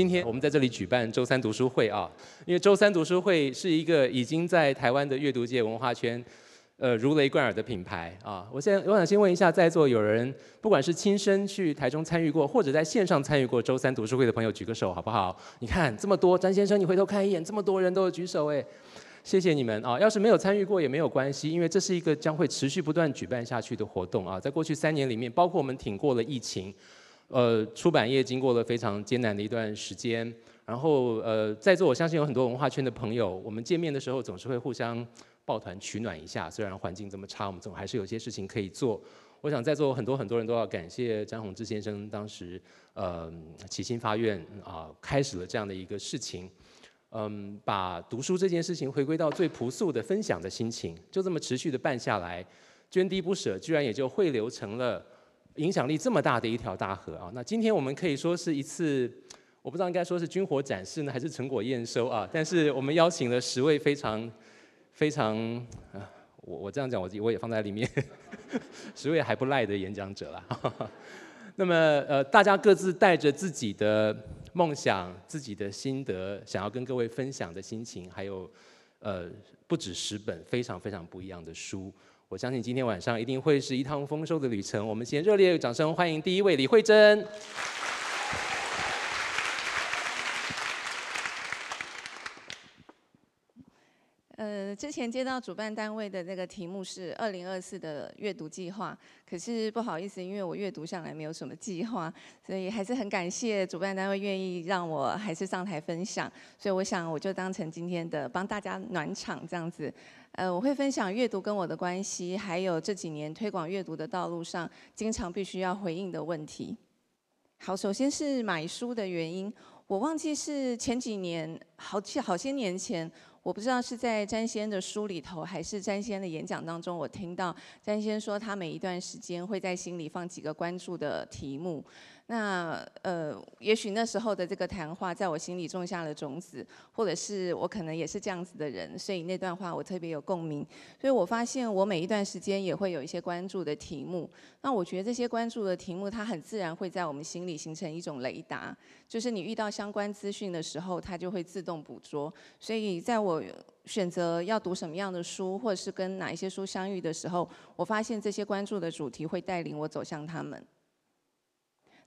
今天我们在这里举办周三读书会啊，因为周三读书会是一个已经在台湾的阅读界文化圈，呃如雷贯耳的品牌啊。我先我想先问一下在座有人，不管是亲身去台中参与过，或者在线上参与过周三读书会的朋友举个手好不好？你看这么多，张先生你回头看一眼，这么多人都举手哎，谢谢你们啊。要是没有参与过也没有关系，因为这是一个将会持续不断举办下去的活动啊。在过去三年里面，包括我们挺过了疫情。呃，出版业经过了非常艰难的一段时间，然后呃，在座我相信有很多文化圈的朋友，我们见面的时候总是会互相抱团取暖一下，虽然环境这么差，我们总还是有些事情可以做。我想在座很多很多人都要感谢张宏志先生当时呃起心发愿啊，开始了这样的一个事情，嗯，把读书这件事情回归到最朴素的分享的心情，就这么持续的办下来，捐滴不舍，居然也就汇流成了。影响力这么大的一条大河啊！那今天我们可以说是一次，我不知道应该说是军火展示呢，还是成果验收啊？但是我们邀请了十位非常、非常，我我这样讲，我我也放在里面，十位还不赖的演讲者了。那么呃，大家各自带着自己的梦想、自己的心得，想要跟各位分享的心情，还有呃，不止十本非常非常不一样的书。我相信今天晚上一定会是一趟丰收的旅程。我们先热烈的掌声欢迎第一位李慧珍。呃，之前接到主办单位的那个题目是二零二四的阅读计划，可是不好意思，因为我阅读上来没有什么计划，所以还是很感谢主办单位愿意让我还是上台分享。所以我想我就当成今天的帮大家暖场这样子。呃，我会分享阅读跟我的关系，还有这几年推广阅读的道路上，经常必须要回应的问题。好，首先是买书的原因，我忘记是前几年，好几好些年前，我不知道是在詹先生的书里头，还是詹先生的演讲当中，我听到詹先生说，他每一段时间会在心里放几个关注的题目。那呃，也许那时候的这个谈话，在我心里种下了种子，或者是我可能也是这样子的人，所以那段话我特别有共鸣。所以我发现，我每一段时间也会有一些关注的题目。那我觉得这些关注的题目，它很自然会在我们心里形成一种雷达，就是你遇到相关资讯的时候，它就会自动捕捉。所以在我选择要读什么样的书，或者是跟哪一些书相遇的时候，我发现这些关注的主题会带领我走向他们。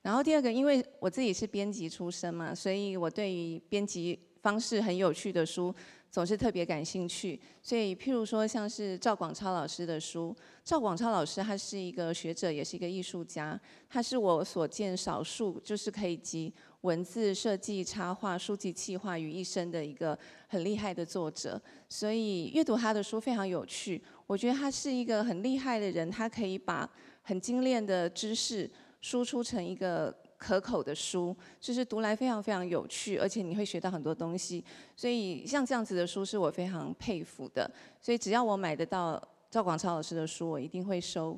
然后第二个，因为我自己是编辑出身嘛，所以我对于编辑方式很有趣的书总是特别感兴趣。所以，譬如说像是赵广超老师的书，赵广超老师他是一个学者，也是一个艺术家，他是我所见少数就是可以集文字、设计、插画、书籍企划于一身的一个很厉害的作者。所以阅读他的书非常有趣。我觉得他是一个很厉害的人，他可以把很精炼的知识。输出成一个可口的书，就是读来非常非常有趣，而且你会学到很多东西。所以像这样子的书是我非常佩服的。所以只要我买得到赵广超老师的书，我一定会收。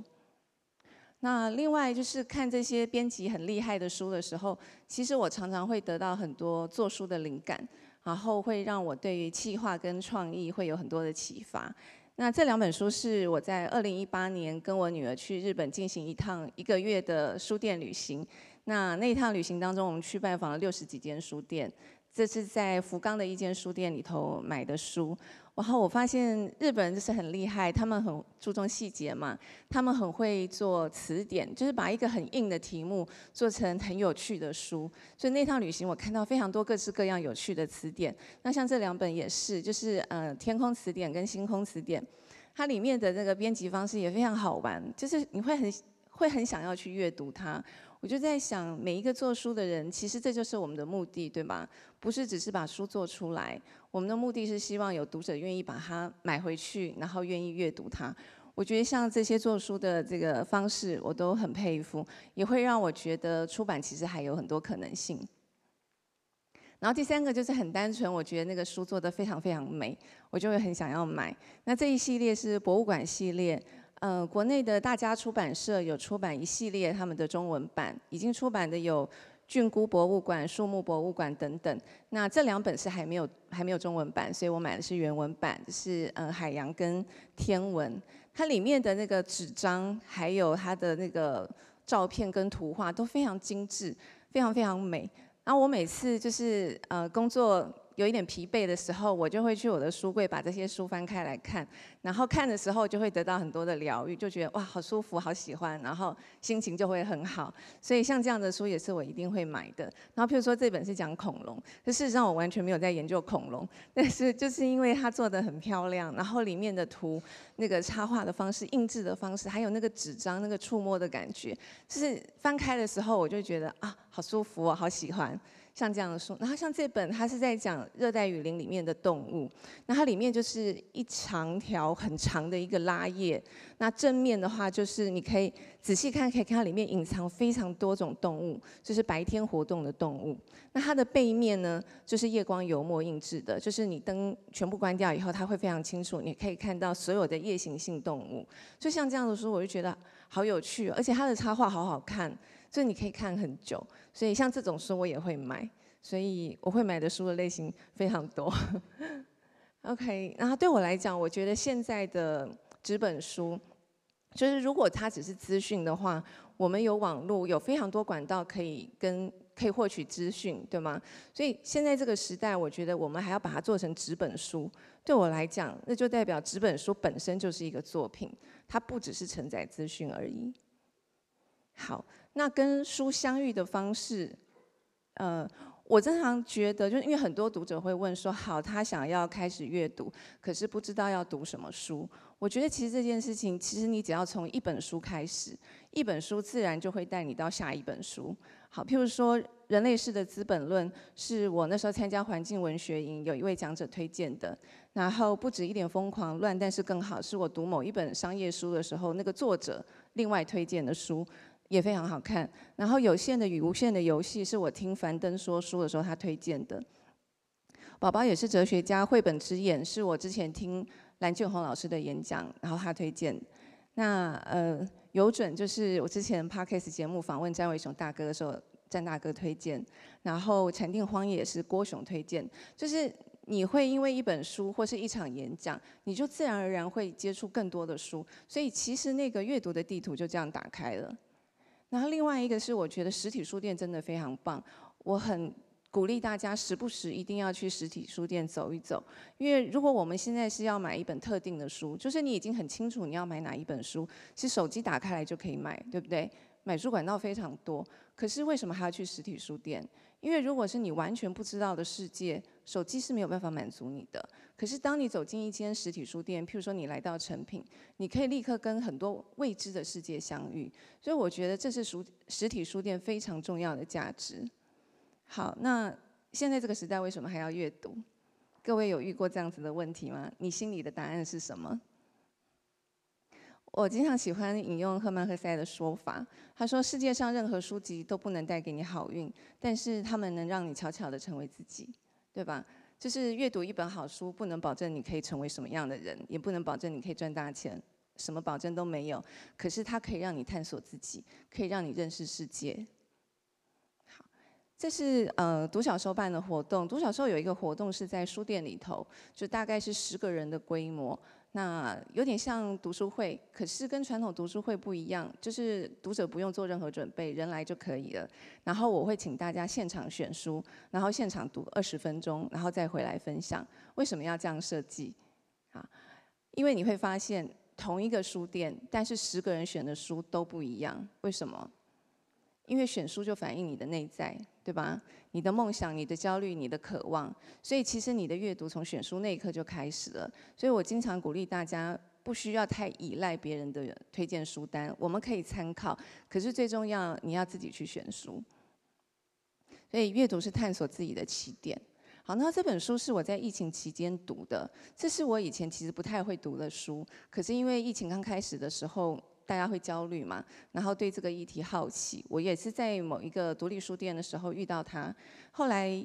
那另外就是看这些编辑很厉害的书的时候，其实我常常会得到很多做书的灵感，然后会让我对于企划跟创意会有很多的启发。那这两本书是我在2018年跟我女儿去日本进行一趟一个月的书店旅行。那那一趟旅行当中，我们去拜访了六十几间书店。这是在福冈的一间书店里头买的书，然后我发现日本人就是很厉害，他们很注重细节嘛，他们很会做词典，就是把一个很硬的题目做成很有趣的书。所以那趟旅行我看到非常多各式各样有趣的词典，那像这两本也是，就是呃天空词典跟星空词典，它里面的那个编辑方式也非常好玩，就是你会很会很想要去阅读它。我就在想，每一个做书的人，其实这就是我们的目的，对吧？不是只是把书做出来，我们的目的是希望有读者愿意把它买回去，然后愿意阅读它。我觉得像这些做书的这个方式，我都很佩服，也会让我觉得出版其实还有很多可能性。然后第三个就是很单纯，我觉得那个书做的非常非常美，我就会很想要买。那这一系列是博物馆系列。嗯，国内的大家出版社有出版一系列他们的中文版，已经出版的有菌菇博物馆、树木博物馆等等。那这两本是还没有还没有中文版，所以我买的是原文版，是呃海洋跟天文。它里面的那个纸张，还有它的那个照片跟图画都非常精致，非常非常美。那我每次就是呃工作。有一点疲惫的时候，我就会去我的书柜，把这些书翻开来看，然后看的时候就会得到很多的疗愈，就觉得哇，好舒服，好喜欢，然后心情就会很好。所以像这样的书也是我一定会买的。然后譬如说这本是讲恐龙，就事实上我完全没有在研究恐龙，但是就是因为它做的很漂亮，然后里面的图那个插画的方式、印制的方式，还有那个纸张那个触摸的感觉，就是翻开的时候我就觉得啊，好舒服哦，好喜欢。像这样的书，然后像这本，它是在讲热带雨林里面的动物。那它里面就是一长条很长的一个拉页。那正面的话，就是你可以仔细看，可以看到里面隐藏非常多种动物，就是白天活动的动物。那它的背面呢，就是夜光油墨印制的，就是你灯全部关掉以后，它会非常清楚，你可以看到所有的夜行性动物。就像这样的书，我就觉得好有趣，而且它的插画好好看。就你可以看很久，所以像这种书我也会买，所以我会买的书的类型非常多。OK，然后对我来讲，我觉得现在的纸本书，就是如果它只是资讯的话，我们有网络，有非常多管道可以跟可以获取资讯，对吗？所以现在这个时代，我觉得我们还要把它做成纸本书。对我来讲，那就代表纸本书本身就是一个作品，它不只是承载资讯而已。好。那跟书相遇的方式，呃，我经常觉得，就是因为很多读者会问说，好，他想要开始阅读，可是不知道要读什么书。我觉得其实这件事情，其实你只要从一本书开始，一本书自然就会带你到下一本书。好，譬如说《人类式的资本论》是我那时候参加环境文学营，有一位讲者推荐的。然后不止一点疯狂乱，但是更好是我读某一本商业书的时候，那个作者另外推荐的书。也非常好看。然后《有限的与无限的游戏》是我听樊登说书的时候他推荐的。《宝宝也是哲学家》绘本之眼是我之前听蓝俊宏老师的演讲，然后他推荐。那呃，有准就是我之前 Parkes 节目访问张伟雄大哥的时候，张大哥推荐。然后《禅定荒野》是郭雄推荐。就是你会因为一本书或是一场演讲，你就自然而然会接触更多的书，所以其实那个阅读的地图就这样打开了。然后另外一个是，我觉得实体书店真的非常棒，我很鼓励大家时不时一定要去实体书店走一走。因为如果我们现在是要买一本特定的书，就是你已经很清楚你要买哪一本书，是手机打开来就可以买，对不对？买书管道非常多，可是为什么还要去实体书店？因为如果是你完全不知道的世界，手机是没有办法满足你的。可是，当你走进一间实体书店，譬如说你来到成品，你可以立刻跟很多未知的世界相遇。所以，我觉得这是实实体书店非常重要的价值。好，那现在这个时代为什么还要阅读？各位有遇过这样子的问题吗？你心里的答案是什么？我经常喜欢引用赫曼·赫塞的说法，他说：“世界上任何书籍都不能带给你好运，但是他们能让你悄悄的成为自己，对吧？”就是阅读一本好书，不能保证你可以成为什么样的人，也不能保证你可以赚大钱，什么保证都没有。可是它可以让你探索自己，可以让你认识世界。好，这是呃读小说办的活动。读小说有一个活动是在书店里头，就大概是十个人的规模。那有点像读书会，可是跟传统读书会不一样，就是读者不用做任何准备，人来就可以了。然后我会请大家现场选书，然后现场读二十分钟，然后再回来分享。为什么要这样设计？啊，因为你会发现同一个书店，但是十个人选的书都不一样，为什么？因为选书就反映你的内在。对吧？你的梦想、你的焦虑、你的渴望，所以其实你的阅读从选书那一刻就开始了。所以我经常鼓励大家，不需要太依赖别人的推荐书单，我们可以参考，可是最重要你要自己去选书。所以阅读是探索自己的起点。好，那这本书是我在疫情期间读的，这是我以前其实不太会读的书，可是因为疫情刚开始的时候。大家会焦虑嘛？然后对这个议题好奇。我也是在某一个独立书店的时候遇到他，后来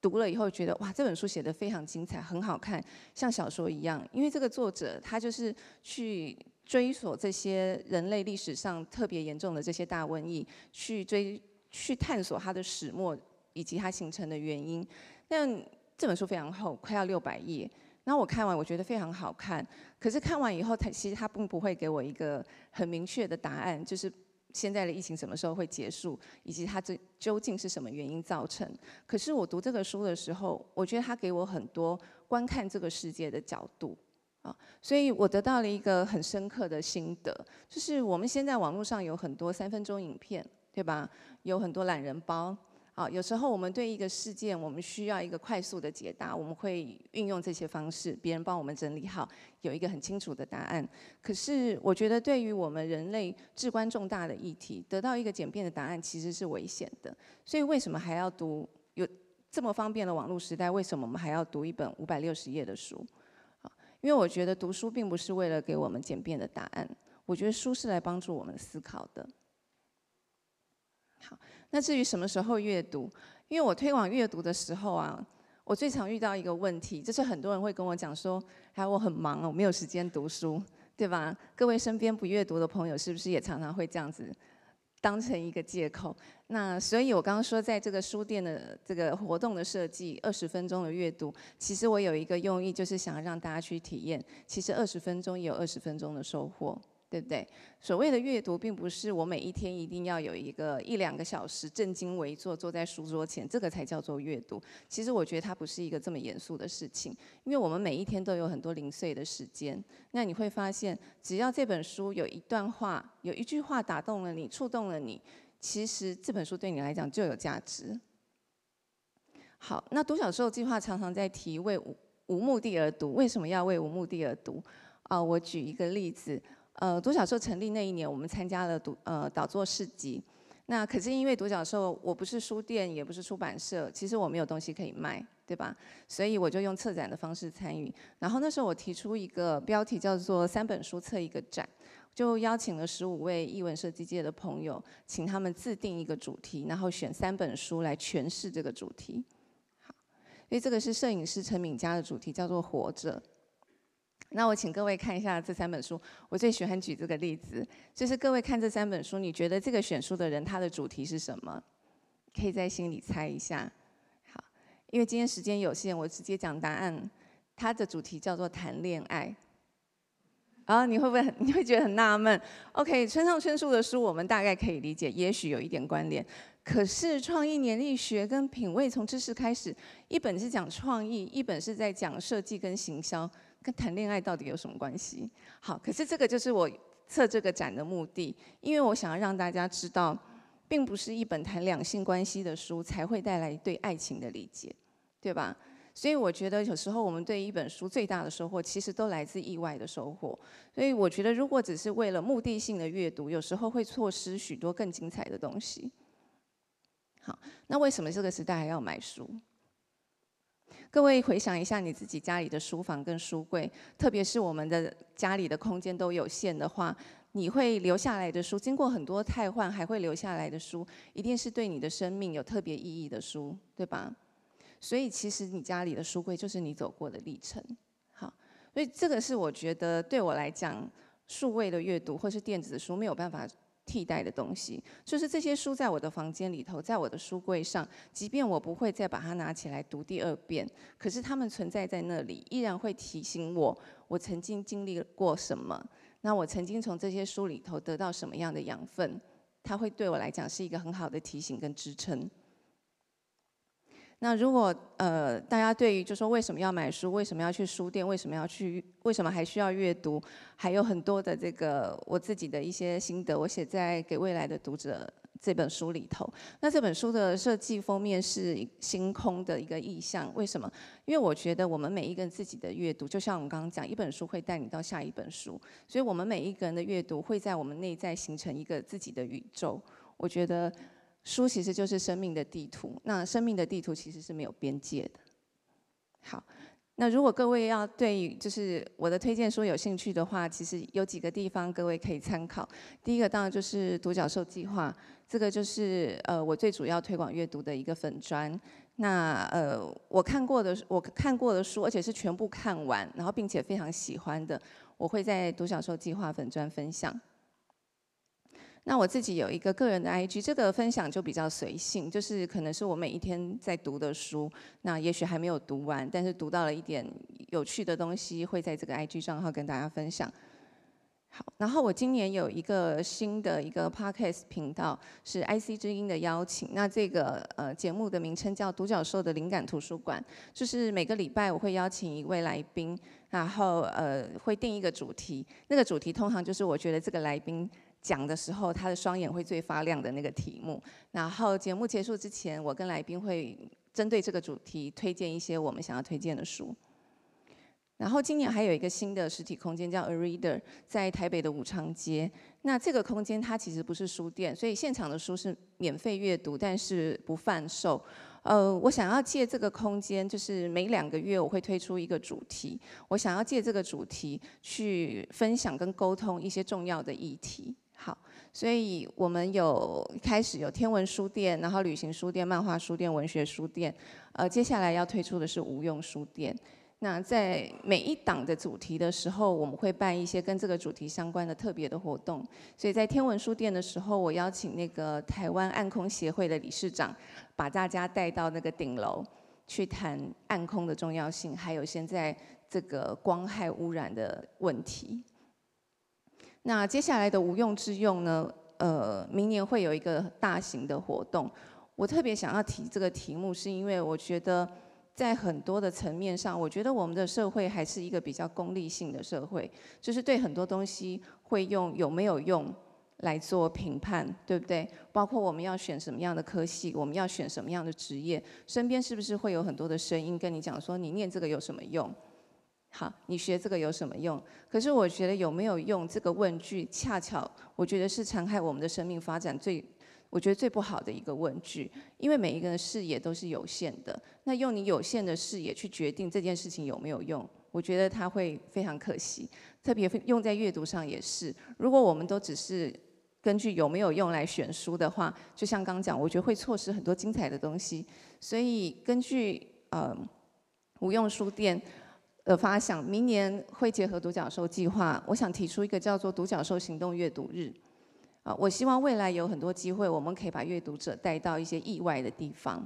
读了以后觉得哇，这本书写得非常精彩，很好看，像小说一样。因为这个作者他就是去追索这些人类历史上特别严重的这些大瘟疫，去追去探索它的始末以及它形成的原因。但这本书非常厚，快要六百页。那我看完，我觉得非常好看。可是看完以后，它其实它并不会给我一个很明确的答案，就是现在的疫情什么时候会结束，以及它这究竟是什么原因造成。可是我读这个书的时候，我觉得它给我很多观看这个世界的角度啊，所以我得到了一个很深刻的心得，就是我们现在网络上有很多三分钟影片，对吧？有很多懒人包。啊，有时候我们对一个事件，我们需要一个快速的解答，我们会运用这些方式，别人帮我们整理好，有一个很清楚的答案。可是我觉得，对于我们人类至关重大的议题，得到一个简便的答案其实是危险的。所以，为什么还要读？有这么方便的网络时代，为什么我们还要读一本五百六十页的书？啊，因为我觉得读书并不是为了给我们简便的答案，我觉得书是来帮助我们思考的。好，那至于什么时候阅读？因为我推广阅读的时候啊，我最常遇到一个问题，就是很多人会跟我讲说：“哎，我很忙，我没有时间读书，对吧？”各位身边不阅读的朋友，是不是也常常会这样子当成一个借口？那所以，我刚刚说在这个书店的这个活动的设计，二十分钟的阅读，其实我有一个用意，就是想让大家去体验，其实二十分钟也有二十分钟的收获。对不对？所谓的阅读，并不是我每一天一定要有一个一两个小时正襟危坐坐在书桌前，这个才叫做阅读。其实我觉得它不是一个这么严肃的事情，因为我们每一天都有很多零碎的时间。那你会发现，只要这本书有一段话、有一句话打动了你、触动了你，其实这本书对你来讲就有价值。好，那读小说计划常常在提为无目的而读，为什么要为无目的而读？啊，我举一个例子。呃，独角兽成立那一年，我们参加了读呃导座市集。那可是因为独角兽，我不是书店，也不是出版社，其实我没有东西可以卖，对吧？所以我就用策展的方式参与。然后那时候我提出一个标题叫做“三本书策一个展”，就邀请了十五位译文设计界的朋友，请他们自定一个主题，然后选三本书来诠释这个主题。好，所以这个是摄影师陈敏佳的主题，叫做“活着”。那我请各位看一下这三本书。我最喜欢举这个例子，就是各位看这三本书，你觉得这个选书的人他的主题是什么？可以在心里猜一下。好，因为今天时间有限，我直接讲答案。他的主题叫做谈恋爱。啊，你会不会很？你会觉得很纳闷？OK，村上春树的书我们大概可以理解，也许有一点关联。可是创意年历学跟品味从知识开始，一本是讲创意，一本是在讲设计跟行销。跟谈恋爱到底有什么关系？好，可是这个就是我测这个展的目的，因为我想要让大家知道，并不是一本谈两性关系的书才会带来对爱情的理解，对吧？所以我觉得有时候我们对一本书最大的收获，其实都来自意外的收获。所以我觉得如果只是为了目的性的阅读，有时候会错失许多更精彩的东西。好，那为什么这个时代还要买书？各位回想一下你自己家里的书房跟书柜，特别是我们的家里的空间都有限的话，你会留下来的书，经过很多汰换还会留下来的书，一定是对你的生命有特别意义的书，对吧？所以其实你家里的书柜就是你走过的历程。好，所以这个是我觉得对我来讲，数位的阅读或是电子书没有办法。替代的东西，就是这些书在我的房间里头，在我的书柜上，即便我不会再把它拿起来读第二遍，可是它们存在在那里，依然会提醒我我曾经经历过什么。那我曾经从这些书里头得到什么样的养分，它会对我来讲是一个很好的提醒跟支撑。那如果呃，大家对于就说为什么要买书，为什么要去书店，为什么要去，为什么还需要阅读，还有很多的这个我自己的一些心得，我写在《给未来的读者》这本书里头。那这本书的设计封面是星空的一个意象，为什么？因为我觉得我们每一个人自己的阅读，就像我们刚刚讲，一本书会带你到下一本书，所以我们每一个人的阅读会在我们内在形成一个自己的宇宙。我觉得。书其实就是生命的地图，那生命的地图其实是没有边界的。好，那如果各位要对就是我的推荐书有兴趣的话，其实有几个地方各位可以参考。第一个当然就是独角兽计划，这个就是呃我最主要推广阅读的一个粉砖。那呃我看过的我看过的书，而且是全部看完，然后并且非常喜欢的，我会在独角兽计划粉砖分享。那我自己有一个个人的 IG，这个分享就比较随性，就是可能是我每一天在读的书，那也许还没有读完，但是读到了一点有趣的东西，会在这个 IG 账号跟大家分享。好，然后我今年有一个新的一个 podcast 频道，是 IC 之音的邀请。那这个呃节目的名称叫《独角兽的灵感图书馆》，就是每个礼拜我会邀请一位来宾，然后呃会定一个主题，那个主题通常就是我觉得这个来宾。讲的时候，他的双眼会最发亮的那个题目。然后节目结束之前，我跟来宾会针对这个主题推荐一些我们想要推荐的书。然后今年还有一个新的实体空间叫 A Reader，在台北的武昌街。那这个空间它其实不是书店，所以现场的书是免费阅读，但是不贩售。呃，我想要借这个空间，就是每两个月我会推出一个主题，我想要借这个主题去分享跟沟通一些重要的议题。好，所以我们有开始有天文书店，然后旅行书店、漫画书店、文学书店，呃，接下来要推出的是无用书店。那在每一档的主题的时候，我们会办一些跟这个主题相关的特别的活动。所以在天文书店的时候，我邀请那个台湾暗空协会的理事长，把大家带到那个顶楼去谈暗空的重要性，还有现在这个光害污染的问题。那接下来的无用之用呢？呃，明年会有一个大型的活动。我特别想要提这个题目，是因为我觉得在很多的层面上，我觉得我们的社会还是一个比较功利性的社会，就是对很多东西会用有没有用来做评判，对不对？包括我们要选什么样的科系，我们要选什么样的职业，身边是不是会有很多的声音跟你讲说，你念这个有什么用？好，你学这个有什么用？可是我觉得有没有用这个问句，恰巧我觉得是残害我们的生命发展最，我觉得最不好的一个问句。因为每一个人视野都是有限的，那用你有限的视野去决定这件事情有没有用，我觉得他会非常可惜。特别用在阅读上也是，如果我们都只是根据有没有用来选书的话，就像刚讲，我觉得会错失很多精彩的东西。所以根据呃无用书店。的发想，明年会结合独角兽计划，我想提出一个叫做“独角兽行动阅读日”。啊，我希望未来有很多机会，我们可以把阅读者带到一些意外的地方，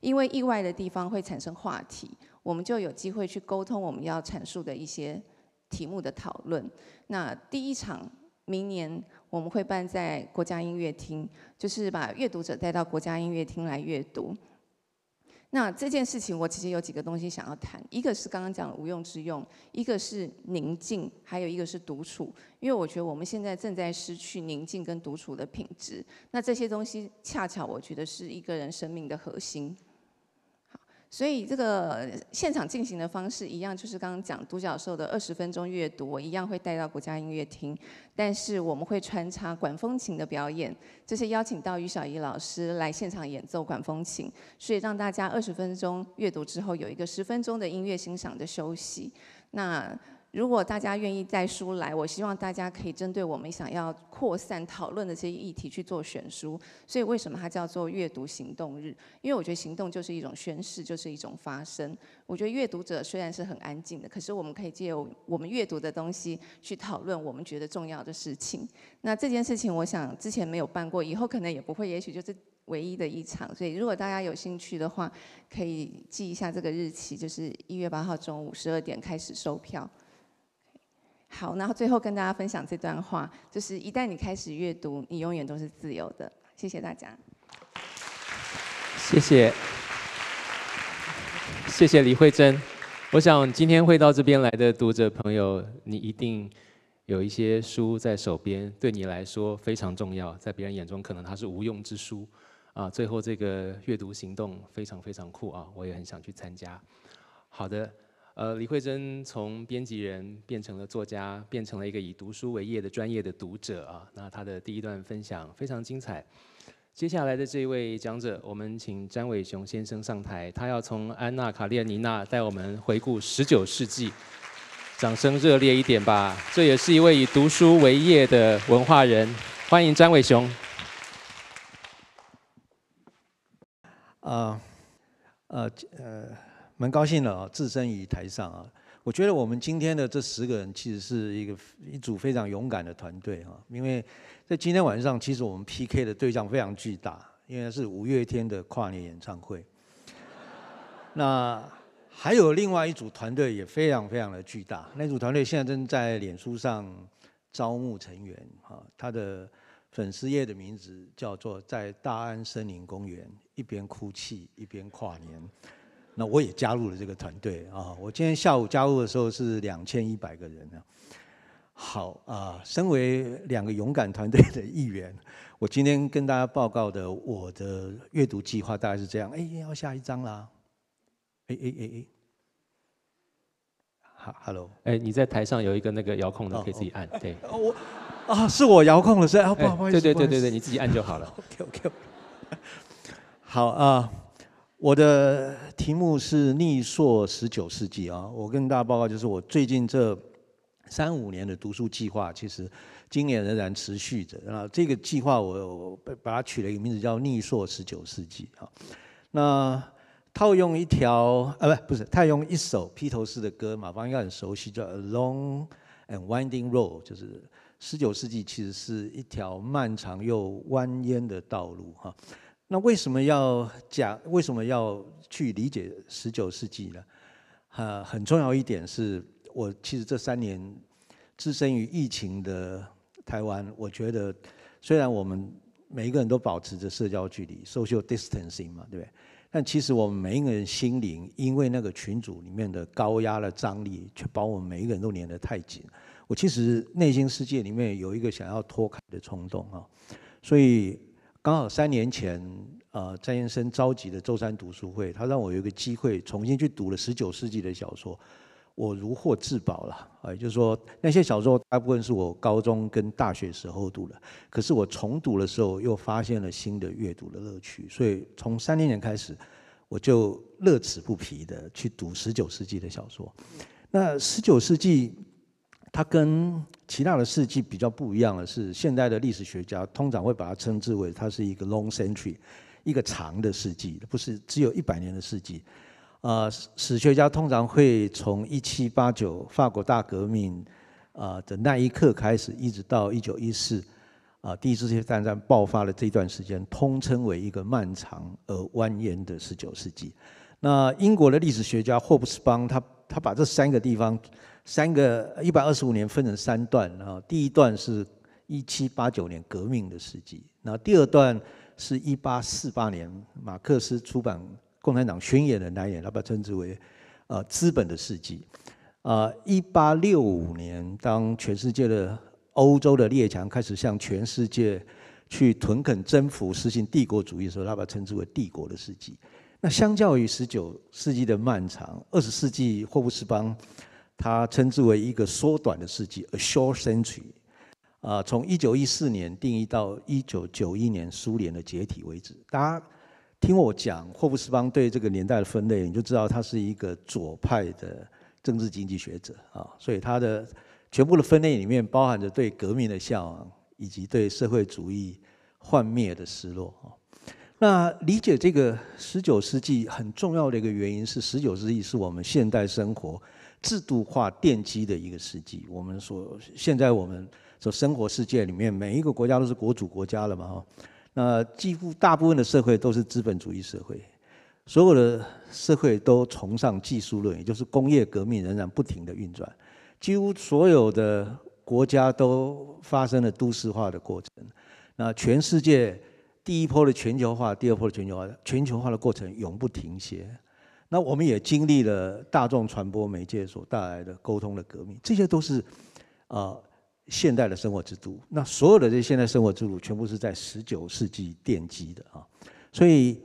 因为意外的地方会产生话题，我们就有机会去沟通我们要阐述的一些题目的讨论。那第一场明年我们会办在国家音乐厅，就是把阅读者带到国家音乐厅来阅读。那这件事情，我其实有几个东西想要谈，一个是刚刚讲无用之用，一个是宁静，还有一个是独处，因为我觉得我们现在正在失去宁静跟独处的品质，那这些东西恰巧我觉得是一个人生命的核心。所以这个现场进行的方式一样，就是刚刚讲独角兽的二十分钟阅读，我一样会带到国家音乐厅，但是我们会穿插管风琴的表演，这是邀请到于小怡老师来现场演奏管风琴，所以让大家二十分钟阅读之后有一个十分钟的音乐欣赏的休息，那。如果大家愿意带书来，我希望大家可以针对我们想要扩散讨论的这些议题去做选书。所以为什么它叫做阅读行动日？因为我觉得行动就是一种宣誓，就是一种发声。我觉得阅读者虽然是很安静的，可是我们可以借由我们阅读的东西去讨论我们觉得重要的事情。那这件事情，我想之前没有办过，以后可能也不会，也许就是唯一的一场。所以如果大家有兴趣的话，可以记一下这个日期，就是一月八号中午十二点开始售票。好，然后最后跟大家分享这段话，就是一旦你开始阅读，你永远都是自由的。谢谢大家。谢谢，谢谢李慧珍。我想今天会到这边来的读者朋友，你一定有一些书在手边，对你来说非常重要。在别人眼中，可能它是无用之书。啊，最后这个阅读行动非常非常酷啊，我也很想去参加。好的。呃，李慧珍从编辑人变成了作家，变成了一个以读书为业的专业的读者啊。那她的第一段分享非常精彩。接下来的这一位讲者，我们请詹伟雄先生上台，他要从《安娜·卡列尼娜》带我们回顾十九世纪，掌声热烈一点吧。这也是一位以读书为业的文化人，欢迎詹伟雄。啊，呃，呃。蛮高兴的啊，置身于台上啊。我觉得我们今天的这十个人其实是一个一组非常勇敢的团队啊，因为在今天晚上，其实我们 PK 的对象非常巨大，因为是五月天的跨年演唱会。那还有另外一组团队也非常非常的巨大，那组团队现在正在脸书上招募成员啊，他的粉丝页的名字叫做“在大安森林公园一边哭泣一边跨年”。那我也加入了这个团队啊！我今天下午加入的时候是两千一百个人呢。好啊，身为两个勇敢团队的一员，我今天跟大家报告的我的阅读计划大概是这样。哎，要下一章啦！哎哎哎哎，哈，hello。哎，你在台上有一个那个遥控的，可以自己按。对。我啊，是我遥控的，是。不好意思。对对对对对，你自己按就好了。OK OK。好啊。我的题目是《逆溯十九世纪》啊！我跟大家报告，就是我最近这三五年的读书计划，其实今年仍然持续着。那这个计划，我我把它取了一个名字，叫《逆溯十九世纪》啊。那套用一条，呃，不，不是，套用一首披头士的歌，马芳应该很熟悉，叫《A Long and Winding Road》，就是十九世纪其实是一条漫长又蜿蜒的道路哈。那为什么要讲？为什么要去理解十九世纪呢？呃，很重要一点是我其实这三年置身于疫情的台湾，我觉得虽然我们每一个人都保持着社交距离 （social distancing） 嘛，对不对？但其实我们每一个人心灵，因为那个群组里面的高压的张力，却把我们每一个人都黏得太紧。我其实内心世界里面有一个想要脱开的冲动啊，所以。刚好三年前，呃，张先生召集的周三读书会，他让我有一个机会重新去读了十九世纪的小说，我如获至宝了。也就是说，那些小说大部分是我高中跟大学时候读的，可是我重读的时候又发现了新的阅读的乐趣。所以从三年前开始，我就乐此不疲的去读十九世纪的小说。那十九世纪。它跟其他的世纪比较不一样的是，现代的历史学家通常会把它称之为，它是一个 long century，一个长的世纪，不是只有一百年的世纪。呃，史学家通常会从一七八九法国大革命呃的那一刻开始，一直到一九一四啊第一次世界大战爆发的这段时间，通称为一个漫长而蜿蜒的十九世纪。那英国的历史学家霍布斯邦，他他把这三个地方，三个一百二十五年分成三段。啊，第一段是一七八九年革命的世纪，那第二段是一八四八年马克思出版《共产党宣言》的那一年，他把称之为呃资本的世纪。啊，一八六五年当全世界的欧洲的列强开始向全世界去屯垦征服、实行帝国主义的时候，他把称之为帝国的世纪。那相较于十九世纪的漫长，二十世纪霍布斯邦他称之为一个缩短的世纪，a short century，啊，从一九一四年定义到一九九一年苏联的解体为止。大家听我讲霍布斯邦对这个年代的分类，你就知道他是一个左派的政治经济学者啊，所以他的全部的分类里面包含着对革命的向往，以及对社会主义幻灭的失落啊。那理解这个十九世纪很重要的一个原因是，十九世纪是我们现代生活制度化奠基的一个世纪。我们所现在我们所生活世界里面，每一个国家都是国主国家了嘛？哈，那几乎大部分的社会都是资本主义社会，所有的社会都崇尚技术论，也就是工业革命仍然不停的运转，几乎所有的国家都发生了都市化的过程，那全世界。第一波的全球化，第二波的全球化，全球化的过程永不停歇。那我们也经历了大众传播媒介所带来的沟通的革命，这些都是，呃，现代的生活之都。那所有的这些现代生活之路，全部是在十九世纪奠基的啊。所以，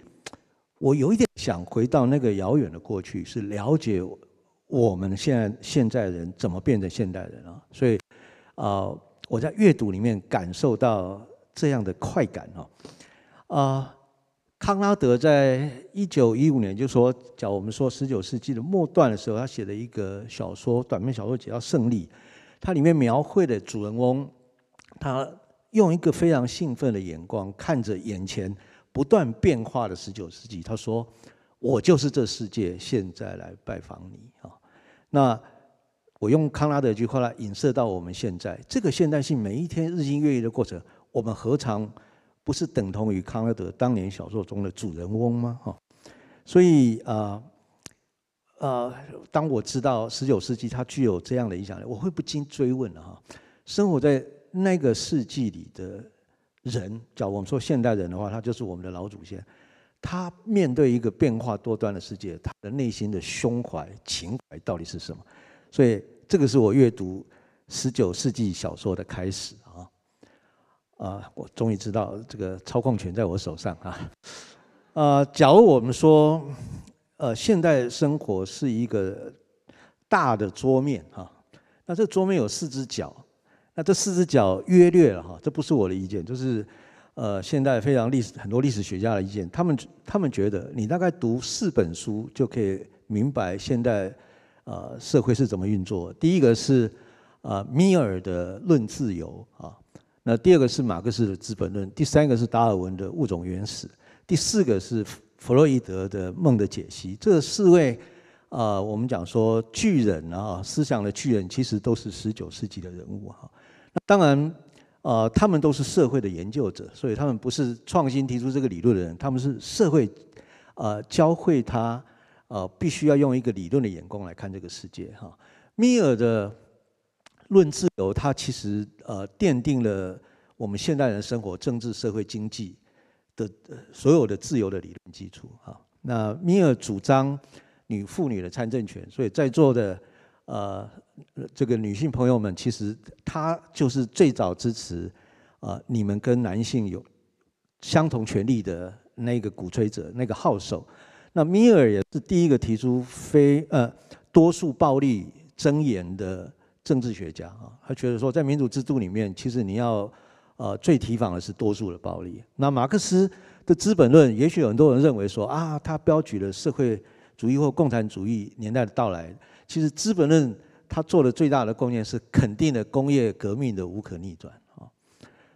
我有一点想回到那个遥远的过去，是了解我们现在现在人怎么变成现代人啊。所以，呃，我在阅读里面感受到这样的快感啊。啊，康拉德在一九一五年就说，讲我们说十九世纪的末段的时候，他写的一个小说短篇小说叫《胜利》，它里面描绘的主人翁，他用一个非常兴奋的眼光看着眼前不断变化的十九世纪，他说：“我就是这世界，现在来拜访你。”啊，那我用康拉德一句话来影射到我们现在这个现代性每一天日新月异的过程，我们何尝？不是等同于康拉德当年小说中的主人翁吗？哈，所以啊，呃，当我知道十九世纪它具有这样的影响力，我会不禁追问了哈。生活在那个世纪里的人，叫我们说现代人的话，他就是我们的老祖先。他面对一个变化多端的世界，他的内心的胸怀情怀到底是什么？所以，这个是我阅读十九世纪小说的开始。啊，我终于知道这个操控权在我手上啊！啊，假如我们说，呃，现代生活是一个大的桌面啊，那这桌面有四只脚，那这四只脚约略了哈，这不是我的意见，就是呃，现代非常历史很多历史学家的意见，他们他们觉得你大概读四本书就可以明白现代呃社会是怎么运作。第一个是呃米尔的《论自由》啊。那第二个是马克思的《资本论》，第三个是达尔文的《物种原始》，第四个是弗洛伊德的《梦的解析》。这四位，呃，我们讲说巨人啊，思想的巨人，其实都是十九世纪的人物哈。那当然，呃，他们都是社会的研究者，所以他们不是创新提出这个理论的人，他们是社会，呃，教会他，呃，必须要用一个理论的眼光来看这个世界哈。米尔的。论自由，它其实呃奠定了我们现代人生活、政治、社会、经济的呃、所有的自由的理论基础啊。那米尔主张女妇女的参政权，所以在座的呃这个女性朋友们，其实她就是最早支持呃你们跟男性有相同权利的那个鼓吹者、那个号手。那米尔也是第一个提出非呃多数暴力睁眼的。政治学家啊，他觉得说，在民主制度里面，其实你要，呃，最提防的是多数的暴力。那马克思的《资本论》，也许很多人认为说啊，他标举了社会主义或共产主义年代的到来。其实，《资本论》他做的最大的贡献是肯定了工业革命的无可逆转啊。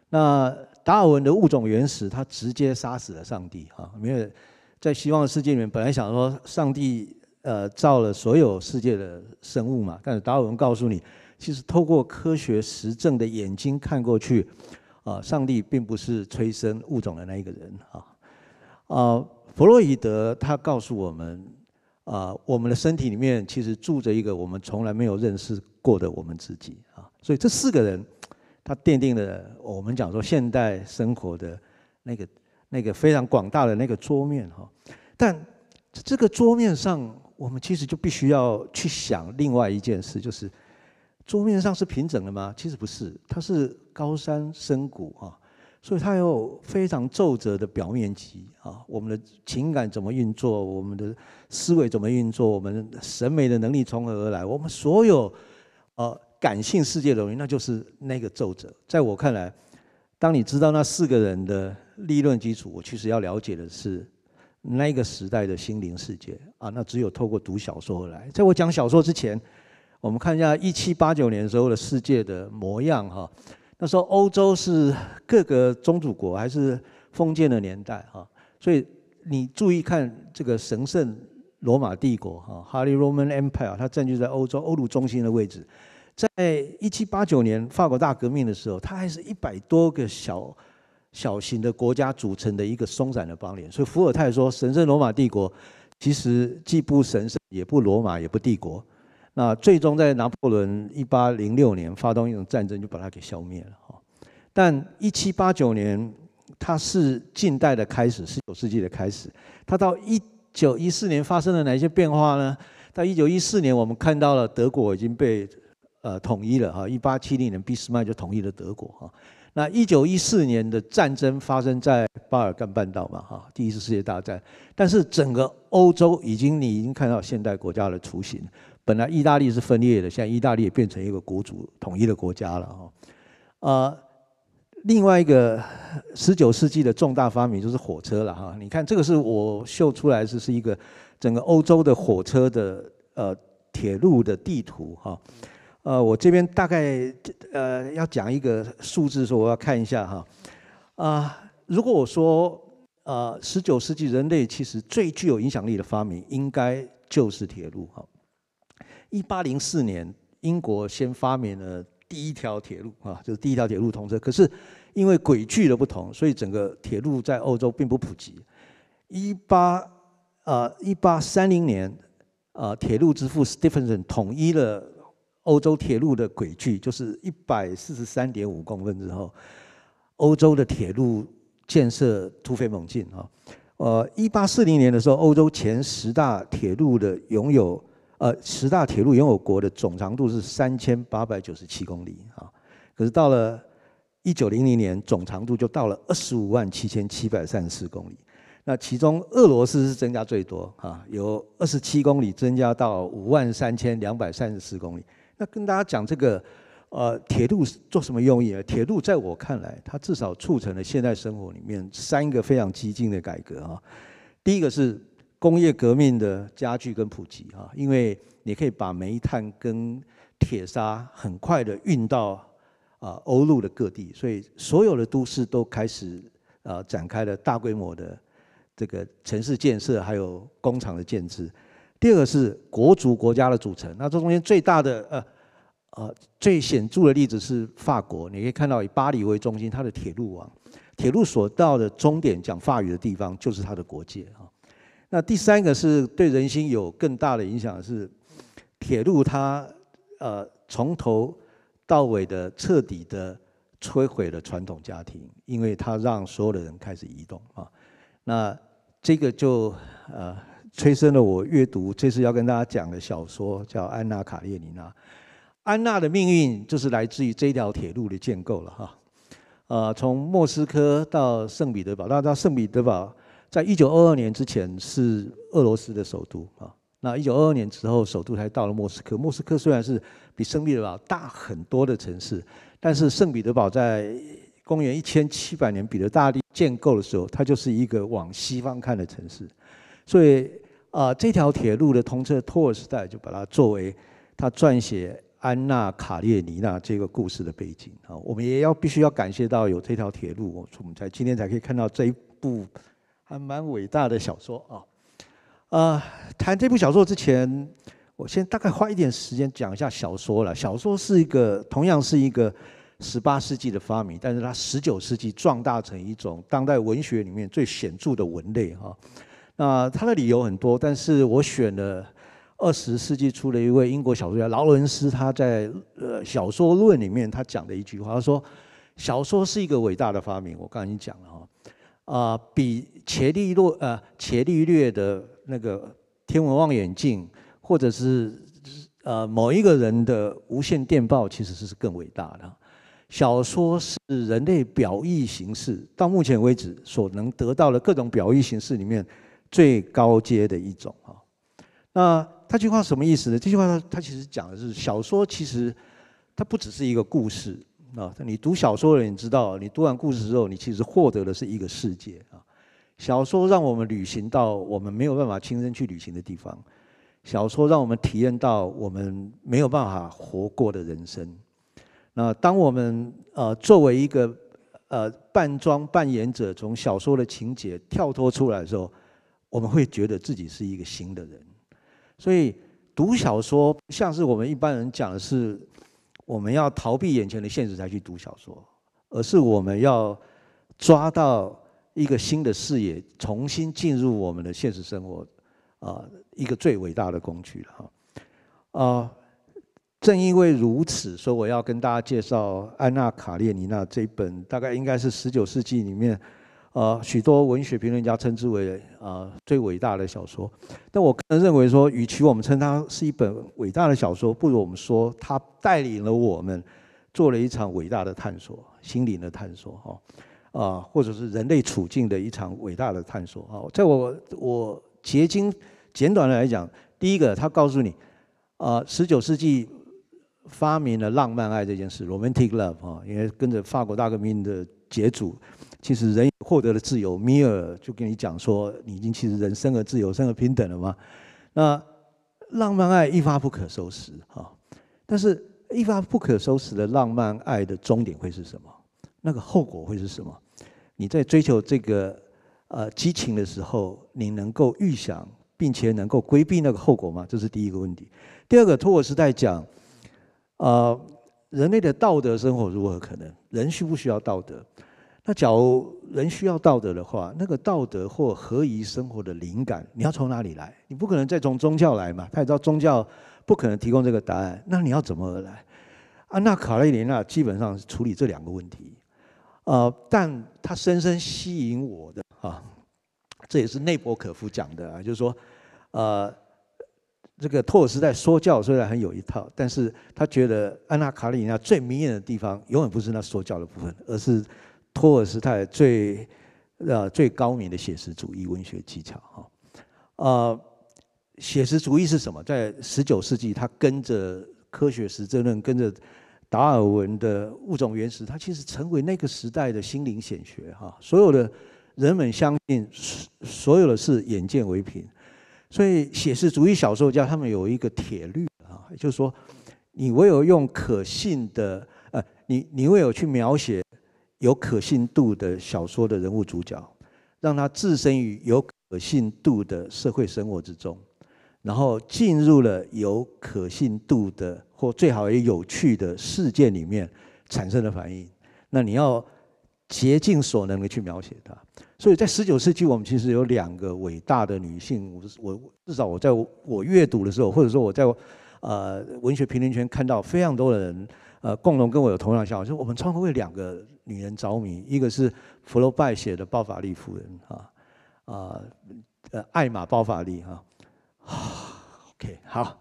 那达尔文的《物种原始》，他直接杀死了上帝啊，因为在西方世界里面，本来想说上帝。呃，造了所有世界的生物嘛？但是达尔文告诉你，其实透过科学实证的眼睛看过去，啊，上帝并不是催生物种的那一个人啊。啊，弗洛伊德他告诉我们，啊，我们的身体里面其实住着一个我们从来没有认识过的我们自己啊。所以这四个人，他奠定了我们讲说现代生活的那个那个非常广大的那个桌面哈。但这个桌面上。我们其实就必须要去想另外一件事，就是桌面上是平整的吗？其实不是，它是高山深谷啊，所以它有非常皱褶的表面积啊。我们的情感怎么运作？我们的思维怎么运作？我们审美的能力从何而来？我们所有呃感性世界的东西，那就是那个皱褶。在我看来，当你知道那四个人的立论基础，我其实要了解的是。那一个时代的心灵世界啊，那只有透过读小说来。在我讲小说之前，我们看一下一七八九年时候的世界的模样哈。那时候欧洲是各个宗主国还是封建的年代哈，所以你注意看这个神圣罗马帝国哈，Holy Roman Empire，它占据在欧洲欧陆中心的位置。在一七八九年法国大革命的时候，它还是一百多个小。小型的国家组成的一个松散的邦联，所以伏尔泰说，神圣罗马帝国其实既不神圣，也不罗马，也不帝国。那最终在拿破仑一八零六年发动一种战争，就把它给消灭了。哈，但一七八九年，它是近代的开始，十九世纪的开始。它到一九一四年发生了哪些变化呢？到一九一四年，我们看到了德国已经被。呃，统一了哈，一八七零年，俾斯麦就统一了德国哈。那一九一四年的战争发生在巴尔干半岛嘛哈，第一次世界大战。但是整个欧洲已经，你已经看到现代国家的雏形。本来意大利是分裂的，现在意大利也变成一个国主统一的国家了哈。啊，另外一个十九世纪的重大发明就是火车了哈。你看这个是我秀出来是是一个整个欧洲的火车的呃铁路的地图哈。呃，我这边大概呃要讲一个数字，说我要看一下哈，啊，如果我说呃，十九世纪人类其实最具有影响力的发明，应该就是铁路哈。一八零四年，英国先发明了第一条铁路啊，就是第一条铁路通车。可是因为轨距的不同，所以整个铁路在欧洲并不普及。一八呃一八三零年呃，铁路之父斯蒂芬森统一了。欧洲铁路的轨距就是一百四十三点五公分之后，欧洲的铁路建设突飞猛进啊！呃，一八四零年的时候，欧洲前十大铁路的拥有，呃，十大铁路拥有国的总长度是三千八百九十七公里啊。可是到了一九零零年，总长度就到了二十五万七千七百三十四公里。那其中俄罗斯是增加最多啊，由二十七公里增加到五万三千两百三十四公里。那跟大家讲这个，呃，铁路做什么用意啊？铁路在我看来，它至少促成了现代生活里面三个非常激进的改革啊。第一个是工业革命的加剧跟普及啊，因为你可以把煤炭跟铁砂很快的运到啊欧陆的各地，所以所有的都市都开始啊展开了大规模的这个城市建设，还有工厂的建制。第二个是国族国家的组成，那这中间最大的呃呃最显著的例子是法国，你可以看到以巴黎为中心，它的铁路网，铁路所到的终点讲法语的地方就是它的国界啊。那第三个是对人心有更大的影响是，铁路它呃从头到尾的彻底的摧毁了传统家庭，因为它让所有的人开始移动啊。那这个就呃。催生了我阅读这次要跟大家讲的小说，叫《安娜卡列尼娜》。安娜的命运就是来自于这条铁路的建构了哈。呃，从莫斯科到圣彼得堡，那到圣彼得堡，在一九二二年之前是俄罗斯的首都啊。那一九二二年之后，首都才到了莫斯科。莫斯科虽然是比圣彼得堡大很多的城市，但是圣彼得堡在公元一千七百年彼得大帝建构的时候，它就是一个往西方看的城市，所以。啊，这条铁路的通车，托尔斯泰就把它作为他撰写《安娜·卡列尼娜》这个故事的背景啊。我们也要必须要感谢到有这条铁路，我们才今天才可以看到这一部还蛮伟大的小说啊。啊，谈这部小说之前，我先大概花一点时间讲一下小说了。小说是一个同样是一个十八世纪的发明，但是它十九世纪壮大成一种当代文学里面最显著的文类啊。那他的理由很多，但是我选了二十世纪初的一位英国小说家劳伦斯，他在呃小说论里面他讲的一句话，他说：“小说是一个伟大的发明。”我刚已经讲了哈，啊，比伽利略呃伽利略的那个天文望远镜，或者是呃某一个人的无线电报，其实是更伟大的。小说是人类表意形式，到目前为止所能得到的各种表意形式里面。最高阶的一种啊，那这句话什么意思呢？这句话呢，它其实讲的是小说，其实它不只是一个故事啊。你读小说的人知道，你读完故事之后，你其实获得的是一个世界啊。小说让我们旅行到我们没有办法亲身去旅行的地方，小说让我们体验到我们没有办法活过的人生。那当我们呃作为一个呃扮装扮演者，从小说的情节跳脱出来的时候，我们会觉得自己是一个新的人，所以读小说，像是我们一般人讲的是，我们要逃避眼前的现实才去读小说，而是我们要抓到一个新的视野，重新进入我们的现实生活，啊，一个最伟大的工具了哈，啊，正因为如此，所以我要跟大家介绍《安娜·卡列尼娜》这一本，大概应该是十九世纪里面。呃，许多文学评论家称之为呃最伟大的小说，但我个人认为说，与其我们称它是一本伟大的小说，不如我们说它带领了我们做了一场伟大的探索，心灵的探索哈，啊，或者是人类处境的一场伟大的探索啊。在我我结晶简短的来讲，第一个，它告诉你啊，十九世纪发明了浪漫爱这件事 （romantic love） 啊，因为跟着法国大革命的结组。其实人获得了自由，米尔就跟你讲说，你已经其实人生而自由，生而平等了吗？那浪漫爱一发不可收拾啊！但是，一发不可收拾的浪漫爱的终点会是什么？那个后果会是什么？你在追求这个呃激情的时候，你能够预想并且能够规避那个后果吗？这是第一个问题。第二个，托尔斯泰讲呃，人类的道德生活如何可能？人需不需要道德？那假如人需要道德的话，那个道德或合宜生活的灵感，你要从哪里来？你不可能再从宗教来嘛？他也知道宗教不可能提供这个答案，那你要怎么来？安娜卡列尼娜基本上处理这两个问题，啊，但她深深吸引我的啊，这也是内博可夫讲的啊，就是说，呃，这个托尔斯泰说教虽然很有一套，但是他觉得安娜卡列尼娜最迷人的地方，永远不是那说教的部分，而是。托尔斯泰最，呃最高明的写实主义文学技巧哈，呃，写实主义是什么？在十九世纪，他跟着科学实证论，跟着达尔文的物种原始，他其实成为那个时代的心灵显学哈。所有的人们相信，所有的事眼见为凭，所以写实主义小说家他们有一个铁律啊，就是说，你唯有用可信的，呃，你你唯有去描写。有可信度的小说的人物主角，让他置身于有可信度的社会生活之中，然后进入了有可信度的，或最好也有趣的事件里面产生的反应。那你要竭尽所能的去描写它。所以在十九世纪，我们其实有两个伟大的女性，我我至少我在我阅读的时候，或者说我在呃文学评论圈看到非常多的人。呃，共荣跟我有同样的想法，是我们创会为两个女人着迷，一个是福楼拜写的《包法利夫人》啊啊，呃，艾玛包法利啊，OK，好，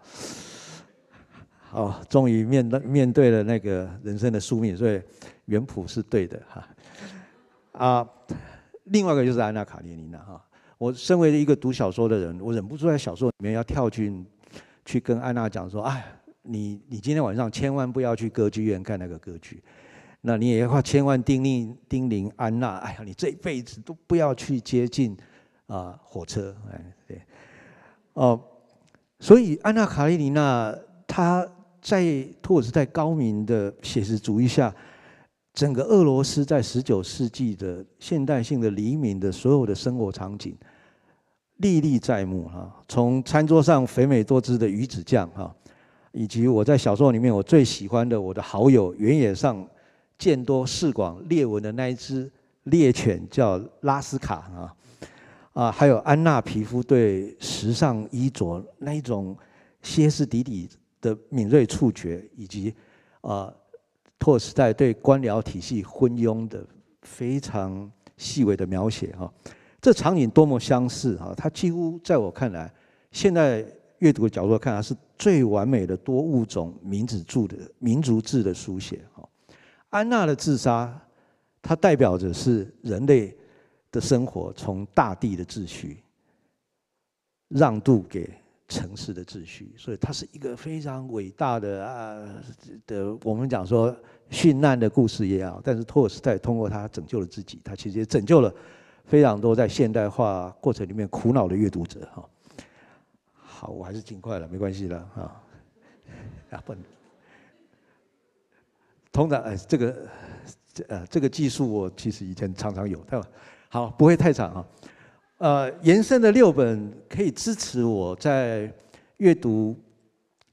好，终于面对面对了那个人生的宿命，所以原谱是对的哈啊，另外一个就是安娜卡列尼娜哈，我身为一个读小说的人，我忍不住在小说里面要跳进去跟安娜讲说，哎。你你今天晚上千万不要去歌剧院看那个歌剧，那你也要千万叮咛叮咛安娜，哎呀，你这辈子都不要去接近啊火车，哎对，哦，所以安娜卡列尼娜她在托尔斯泰高明的写实主义下，整个俄罗斯在十九世纪的现代性的黎明的所有的生活场景历历在目哈，从餐桌上肥美多汁的鱼子酱哈。以及我在小说里面我最喜欢的我的好友原野上见多识广猎文的那一只猎犬叫拉斯卡啊，啊，还有安娜皮肤对时尚衣着那一种歇斯底里的敏锐触觉，以及啊托尔斯泰对官僚体系昏庸的非常细微的描写啊，这场景多么相似啊！它几乎在我看来现在。阅读的角度看，它是最完美的多物种、民族著的民族志的书写。哈，安娜的自杀，它代表着是人类的生活从大地的秩序让渡给城市的秩序，所以它是一个非常伟大的啊的。我们讲说殉难的故事也好，但是托尔斯泰通过他拯救了自己，他其实也拯救了非常多在现代化过程里面苦恼的阅读者。哈。好，我还是尽快了，没关系的啊。两本，通常哎，这个，呃，这个技术我其实以前常常有，对吧？好，不会太长啊。呃，延伸的六本可以支持我在阅读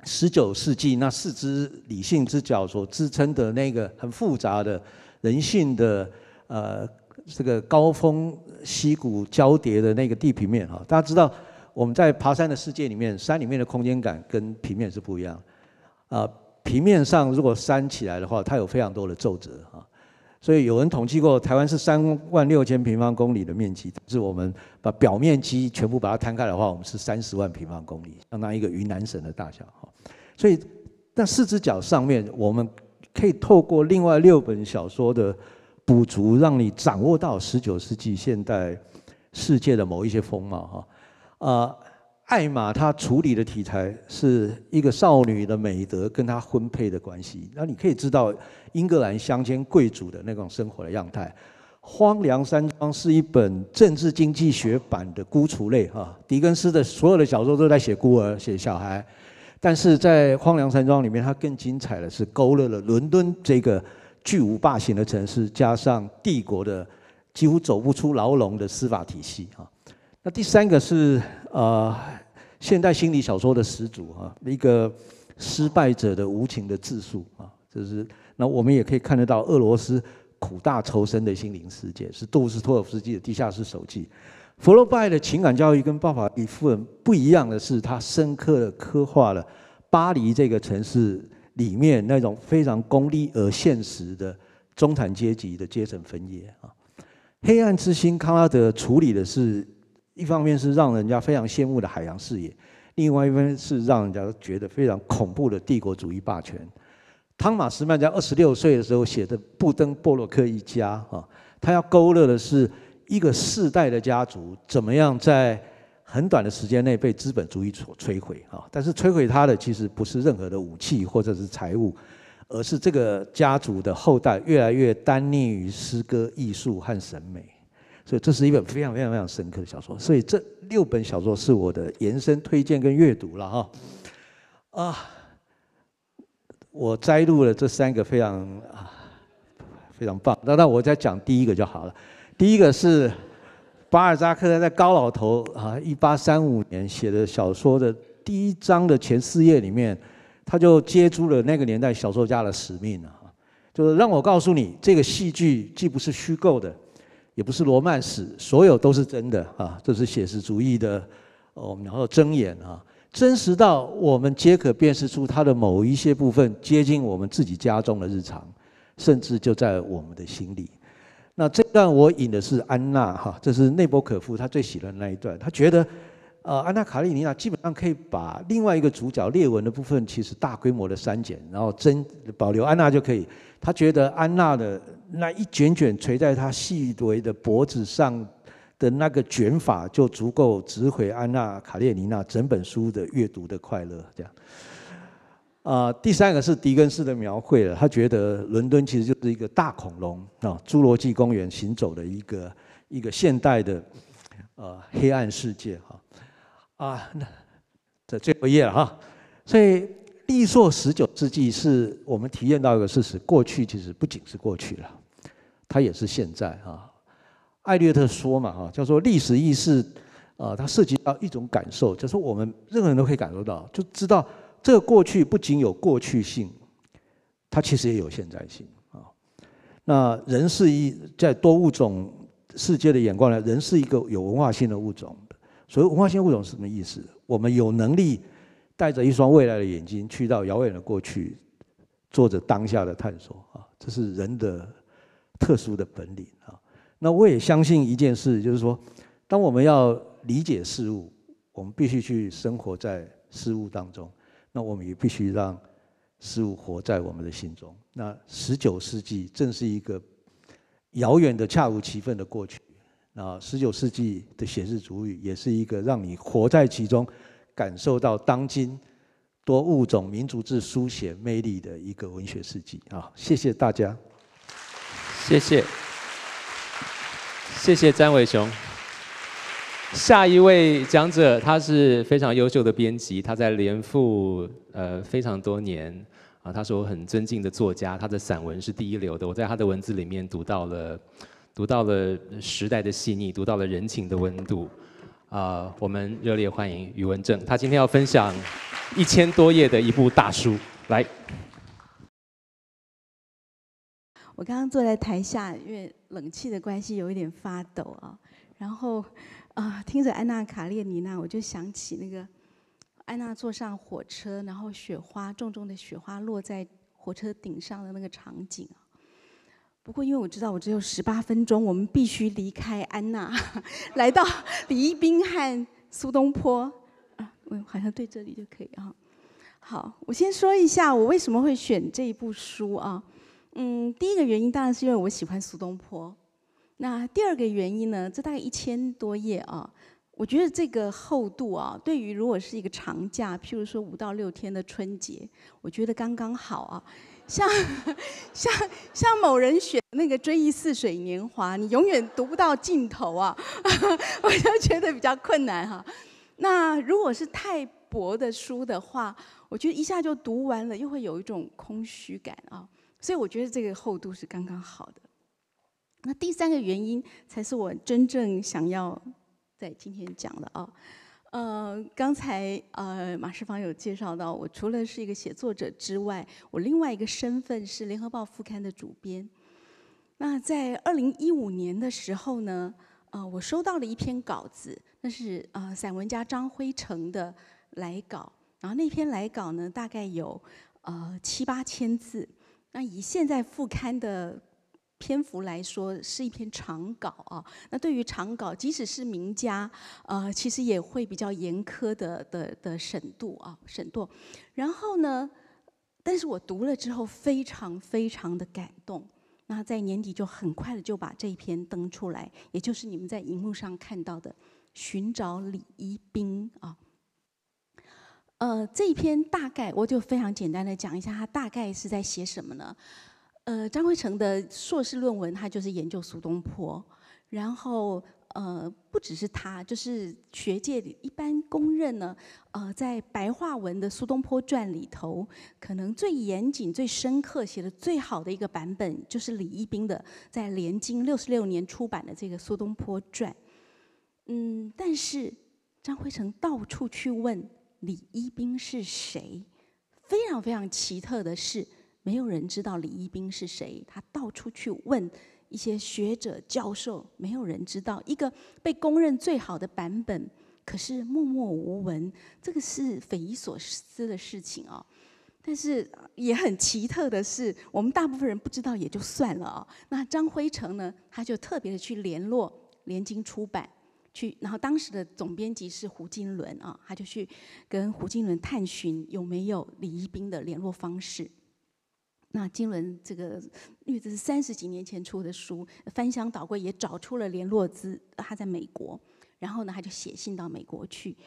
十九世纪那四支理性之角所支撑的那个很复杂的、人性的呃这个高峰、溪谷交叠的那个地平面啊，大家知道。我们在爬山的世界里面，山里面的空间感跟平面是不一样。啊，平面上如果山起来的话，它有非常多的皱褶啊。所以有人统计过，台湾是三万六千平方公里的面积，是我们把表面积全部把它摊开的话，我们是三十万平方公里，相当于一个云南省的大小哈。所以，那四只脚上面，我们可以透过另外六本小说的补足，让你掌握到十九世纪现代世界的某一些风貌哈。啊，艾玛她处理的题材是一个少女的美德跟她婚配的关系。那你可以知道英格兰乡间贵族的那种生活的样态，《荒凉山庄》是一本政治经济学版的孤雏类哈。狄更斯的所有的小说都在写孤儿、写小孩，但是在《荒凉山庄》里面，它更精彩的是勾勒了伦敦这个巨无霸型的城市，加上帝国的几乎走不出牢笼的司法体系哈。那第三个是呃，现代心理小说的始祖啊，一个失败者的无情的自述啊，就是那我们也可以看得到俄罗斯苦大仇深的心灵世界，是杜斯托夫斯基的《地下室手记》。弗洛拜的情感教育跟《爸法利夫人》不一样的是，他深刻的刻画了巴黎这个城市里面那种非常功利而现实的中产阶级的阶层分野啊。《黑暗之心》康拉德处理的是。一方面是让人家非常羡慕的海洋视野，另外一边是让人家觉得非常恐怖的帝国主义霸权。汤马斯曼在二十六岁的时候写的《布登波洛克一家》啊，他要勾勒的是一个世代的家族怎么样在很短的时间内被资本主义所摧毁啊！但是摧毁他的其实不是任何的武器或者是财物，而是这个家族的后代越来越单溺于诗歌、艺术和审美。所以这是一本非常非常非常深刻的小说，所以这六本小说是我的延伸推荐跟阅读了哈，啊，我摘录了这三个非常啊非常棒，那那我再讲第一个就好了，第一个是巴尔扎克在《高老头》啊，一八三五年写的小说的第一章的前四页里面，他就接住了那个年代小说家的使命啊，就是让我告诉你，这个戏剧既不是虚构的。也不是罗曼史，所有都是真的啊！这是写实主义的，哦，然后睁真言啊，真实到我们皆可辨识出它的某一些部分，接近我们自己家中的日常，甚至就在我们的心里。那这段我引的是安娜哈，这是内波可夫他最喜欢的那一段，他觉得呃，安娜卡列尼娜基本上可以把另外一个主角列文的部分，其实大规模的删减，然后真保留安娜就可以。他觉得安娜的。那一卷卷垂在他细微的脖子上的那个卷发，就足够指挥《安娜·卡列尼娜》整本书的阅读的快乐。这样，啊，第三个是狄更斯的描绘了，他觉得伦敦其实就是一个大恐龙啊，侏罗纪公园行走的一个一个现代的呃黑暗世界哈啊。那在最后一页哈，所以立硕十九世纪是我们体验到一个事实：过去其实不仅是过去了。它也是现在啊，艾略特说嘛，哈，叫做历史意识，呃，它涉及到一种感受，就是我们任何人都可以感受到，就知道这个过去不仅有过去性，它其实也有现在性啊。那人是一在多物种世界的眼光来，人是一个有文化性的物种的。所谓文化性物种是什么意思？我们有能力带着一双未来的眼睛，去到遥远的过去，做着当下的探索啊，这是人的。特殊的本领啊！那我也相信一件事，就是说，当我们要理解事物，我们必须去生活在事物当中，那我们也必须让事物活在我们的心中。那十九世纪正是一个遥远的恰如其分的过去，啊，十九世纪的写实主义也是一个让你活在其中，感受到当今多物种民族志书写魅力的一个文学世纪啊！谢谢大家。谢谢，谢谢詹伟雄。下一位讲者，他是非常优秀的编辑，他在《连复呃非常多年啊，他是我很尊敬的作家，他的散文是第一流的。我在他的文字里面读到了，读到了时代的细腻，读到了人情的温度。啊，我们热烈欢迎余文正，他今天要分享一千多页的一部大书，来。我刚刚坐在台下，因为冷气的关系，有一点发抖啊。然后，啊，听着《安娜·卡列尼娜》，我就想起那个安娜坐上火车，然后雪花重重的雪花落在火车顶上的那个场景啊。不过，因为我知道我只有十八分钟，我们必须离开安娜，来到宜宾和苏东坡啊。我好像对这里就可以啊。好，我先说一下我为什么会选这一部书啊。嗯，第一个原因当然是因为我喜欢苏东坡。那第二个原因呢？这大概一千多页啊，我觉得这个厚度啊，对于如果是一个长假，譬如说五到六天的春节，我觉得刚刚好啊。像像像某人选那个《追忆似水年华》，你永远读不到尽头啊，我就觉得比较困难哈。那如果是太薄的书的话，我觉得一下就读完了，又会有一种空虚感啊。所以我觉得这个厚度是刚刚好的。那第三个原因才是我真正想要在今天讲的啊。呃，刚才呃马世芳有介绍到，我除了是一个写作者之外，我另外一个身份是《联合报》副刊的主编。那在二零一五年的时候呢，呃，我收到了一篇稿子，那是呃散文家张辉成的来稿。然后那篇来稿呢，大概有呃七八千字。那以现在副刊的篇幅来说，是一篇长稿啊。那对于长稿，即使是名家，呃，其实也会比较严苛的的的审度啊审度。然后呢，但是我读了之后非常非常的感动。那在年底就很快的就把这一篇登出来，也就是你们在荧幕上看到的《寻找李一冰》啊。呃，这一篇大概我就非常简单的讲一下，他大概是在写什么呢？呃，张辉成的硕士论文，他就是研究苏东坡。然后，呃，不只是他，就是学界里一般公认呢，呃，在白话文的苏东坡传里头，可能最严谨、最深刻、写的最好的一个版本，就是李一冰的在连经六十六年出版的这个《苏东坡传》。嗯，但是张辉成到处去问。李一冰是谁？非常非常奇特的是，没有人知道李一冰是谁。他到处去问一些学者、教授，没有人知道一个被公认最好的版本，可是默默无闻。这个是匪夷所思的事情哦。但是也很奇特的是，我们大部分人不知道也就算了哦。那张辉成呢，他就特别的去联络联经出版。去，然后当时的总编辑是胡金伦啊，他就去跟胡金伦探寻有没有李一冰的联络方式。那金伦这个日子是三十几年前出的书，翻箱倒柜也找出了联络资，他在美国。然后呢，他就写信到美国去。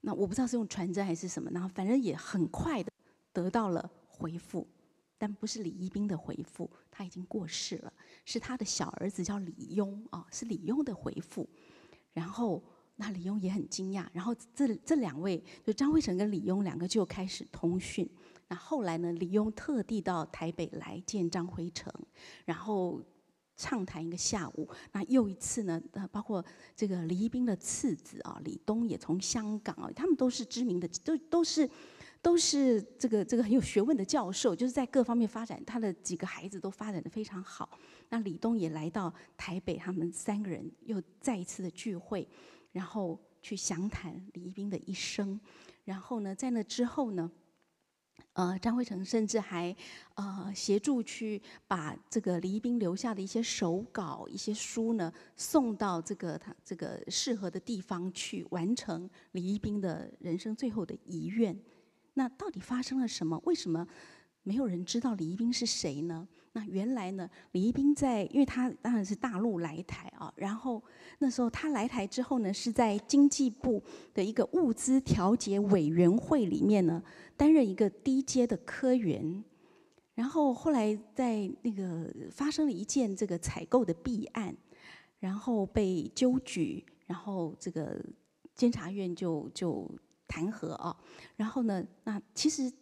那我不知道是用传真还是什么，然后反正也很快的得到了回复，但不是李一冰的回复，他已经过世了，是他的小儿子叫李庸啊，是李庸的回复。然后，那李庸也很惊讶。然后，这这两位，就张辉成跟李庸两个就开始通讯。那后来呢，李庸特地到台北来见张辉成，然后畅谈一个下午。那又一次呢，呃，包括这个李冰的次子啊，李东也从香港啊，他们都是知名的，都都是。都是这个这个很有学问的教授，就是在各方面发展，他的几个孩子都发展的非常好。那李东也来到台北，他们三个人又再一次的聚会，然后去详谈李一冰的一生。然后呢，在那之后呢，呃，张惠成甚至还呃协助去把这个李一冰留下的一些手稿、一些书呢，送到这个他这个适合的地方去，完成李一冰的人生最后的遗愿。那到底发生了什么？为什么没有人知道李一斌是谁呢？那原来呢，李一斌在，因为他当然是大陆来台啊。然后那时候他来台之后呢，是在经济部的一个物资调节委员会里面呢，担任一个低阶的科员。然后后来在那个发生了一件这个采购的弊案，然后被纠举，然后这个监察院就就。弹劾啊，然后呢，那其实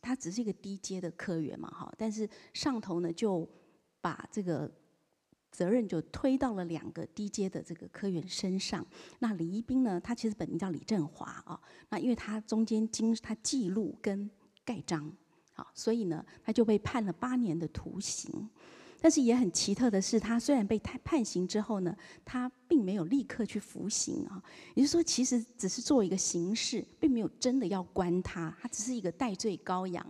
他只是一个低阶的科员嘛，哈，但是上头呢就把这个责任就推到了两个低阶的这个科员身上。那李一斌呢，他其实本名叫李振华啊，那因为他中间经他记录跟盖章，好，所以呢他就被判了八年的徒刑。但是也很奇特的是，他虽然被判刑之后呢，他并没有立刻去服刑啊，也就是说，其实只是做一个形式，并没有真的要关他，他只是一个戴罪羔羊。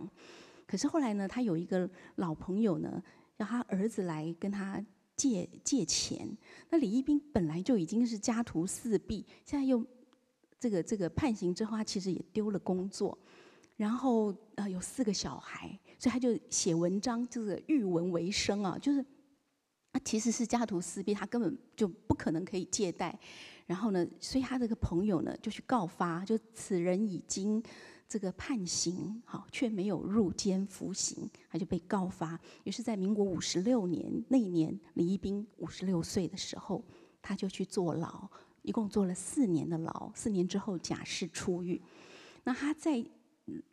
可是后来呢，他有一个老朋友呢，让他儿子来跟他借借钱。那李一斌本来就已经是家徒四壁，现在又这个这个判刑之后，他其实也丢了工作，然后呃有四个小孩。所以他就写文章，就是寓文为生啊，就是他其实是家徒四壁，他根本就不可能可以借贷。然后呢，所以他这个朋友呢就去告发，就此人已经这个判刑，好，却没有入监服刑，他就被告发。于是，在民国五十六年那一年，李一斌五十六岁的时候，他就去坐牢，一共坐了四年的牢，四年之后假释出狱。那他在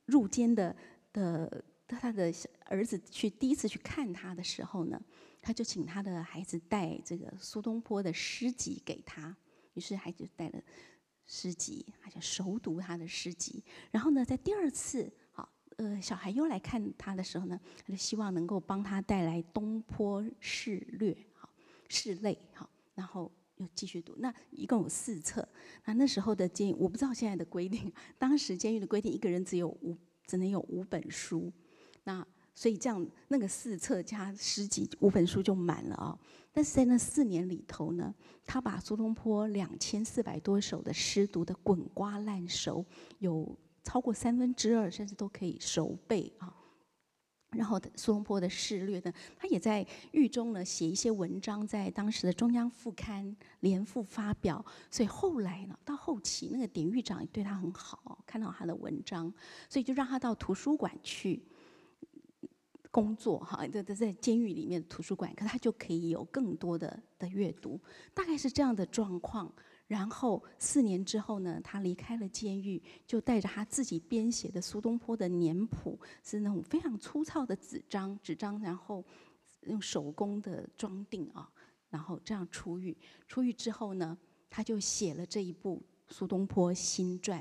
入监的的。他的儿子去第一次去看他的时候呢，他就请他的孩子带这个苏东坡的诗集给他。于是孩子就带了诗集，他就熟读他的诗集。然后呢，在第二次，好，呃，小孩又来看他的时候呢，他就希望能够帮他带来《东坡事略》好，《事类》好，然后又继续读。那一共有四册啊。那时候的监，狱，我不知道现在的规定，当时监狱的规定，一个人只有五，只能有五本书。那所以这样，那个四册加十几五本书就满了啊。但是在那四年里头呢，他把苏东坡两千四百多首的诗读得滚瓜烂熟，有超过三分之二甚至都可以熟背啊。然后苏东坡的诗略呢，他也在狱中呢写一些文章，在当时的中央副刊《连副》发表。所以后来呢，到后期那个典狱长也对他很好，看到他的文章，所以就让他到图书馆去。工作哈，在在在监狱里面图书馆，可他就可以有更多的的阅读，大概是这样的状况。然后四年之后呢，他离开了监狱，就带着他自己编写的苏东坡的年谱，是那种非常粗糙的纸张，纸张，然后用手工的装订啊，然后这样出狱。出狱之后呢，他就写了这一部《苏东坡新传》。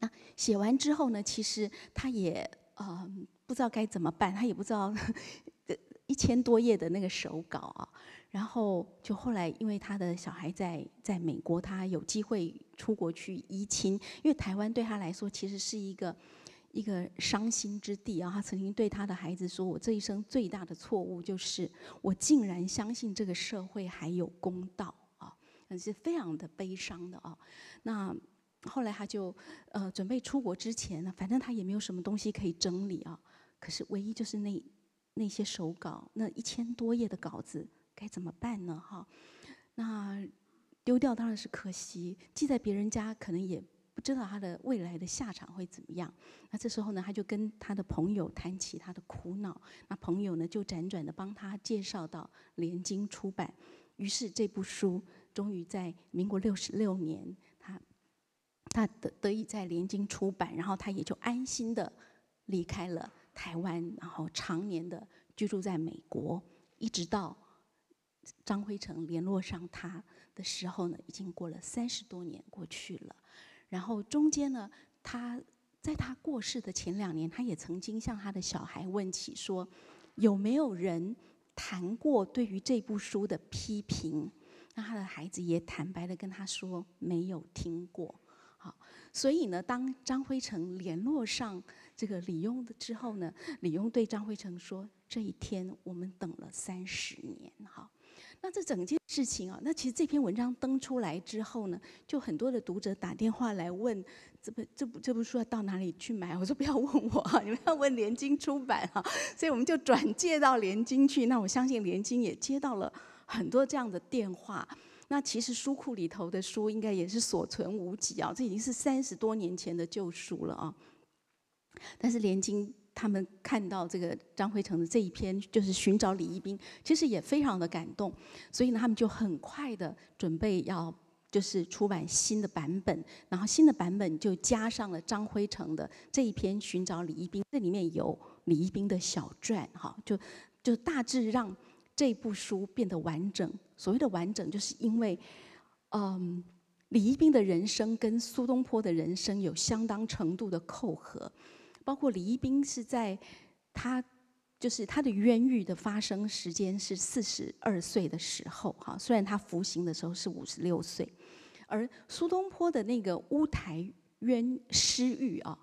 那写完之后呢，其实他也。啊，不知道该怎么办，他也不知道，一千多页的那个手稿啊，然后就后来，因为他的小孩在在美国，他有机会出国去移亲，因为台湾对他来说其实是一个一个伤心之地啊。他曾经对他的孩子说：“我这一生最大的错误就是我竟然相信这个社会还有公道啊！”那是非常的悲伤的啊。那。后来他就，呃，准备出国之前呢，反正他也没有什么东西可以整理啊。可是唯一就是那那些手稿，那一千多页的稿子该怎么办呢？哈，那丢掉当然是可惜，寄在别人家可能也不知道他的未来的下场会怎么样。那这时候呢，他就跟他的朋友谈起他的苦恼，那朋友呢就辗转的帮他介绍到联经出版。于是这部书终于在民国六十六年。他得得以在联经出版，然后他也就安心的离开了台湾，然后常年的居住在美国，一直到张辉成联络上他的时候呢，已经过了三十多年过去了。然后中间呢，他在他过世的前两年，他也曾经向他的小孩问起说，有没有人谈过对于这部书的批评？那他的孩子也坦白的跟他说，没有听过。所以呢，当张辉成联络上这个李庸之后呢，李庸对张辉成说：“这一天我们等了三十年，哈。那这整件事情啊，那其实这篇文章登出来之后呢，就很多的读者打电话来问：‘这本这部这部书要到哪里去买？’我说不要问我，你们要问联经出版哈。”所以我们就转借到联经去。那我相信联经也接到了很多这样的电话。”那其实书库里头的书应该也是所存无几啊，这已经是三十多年前的旧书了啊。但是连金他们看到这个张辉成的这一篇，就是寻找李一冰，其实也非常的感动，所以呢，他们就很快的准备要就是出版新的版本，然后新的版本就加上了张辉成的这一篇《寻找李一冰》，这里面有李一冰的小传，哈，就就大致让。这部书变得完整。所谓的完整，就是因为，嗯，李一斌的人生跟苏东坡的人生有相当程度的扣合，包括李一斌是在他就是他的冤狱的发生时间是四十二岁的时候，哈，虽然他服刑的时候是五十六岁，而苏东坡的那个乌台冤失狱啊。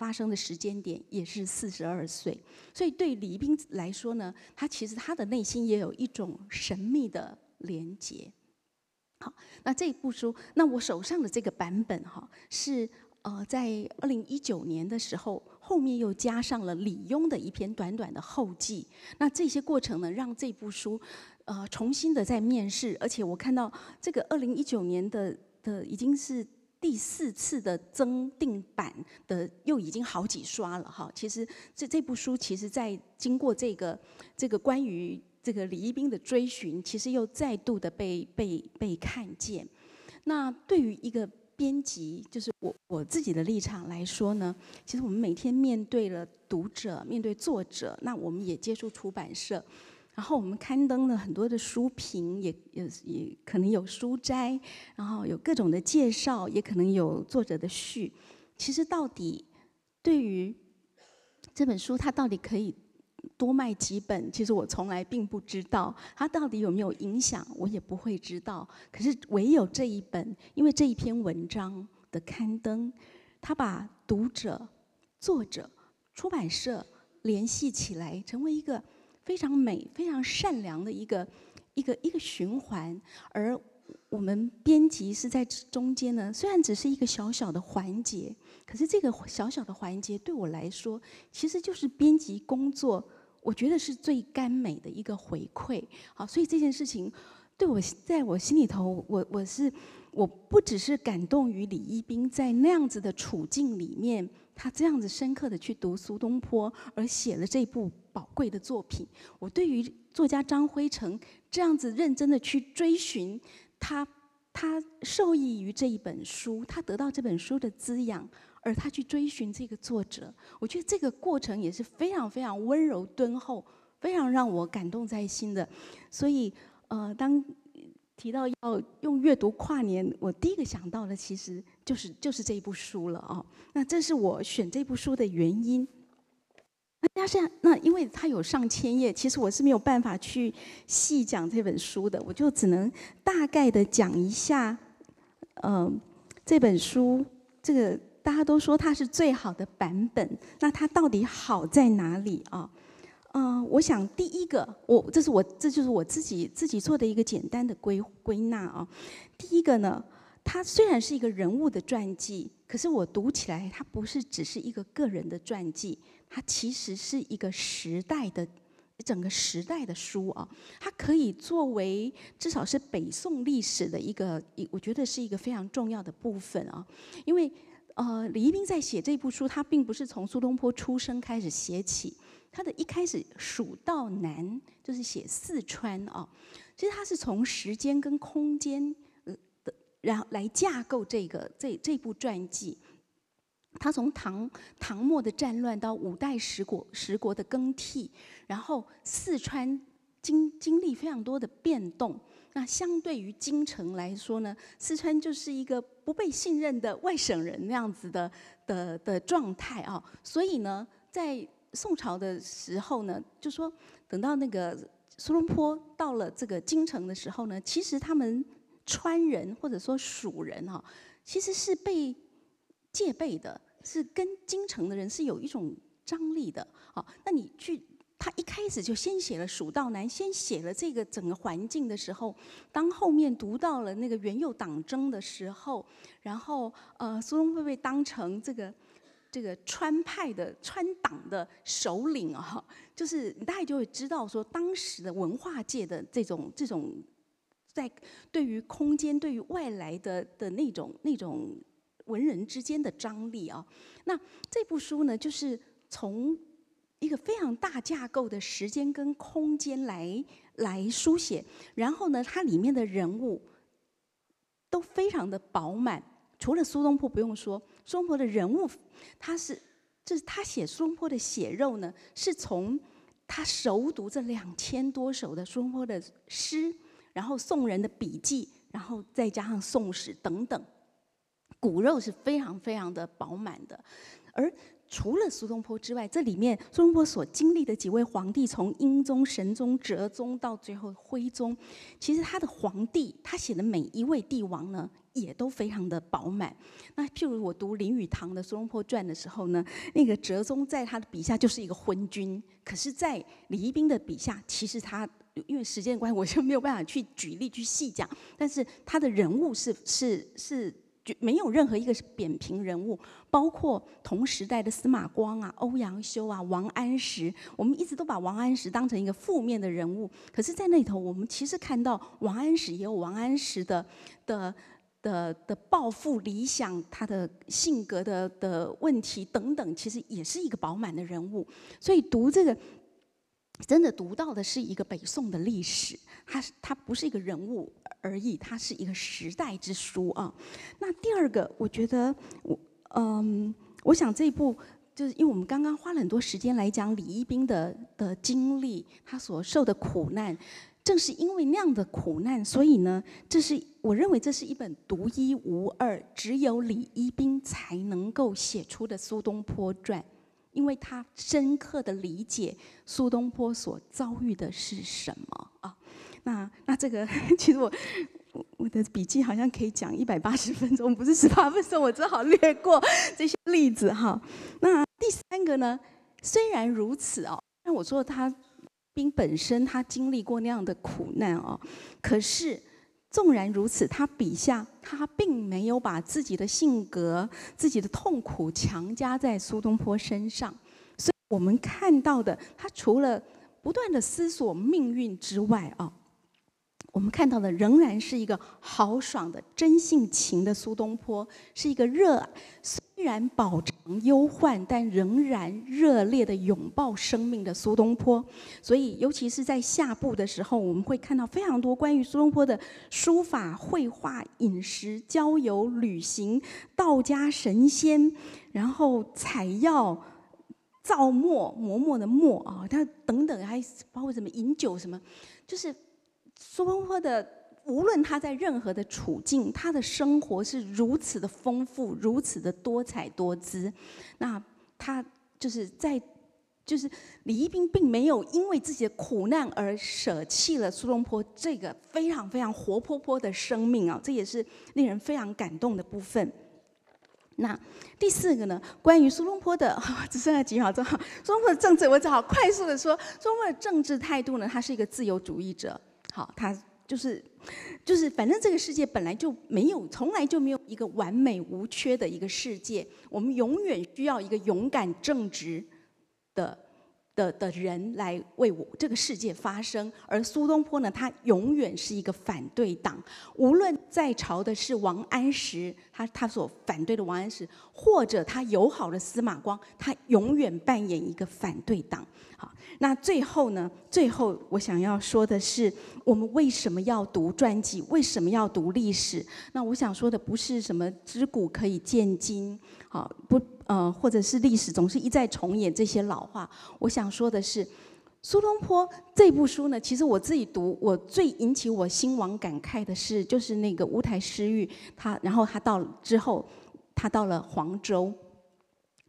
发生的时间点也是四十二岁，所以对李冰来说呢，他其实他的内心也有一种神秘的连结。好，那这一部书，那我手上的这个版本哈，是呃在二零一九年的时候，后面又加上了李庸的一篇短短的后记。那这些过程呢，让这部书呃重新的在面世，而且我看到这个二零一九年的的已经是。第四次的增订版的又已经好几刷了哈，其实这这部书其实在经过这个这个关于这个李一斌的追寻，其实又再度的被被被看见。那对于一个编辑，就是我我自己的立场来说呢，其实我们每天面对了读者，面对作者，那我们也接触出版社。然后我们刊登了很多的书评，也也也可能有书摘，然后有各种的介绍，也可能有作者的序。其实到底对于这本书，它到底可以多卖几本？其实我从来并不知道它到底有没有影响，我也不会知道。可是唯有这一本，因为这一篇文章的刊登，它把读者、作者、出版社联系起来，成为一个。非常美、非常善良的一个一个一个循环，而我们编辑是在中间呢。虽然只是一个小小的环节，可是这个小小的环节对我来说，其实就是编辑工作，我觉得是最甘美的一个回馈。好，所以这件事情对我在我心里头，我我是我不只是感动于李一冰在那样子的处境里面，他这样子深刻的去读苏东坡，而写了这部。宝贵的作品，我对于作家张辉成这样子认真的去追寻，他他受益于这一本书，他得到这本书的滋养，而他去追寻这个作者，我觉得这个过程也是非常非常温柔敦厚，非常让我感动在心的。所以，呃，当提到要用阅读跨年，我第一个想到的其实就是就是这一部书了啊。那这是我选这部书的原因。那这样，那因为它有上千页，其实我是没有办法去细讲这本书的，我就只能大概的讲一下，嗯，这本书，这个大家都说它是最好的版本，那它到底好在哪里啊？嗯，我想第一个，我这是我这就是我自己自己做的一个简单的归归纳啊。第一个呢，它虽然是一个人物的传记，可是我读起来，它不是只是一个个人的传记。它其实是一个时代的整个时代的书啊，它可以作为至少是北宋历史的一个一，我觉得是一个非常重要的部分啊。因为呃，李一冰在写这部书，他并不是从苏东坡出生开始写起，他的一开始《蜀道难》就是写四川啊。其实他是从时间跟空间呃的，然后来架构这个这这部传记。他从唐唐末的战乱到五代十国十国的更替，然后四川经经历非常多的变动。那相对于京城来说呢，四川就是一个不被信任的外省人那样子的的的状态啊。所以呢，在宋朝的时候呢，就说等到那个苏东坡到了这个京城的时候呢，其实他们川人或者说蜀人哈，其实是被。戒备的，是跟京城的人是有一种张力的。好，那你去，他一开始就先写了《蜀道难》，先写了这个整个环境的时候，当后面读到了那个元佑党争的时候，然后呃，苏东坡被当成这个这个川派的川党的首领啊，就是你大概就会知道说，当时的文化界的这种这种在对于空间、对于外来的的那种那种。文人之间的张力啊，那这部书呢，就是从一个非常大架构的时间跟空间来来书写，然后呢，它里面的人物都非常的饱满。除了苏东坡不用说，苏东坡的人物，他是就是他写苏东坡的血肉呢，是从他熟读这两千多首的苏东坡的诗，然后宋人的笔记，然后再加上《宋史》等等。骨肉是非常非常的饱满的，而除了苏东坡之外，这里面苏东坡所经历的几位皇帝，从英宗、神宗、哲宗到最后徽宗，其实他的皇帝他写的每一位帝王呢，也都非常的饱满。那譬如我读林语堂的《苏东坡传》的时候呢，那个哲宗在他的笔下就是一个昏君，可是，在李一冰的笔下，其实他因为时间关系，我就没有办法去举例去细讲，但是他的人物是是是。就没有任何一个扁平人物，包括同时代的司马光啊、欧阳修啊、王安石，我们一直都把王安石当成一个负面的人物。可是，在那里头，我们其实看到王安石也有王安石的的的的抱负、理想，他的性格的的问题等等，其实也是一个饱满的人物。所以读这个，真的读到的是一个北宋的历史，他他不是一个人物。而已，它是一个时代之书啊。那第二个，我觉得，我嗯，我想这部就是因为我们刚刚花了很多时间来讲李一冰的的经历，他所受的苦难，正是因为那样的苦难，所以呢，这是我认为这是一本独一无二、只有李一冰才能够写出的《苏东坡传》，因为他深刻的理解苏东坡所遭遇的是什么啊。那那这个 其实我我我的笔记好像可以讲一百八十分钟，不是十八分钟，我只好略过这些例子哈。那第三个呢？虽然如此哦，那我说他兵本身他经历过那样的苦难哦，可是纵然如此，他笔下他并没有把自己的性格、自己的痛苦强加在苏东坡身上，所以我们看到的他除了不断的思索命运之外哦。我们看到的仍然是一个豪爽的真性情的苏东坡，是一个热，虽然饱尝忧患，但仍然热烈的拥抱生命的苏东坡。所以，尤其是在下部的时候，我们会看到非常多关于苏东坡的书法、绘画、饮食、交游、旅行、道家神仙，然后采药、造墨、磨墨的墨啊，他等等，还包括什么饮酒什么，就是。苏东坡的，无论他在任何的处境，他的生活是如此的丰富，如此的多彩多姿。那他就是在，就是李一冰并没有因为自己的苦难而舍弃了苏东坡这个非常非常活泼泼的生命啊，这也是令人非常感动的部分。那第四个呢，关于苏东坡的，只剩下几秒钟。苏东坡的政治，我只好快速的说，苏东坡的政治态度呢，他是一个自由主义者。好，他就是，就是，反正这个世界本来就没有，从来就没有一个完美无缺的一个世界。我们永远需要一个勇敢正直的的的人来为我这个世界发声。而苏东坡呢，他永远是一个反对党。无论在朝的是王安石，他他所反对的王安石，或者他友好的司马光，他永远扮演一个反对党。好，那最后呢？最后我想要说的是，我们为什么要读传记？为什么要读历史？那我想说的不是什么知古可以鉴今，好不呃，或者是历史总是一再重演这些老话。我想说的是，苏东坡这部书呢，其实我自己读，我最引起我心亡感慨的是，就是那个乌台诗域，他然后他到之后，他到了黄州。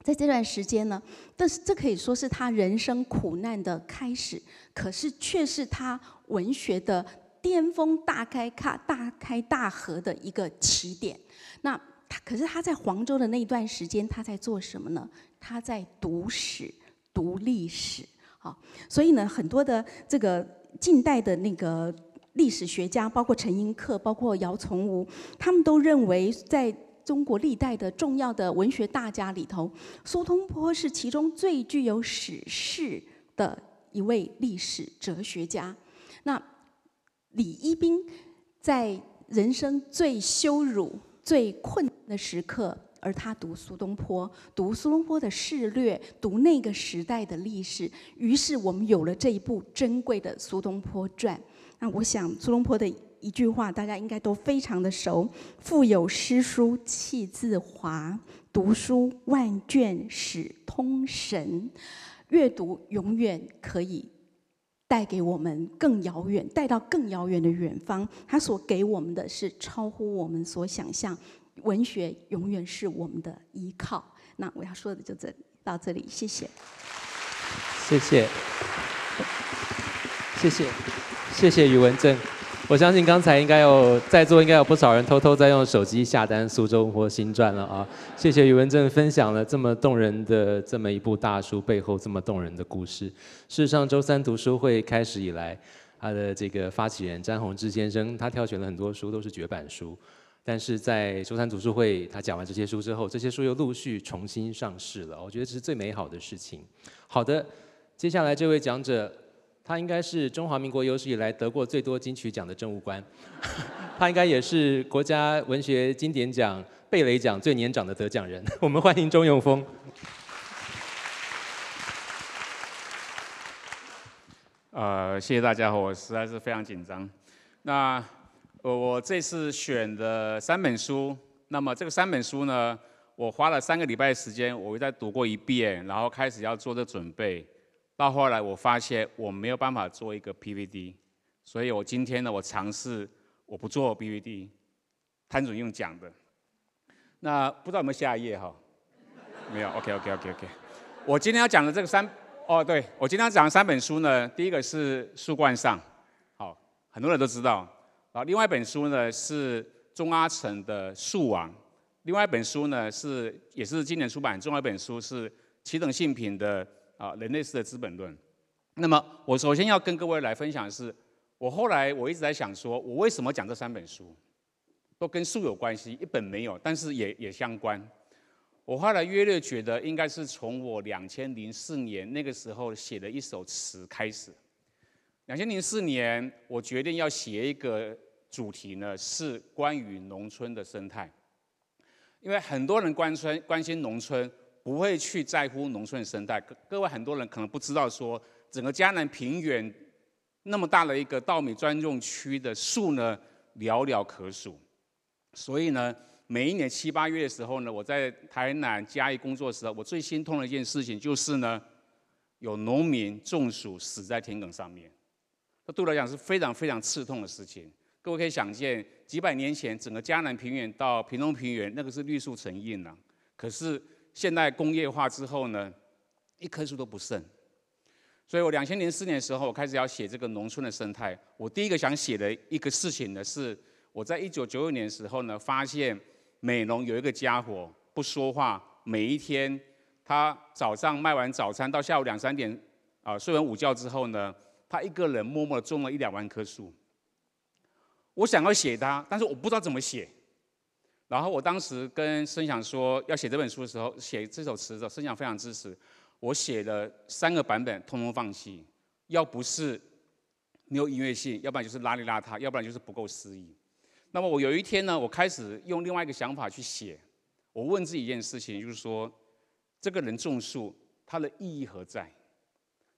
在这段时间呢，但是这可以说是他人生苦难的开始，可是却是他文学的巅峰大开卡大开大合的一个起点。那他可是他在黄州的那一段时间，他在做什么呢？他在读史、读历史好，所以呢，很多的这个近代的那个历史学家，包括陈寅恪、包括姚崇吾，他们都认为在。中国历代的重要的文学大家里头，苏东坡是其中最具有史事的一位历史哲学家。那李一冰在人生最羞辱、最困的时刻，而他读苏东坡，读苏东坡的事略，读那个时代的历史，于是我们有了这一部珍贵的《苏东坡传》。那我想，苏东坡的。一句话，大家应该都非常的熟：“腹有诗书气自华，读书万卷史通神。”阅读永远可以带给我们更遥远，带到更遥远的远方。它所给我们的是超乎我们所想象。文学永远是我们的依靠。那我要说的就这，到这里，谢谢。谢谢，谢谢，谢谢宇文正。我相信刚才应该有在座应该有不少人偷偷在用手机下单《苏州或新传》了啊！谢谢余文正分享了这么动人的这么一部大书背后这么动人的故事。事实上，周三读书会开始以来，他的这个发起人詹宏志先生，他挑选了很多书都是绝版书，但是在周三读书会他讲完这些书之后，这些书又陆续重新上市了。我觉得这是最美好的事情。好的，接下来这位讲者。他应该是中华民国有史以来得过最多金曲奖的政务官，他应该也是国家文学经典奖贝雷奖最年长的得奖人。我们欢迎钟永峰。呃，谢谢大家，我实在是非常紧张。那我这次选的三本书，那么这个三本书呢，我花了三个礼拜的时间，我会再读过一遍，然后开始要做这准备。到后来，我发现我没有办法做一个 PVD，所以我今天呢，我尝试我不做 PVD。潘主任讲的，那不知道有没有下一页哈？没有，OK OK OK OK。我今天要讲的这个三哦，对我今天要讲的三本书呢，第一个是树冠上，好，很多人都知道。然后另外一本书呢是钟阿成的树王，另外一本书呢是也是今年出版，另外一本书是奇等性品的。啊，人类式的《资本论》，那么我首先要跟各位来分享的是，我后来我一直在想，说我为什么讲这三本书，都跟树有关系，一本没有，但是也也相关。我后来约略觉得，应该是从我两千零四年那个时候写的一首词开始。两千零四年，我决定要写一个主题呢，是关于农村的生态，因为很多人关心关心农村。不会去在乎农村生态。各各位很多人可能不知道，说整个嘉南平原那么大的一个稻米专用区的树呢，寥寥可数。所以呢，每一年七八月的时候呢，我在台南嘉义工作的时候，我最心痛的一件事情就是呢，有农民中暑死在田埂上面。这对来讲是非常非常刺痛的事情。各位可以想见，几百年前整个嘉南平原到屏东平原，那个是绿树成荫啊。可是现代工业化之后呢，一棵树都不剩。所以我两千零四年的时候，我开始要写这个农村的生态。我第一个想写的一个事情呢，是我在一九九六年的时候呢，发现美农有一个家伙不说话，每一天他早上卖完早餐到下午两三点啊，睡完午觉之后呢，他一个人默默种了一两万棵树。我想要写他，但是我不知道怎么写。然后我当时跟孙想说要写这本书的时候，写这首词的时候，孙想非常支持。我写了三个版本，通通放弃。要不是没有音乐性，要不然就是邋里邋遢，要不然就是不够诗意。那么我有一天呢，我开始用另外一个想法去写。我问自己一件事情，就是说，这个人种树，它的意义何在？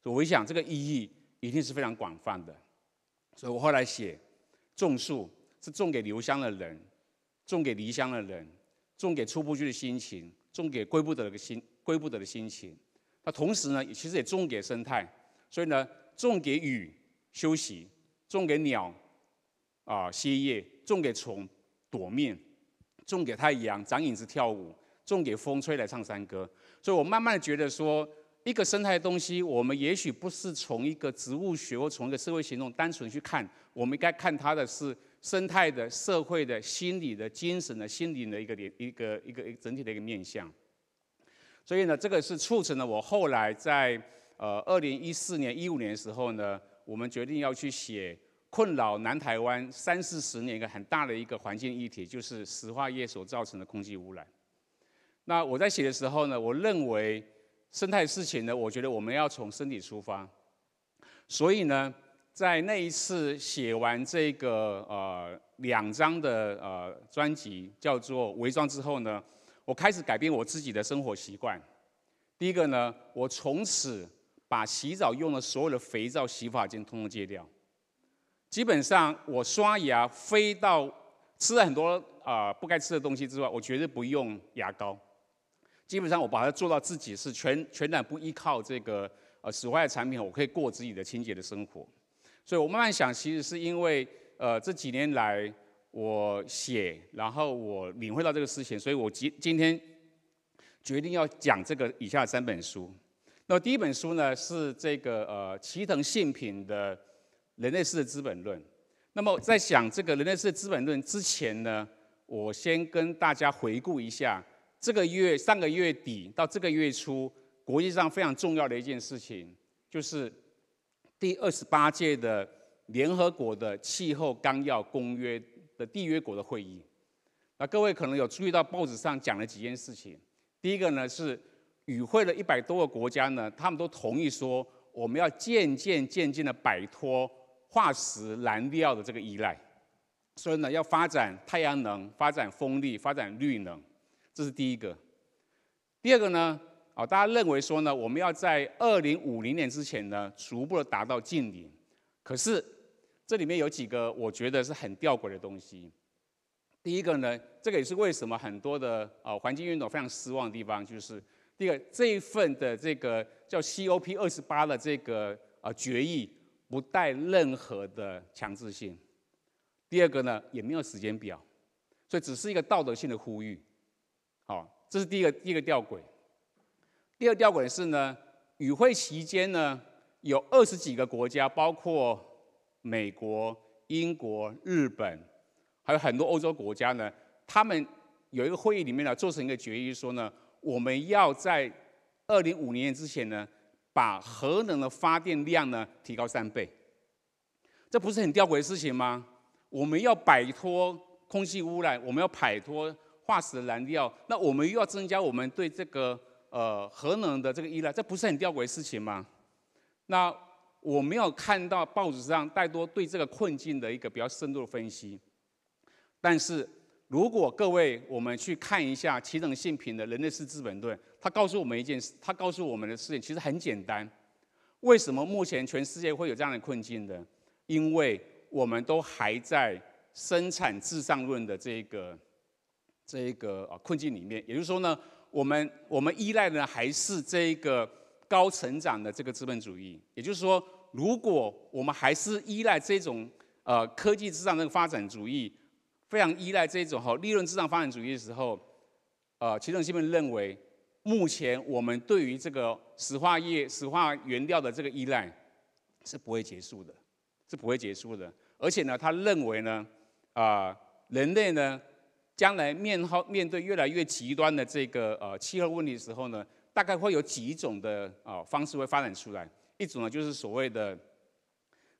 我一想，这个意义一定是非常广泛的。所以我后来写，种树是种给留香的人。种给离乡的人，种给出不去的心情，种给归不得的心，归不得的心情。那同时呢，也其实也种给生态，所以呢，种给雨休息，种给鸟啊歇业，种给虫躲面，种给太阳长影子跳舞，种给风吹来唱山歌。所以我慢慢的觉得说，一个生态的东西，我们也许不是从一个植物学或从一个社会行动单纯去看，我们应该看它的是。生态的、社会的、心理的、精神的、心灵的一个连、一个、一个、一个整体的一个面向。所以呢，这个是促成了我后来在呃二零一四年、一五年的时候呢，我们决定要去写困扰南台湾三四十年一个很大的一个环境议题，就是石化业所造成的空气污染。那我在写的时候呢，我认为生态事情呢，我觉得我们要从身体出发，所以呢。在那一次写完这个呃两张的呃专辑叫做《伪装》之后呢，我开始改变我自己的生活习惯。第一个呢，我从此把洗澡用的所有的肥皂、洗发精通通戒掉。基本上我刷牙，飞到吃了很多啊不该吃的东西之外，我绝对不用牙膏。基本上我把它做到自己是全全然不依靠这个呃损坏产品，我可以过自己的清洁的生活。所以，我慢慢想，其实是因为，呃，这几年来我写，然后我领会到这个事情，所以我今今天决定要讲这个以下三本书。那第一本书呢，是这个呃齐藤信品的《人类似的资本论》。那么在讲这个《人类世的资本论》之前呢，我先跟大家回顾一下这个月上个月底到这个月初，国际上非常重要的一件事情，就是。第二十八届的联合国的气候纲要公约的缔约国的会议，那各位可能有注意到报纸上讲了几件事情。第一个呢是与会的一百多个国家呢，他们都同意说我们要渐渐渐渐的摆脱化石燃料的这个依赖，所以呢要发展太阳能、发展风力、发展绿能，这是第一个。第二个呢？啊，大家认为说呢，我们要在二零五零年之前呢，逐步的达到近零。可是这里面有几个，我觉得是很吊诡的东西。第一个呢，这个也是为什么很多的呃环境运动非常失望的地方，就是，第二这一份的这个叫 COP 二十八的这个呃决议，不带任何的强制性。第二个呢，也没有时间表，所以只是一个道德性的呼吁。好，这是第一个第一个吊诡。第二吊诡的是呢，与会期间呢，有二十几个国家，包括美国、英国、日本，还有很多欧洲国家呢，他们有一个会议里面呢，做成一个决议，说呢，我们要在二零五年之前呢，把核能的发电量呢提高三倍。这不是很吊诡的事情吗？我们要摆脱空气污染，我们要摆脱化石燃料，那我们又要增加我们对这个。呃，核能的这个依赖，这不是很吊诡的事情吗？那我没有看到报纸上太多对这个困境的一个比较深度的分析。但是，如果各位我们去看一下齐泽性平的《人类是资本论》，他告诉我们一件事，他告诉我们的事情其实很简单：为什么目前全世界会有这样的困境呢？因为我们都还在生产至上论的这个、这个啊困境里面。也就是说呢？我们我们依赖的还是这个高成长的这个资本主义，也就是说，如果我们还是依赖这种呃科技至上的发展主义，非常依赖这种哈利润至上发展主义的时候，呃，齐正基本认为，目前我们对于这个石化业、石化原料的这个依赖是不会结束的，是不会结束的，而且呢，他认为呢，啊，人类呢。将来面后面对越来越极端的这个呃气候问题的时候呢，大概会有几种的啊方式会发展出来。一种呢就是所谓的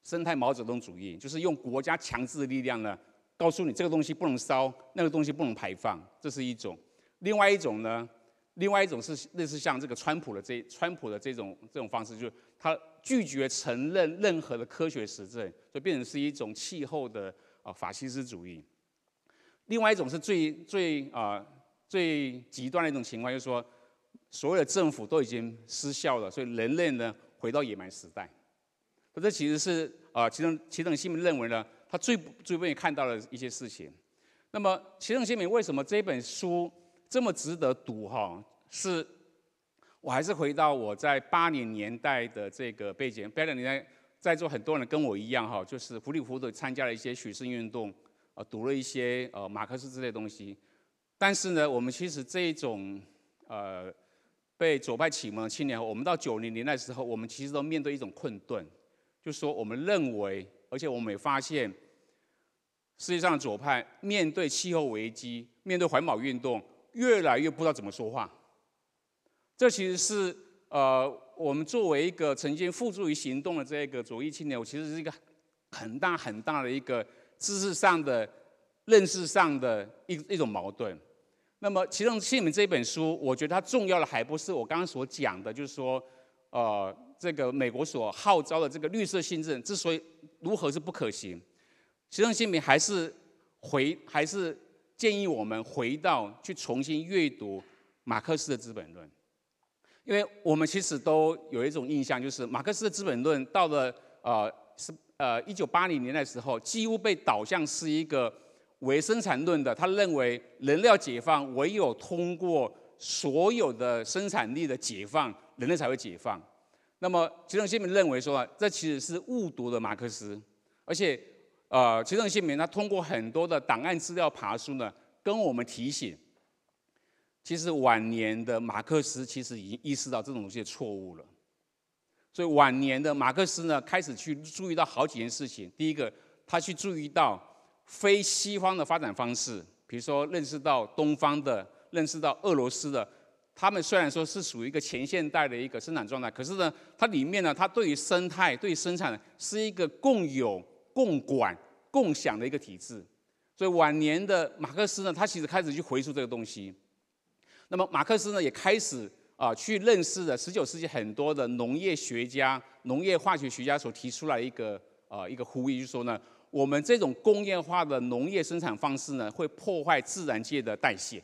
生态毛泽东主义，就是用国家强制的力量呢，告诉你这个东西不能烧，那个东西不能排放，这是一种。另外一种呢，另外一种是类似像这个川普的这川普的这种这种方式，就是他拒绝承认任何的科学实证，就变成是一种气候的啊法西斯主义。另外一种是最最啊最极端的一种情况，就是说所有的政府都已经失效了，所以人类呢回到野蛮时代。那这其实是啊齐正齐正新民认为呢，他最最不愿意看到的一些事情。那么齐正新民为什么这本书这么值得读哈？是，我还是回到我在八零年代的这个背景。八零年代在座很多人跟我一样哈，就是糊里糊涂参加了一些学生运动。啊，读了一些呃马克思之类东西，但是呢，我们其实这一种呃被左派启蒙的青年，我们到九零年代时候，我们其实都面对一种困顿，就是说我们认为，而且我们也发现，实际上左派面对气候危机、面对环保运动，越来越不知道怎么说话。这其实是呃，我们作为一个曾经付诸于行动的这个左翼青年，我其实是一个很大很大的一个。知识上的、认识上的一一种矛盾，那么，其中《信明这本书，我觉得它重要的还不是我刚刚所讲的，就是说，呃，这个美国所号召的这个绿色新政之所以如何是不可行，其中《信明还是回还是建议我们回到去重新阅读马克思的《资本论》，因为我们其实都有一种印象，就是马克思的《资本论》到了呃。是呃，一九八零年的时候，几乎被导向是一个唯生产论的。他认为，人类要解放，唯有通过所有的生产力的解放，人类才会解放。那么，齐正新民认为说，这其实是误读了马克思。而且，呃，齐正新民他通过很多的档案资料爬书呢，跟我们提醒，其实晚年的马克思其实已经意识到这种东西的错误了。所以晚年的马克思呢，开始去注意到好几件事情。第一个，他去注意到非西方的发展方式，比如说认识到东方的，认识到俄罗斯的。他们虽然说是属于一个前现代的一个生产状态，可是呢，它里面呢，它对于生态、对生产是一个共有、共管、共享的一个体制。所以晚年的马克思呢，他其实开始去回溯这个东西。那么马克思呢，也开始。啊，去认识的十九世纪很多的农业学家、农业化学学家所提出来一个啊一个呼吁，就说呢，我们这种工业化的农业生产方式呢，会破坏自然界的代谢。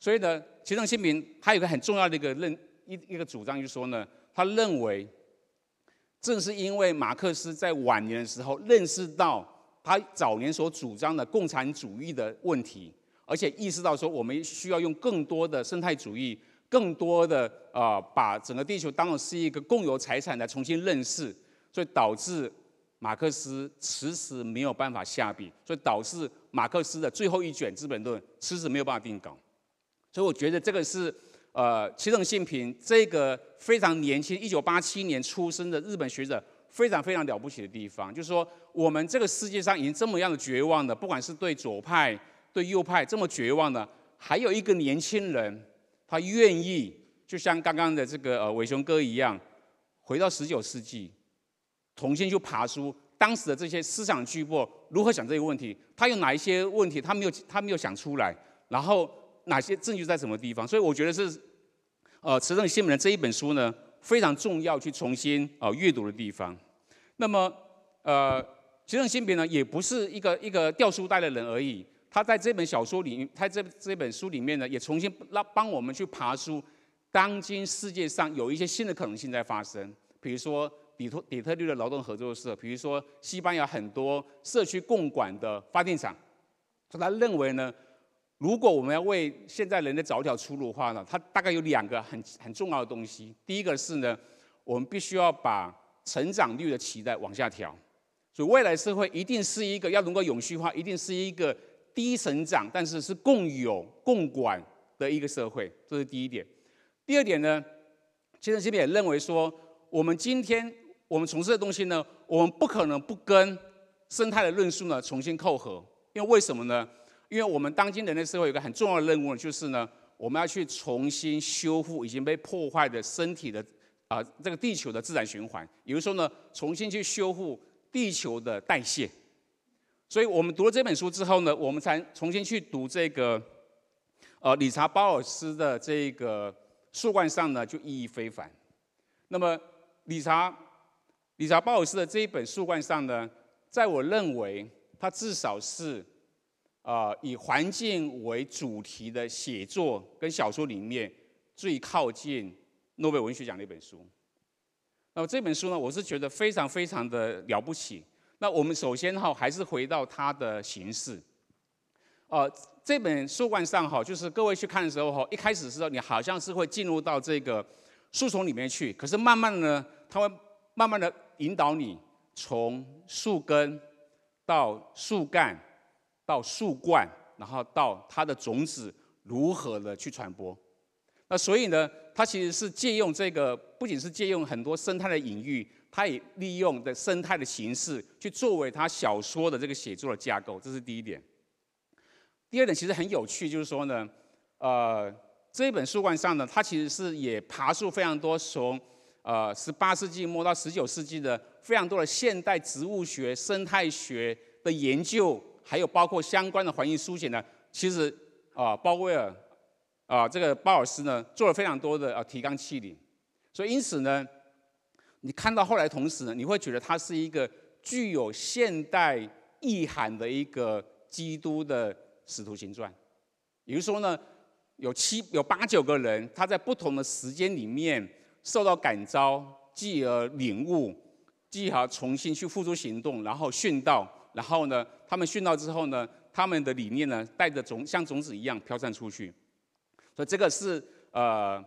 所以呢，齐正新平还有个很重要的一个认一一个主张，就说呢，他认为正是因为马克思在晚年的时候认识到他早年所主张的共产主义的问题，而且意识到说我们需要用更多的生态主义。更多的啊，把整个地球当成是一个共有财产来重新认识，所以导致马克思迟迟没有办法下笔，所以导致马克思的最后一卷《资本论》迟迟没有办法定稿。所以我觉得这个是呃，齐藤信平这个非常年轻，1987年出生的日本学者非常非常了不起的地方，就是说我们这个世界上已经这么样的绝望了，不管是对左派对右派这么绝望的，还有一个年轻人。他愿意，就像刚刚的这个呃伟雄哥一样，回到十九世纪，重新去爬书，当时的这些思想巨擘如何想这个问题，他有哪一些问题他没有他没有想出来，然后哪些证据在什么地方？所以我觉得是，呃，池正新闻》的这一本书呢非常重要，去重新呃阅读的地方。那么呃，学生新别呢也不是一个一个掉书袋的人而已。他在这本小说里，他这这本书里面呢，也重新让帮我们去爬出当今世界上有一些新的可能性在发生。比如说底特底特律的劳动合作社，比如说西班牙很多社区共管的发电厂。他认为呢，如果我们要为现在人类找一条出路的话呢，他大概有两个很很重要的东西。第一个是呢，我们必须要把成长率的期待往下调。所以未来社会一定是一个要能够永续化，一定是一个。低成长，但是是共有共管的一个社会，这是第一点。第二点呢，其实这边也认为说，我们今天我们从事的东西呢，我们不可能不跟生态的论述呢重新扣合。因为为什么呢？因为我们当今人类社会有个很重要的任务呢，就是呢，我们要去重新修复已经被破坏的身体的啊，这个地球的自然循环。比如说呢，重新去修复地球的代谢。所以我们读了这本书之后呢，我们才重新去读这个，呃，理查鲍尔斯的这个《树冠》上呢，就意义非凡。那么理查理查鲍尔斯的这一本书《冠》上呢，在我认为，它至少是，呃，以环境为主题的写作跟小说里面最靠近诺贝尔文学奖的一本书。那么这本书呢，我是觉得非常非常的了不起。那我们首先哈还是回到它的形式，呃，这本书冠上哈，就是各位去看的时候哈，一开始的时候你好像是会进入到这个树丛里面去，可是慢慢呢，它会慢慢的引导你从树根到树干到树冠，然后到它的种子如何的去传播。那所以呢，它其实是借用这个，不仅是借用很多生态的隐喻。他也利用的生态的形式去作为他小说的这个写作的架构，这是第一点。第二点其实很有趣，就是说呢，呃，这一本书冠上呢，它其实是也爬树非常多从呃十八世纪末到十九世纪的非常多的现代植物学、生态学的研究，还有包括相关的环境书写呢，其实啊，鲍威尔啊，这个鲍尔斯呢，做了非常多的呃提纲挈领，所以因此呢。你看到后来，同时呢，你会觉得它是一个具有现代意涵的一个基督的使徒行传。也就是说呢，有七有八九个人，他在不同的时间里面受到感召，继而领悟，继而重新去付诸行动，然后殉道。然后呢，他们殉道之后呢，他们的理念呢，带着种像种子一样飘散出去。所以这个是呃，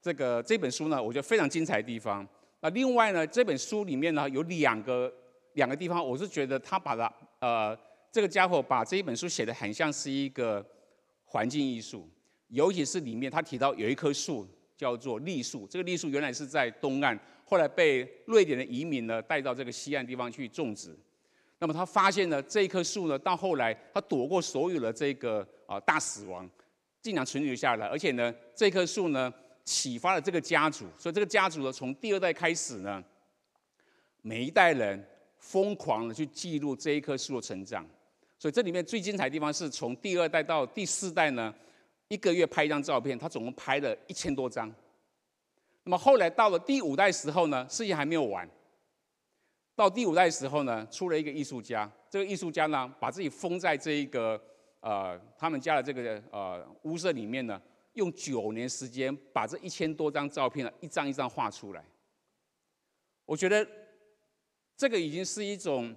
这个这本书呢，我觉得非常精彩的地方。那另外呢，这本书里面呢有两个两个地方，我是觉得他把它呃这个家伙把这一本书写的很像是一个环境艺术，尤其是里面他提到有一棵树叫做栗树，这个栗树原来是在东岸，后来被瑞典的移民呢带到这个西岸地方去种植。那么他发现呢，这一棵树呢，到后来他躲过所有的这个啊大死亡，竟然存留下来，而且呢这棵树呢。启发了这个家族，所以这个家族呢，从第二代开始呢，每一代人疯狂的去记录这一棵树的成长。所以这里面最精彩的地方是从第二代到第四代呢，一个月拍一张照片，他总共拍了一千多张。那么后来到了第五代时候呢，事情还没有完。到第五代时候呢，出了一个艺术家，这个艺术家呢，把自己封在这一个呃他们家的这个呃屋舍里面呢。用九年时间把这一千多张照片啊，一张一张画出来。我觉得这个已经是一种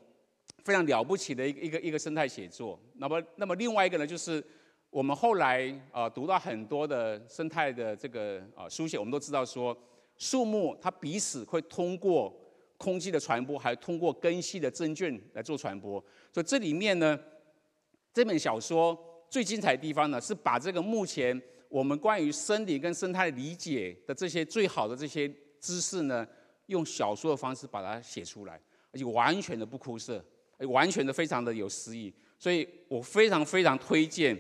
非常了不起的一个一个一个生态写作。那么，那么另外一个呢，就是我们后来啊读到很多的生态的这个啊书写，我们都知道说，树木它彼此会通过空气的传播，还通过根系的真菌来做传播。所以这里面呢，这本小说最精彩的地方呢，是把这个目前。我们关于生理跟生态理解的这些最好的这些知识呢，用小说的方式把它写出来，而且完全的不枯涩，完全的非常的有诗意，所以我非常非常推荐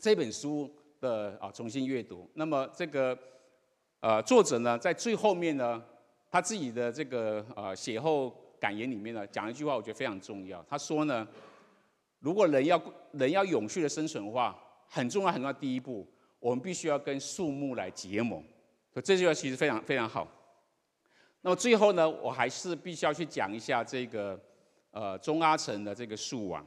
这本书的啊重新阅读。那么这个呃作者呢，在最后面呢，他自己的这个呃写后感言里面呢，讲一句话，我觉得非常重要。他说呢，如果人要人要永续的生存的话，很重要很重要第一步。我们必须要跟树木来结盟，所以这句话其实非常非常好。那么最后呢，我还是必须要去讲一下这个呃中阿城的这个树网。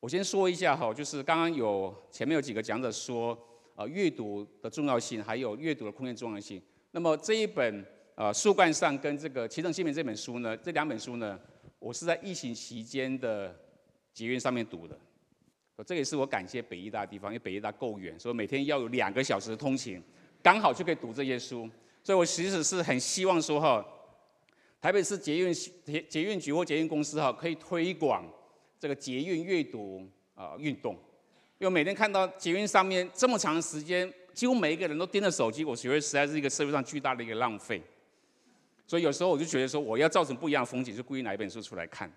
我先说一下哈，就是刚刚有前面有几个讲者说呃阅读的重要性，还有阅读的空间重要性。那么这一本呃树冠上跟这个奇正新名这本书呢，这两本书呢，我是在疫情期间的集运上面读的。这也是我感谢北医大的地方，因为北医大够远，所以每天要有两个小时的通勤，刚好就可以读这些书。所以，我其实是很希望说哈，台北市捷运捷捷运局或捷运公司哈，可以推广这个捷运阅读啊运动。因为每天看到捷运上面这么长时间，几乎每一个人都盯着手机，我觉得实在是一个社会上巨大的一个浪费。所以，有时候我就觉得说，我要造成不一样的风景，就故意拿一本书出来看。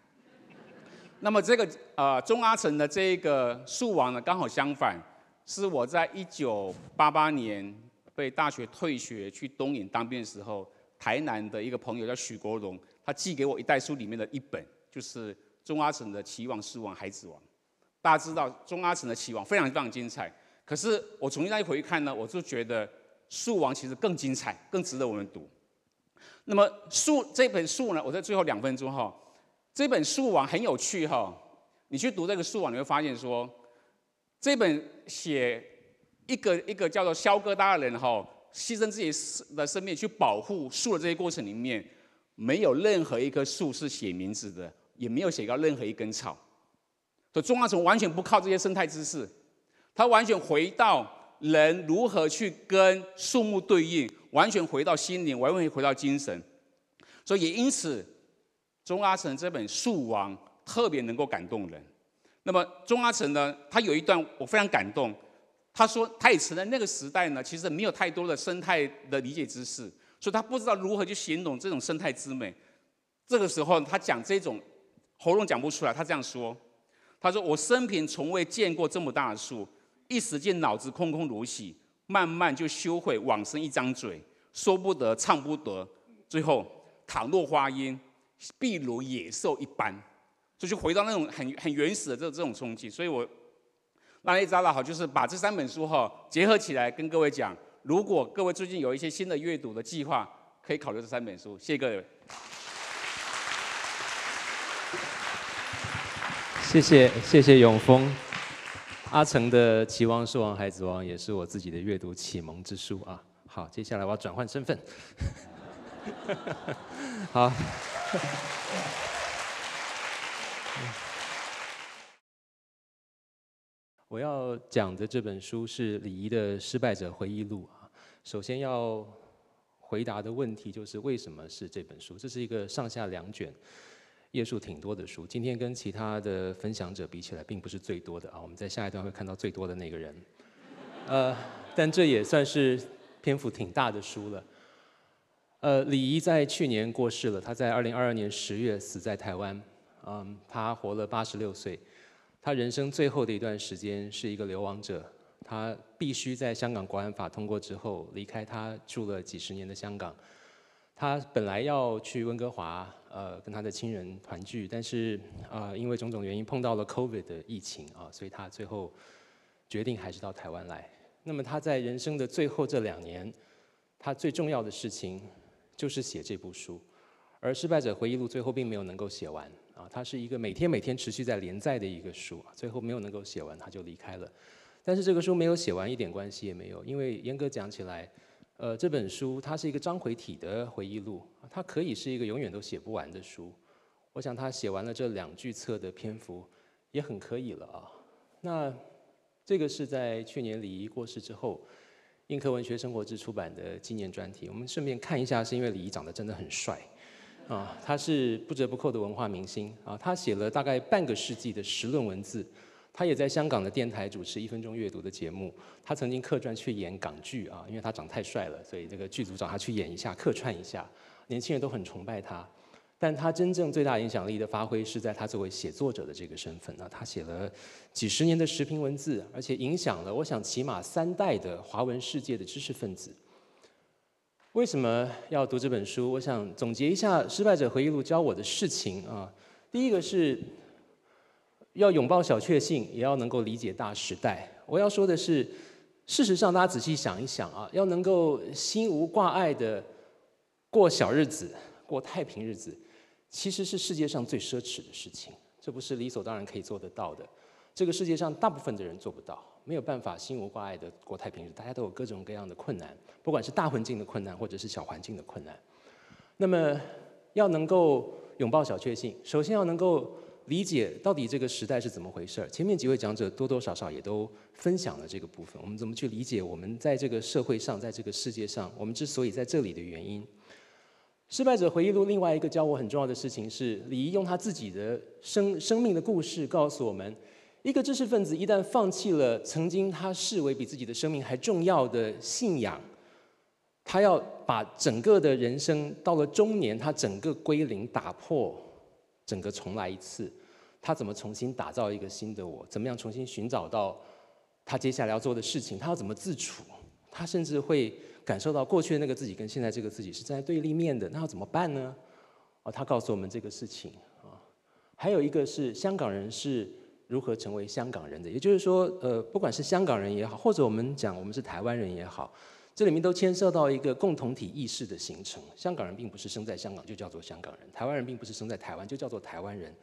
那么这个呃，中阿城的这一个《树王》呢，刚好相反，是我在一九八八年被大学退学去东引当兵的时候，台南的一个朋友叫许国荣，他寄给我一袋书里面的一本，就是中阿城的《棋王》《狮王》《孩子王》。大家知道中阿城的《棋王》非常非常精彩，可是我重新再回看呢，我就觉得《树王》其实更精彩，更值得我们读。那么《树》这本书呢，我在最后两分钟哈。这本书网很有趣哈，你去读这个书网，你会发现说，这本写一个一个叫做“肖疙瘩”的人哈，牺牲自己的生命去保护树的这些过程里面，没有任何一棵树是写名字的，也没有写到任何一根草，所以中华城完全不靠这些生态知识，它完全回到人如何去跟树木对应，完全回到心灵，完全回到精神，所以也因此。钟阿成这本《树王》特别能够感动人。那么钟阿成呢，他有一段我非常感动。他说，他也承认那个时代呢，其实没有太多的生态的理解知识，所以他不知道如何去形容这种生态之美。这个时候他讲这种，喉咙讲不出来，他这样说：“他说我生平从未见过这么大的树，一时间脑子空空如洗，慢慢就羞愧往生一张嘴，说不得，唱不得，最后倘若花音。”譬如野兽一般，就就回到那种很很原始的这这种冲击。所以我那一扎拉好，就是把这三本书哈结合起来跟各位讲。如果各位最近有一些新的阅读的计划，可以考虑这三本书。谢谢各位。谢谢谢谢永峰，阿成的《棋王》《狮王》《孩子王》也是我自己的阅读启蒙之书啊。好，接下来我要转换身份。好。我要讲的这本书是李仪的《失败者回忆录》啊。首先要回答的问题就是为什么是这本书？这是一个上下两卷、页数挺多的书。今天跟其他的分享者比起来，并不是最多的啊。我们在下一段会看到最多的那个人。呃，但这也算是篇幅挺大的书了。呃，李仪在去年过世了，他在二零二二年十月死在台湾，嗯，他活了八十六岁，他人生最后的一段时间是一个流亡者，他必须在香港国安法通过之后离开他住了几十年的香港，他本来要去温哥华，呃，跟他的亲人团聚，但是啊，因为种种原因碰到了 COVID 的疫情啊，所以他最后决定还是到台湾来。那么他在人生的最后这两年，他最重要的事情。就是写这部书，而《失败者回忆录》最后并没有能够写完啊，它是一个每天每天持续在连载的一个书，最后没有能够写完，他就离开了。但是这个书没有写完一点关系也没有，因为严格讲起来，呃，这本书它是一个章回体的回忆录，它可以是一个永远都写不完的书。我想他写完了这两句册的篇幅，也很可以了啊。那这个是在去年李仪过世之后。《硬科文学生活志》出版的纪念专题，我们顺便看一下，是因为李仪长得真的很帅，啊，他是不折不扣的文化明星啊，他写了大概半个世纪的时论文字，他也在香港的电台主持《一分钟阅读》的节目，他曾经客串去演港剧啊，因为他长太帅了，所以这个剧组找他去演一下客串一下，年轻人都很崇拜他。但他真正最大影响力的发挥是在他作为写作者的这个身份。那他写了几十年的时评文字，而且影响了我想起码三代的华文世界的知识分子。为什么要读这本书？我想总结一下《失败者回忆录》教我的事情啊。第一个是要拥抱小确幸，也要能够理解大时代。我要说的是，事实上，大家仔细想一想啊，要能够心无挂碍的过小日子，过太平日子。其实是世界上最奢侈的事情，这不是理所当然可以做得到的。这个世界上大部分的人做不到，没有办法心无挂碍的过太平日。大家都有各种各样的困难，不管是大环境的困难，或者是小环境的困难。那么要能够拥抱小确幸，首先要能够理解到底这个时代是怎么回事儿。前面几位讲者多多少少也都分享了这个部分。我们怎么去理解我们在这个社会上，在这个世界上，我们之所以在这里的原因？《失败者回忆录》另外一个教我很重要的事情是，李仪用他自己的生生命的故事告诉我们，一个知识分子一旦放弃了曾经他视为比自己的生命还重要的信仰，他要把整个的人生到了中年，他整个归零，打破整个重来一次，他怎么重新打造一个新的我？怎么样重新寻找到他接下来要做的事情？他要怎么自处？他甚至会。感受到过去的那个自己跟现在这个自己是在对立面的，那要怎么办呢？哦，他告诉我们这个事情啊。还有一个是香港人是如何成为香港人的，也就是说，呃，不管是香港人也好，或者我们讲我们是台湾人也好，这里面都牵涉到一个共同体意识的形成。香港人并不是生在香港就叫做香港人，台湾人并不是生在台湾就叫做台湾人。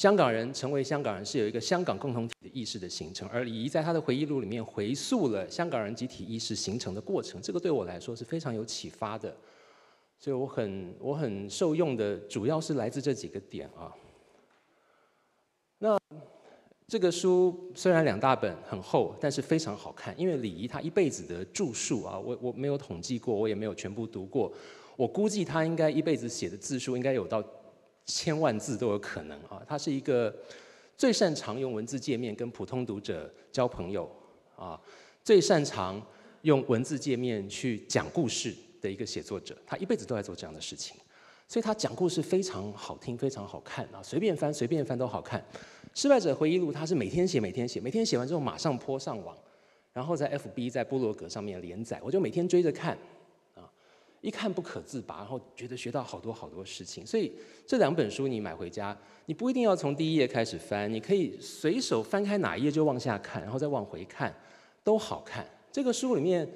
香港人成为香港人是有一个香港共同体的意识的形成，而李仪在他的回忆录里面回溯了香港人集体意识形成的过程，这个对我来说是非常有启发的，所以我很我很受用的主要是来自这几个点啊。那这个书虽然两大本很厚，但是非常好看，因为李仪他一辈子的著述啊，我我没有统计过，我也没有全部读过，我估计他应该一辈子写的字数应该有到。千万字都有可能啊！他是一个最擅长用文字界面跟普通读者交朋友啊，最擅长用文字界面去讲故事的一个写作者。他一辈子都在做这样的事情，所以他讲故事非常好听，非常好看啊！随便翻随便翻都好看。《失败者回忆录》他是每天写，每天写，每天写完之后马上泼上网，然后在 FB 在菠萝格上面连载，我就每天追着看。一看不可自拔，然后觉得学到好多好多事情，所以这两本书你买回家，你不一定要从第一页开始翻，你可以随手翻开哪一页就往下看，然后再往回看，都好看。这个书里面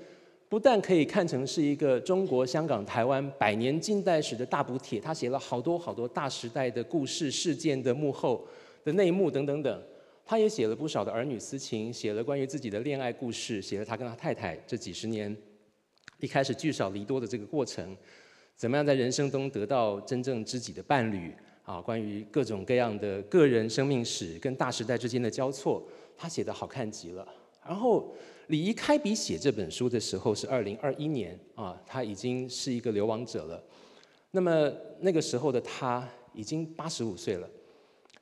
不但可以看成是一个中国香港台湾百年近代史的大补帖，他写了好多好多大时代的故事、事件的幕后的内幕等等等，他也写了不少的儿女私情，写了关于自己的恋爱故事，写了他跟他太太这几十年。一开始聚少离多的这个过程，怎么样在人生中得到真正知己的伴侣？啊，关于各种各样的个人生命史跟大时代之间的交错，他写的好看极了。然后李一开笔写这本书的时候是二零二一年啊，他已经是一个流亡者了。那么那个时候的他已经八十五岁了，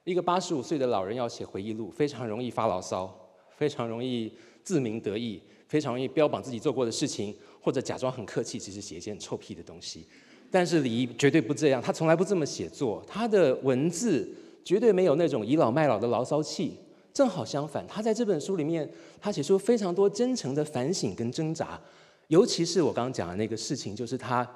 一个八十五岁的老人要写回忆录，非常容易发牢骚，非常容易自鸣得意，非常容易标榜自己做过的事情。或者假装很客气，其实写一些很臭屁的东西。但是李一绝对不这样，他从来不这么写作。他的文字绝对没有那种倚老卖老的牢骚气。正好相反，他在这本书里面，他写出非常多真诚的反省跟挣扎。尤其是我刚刚讲的那个事情，就是他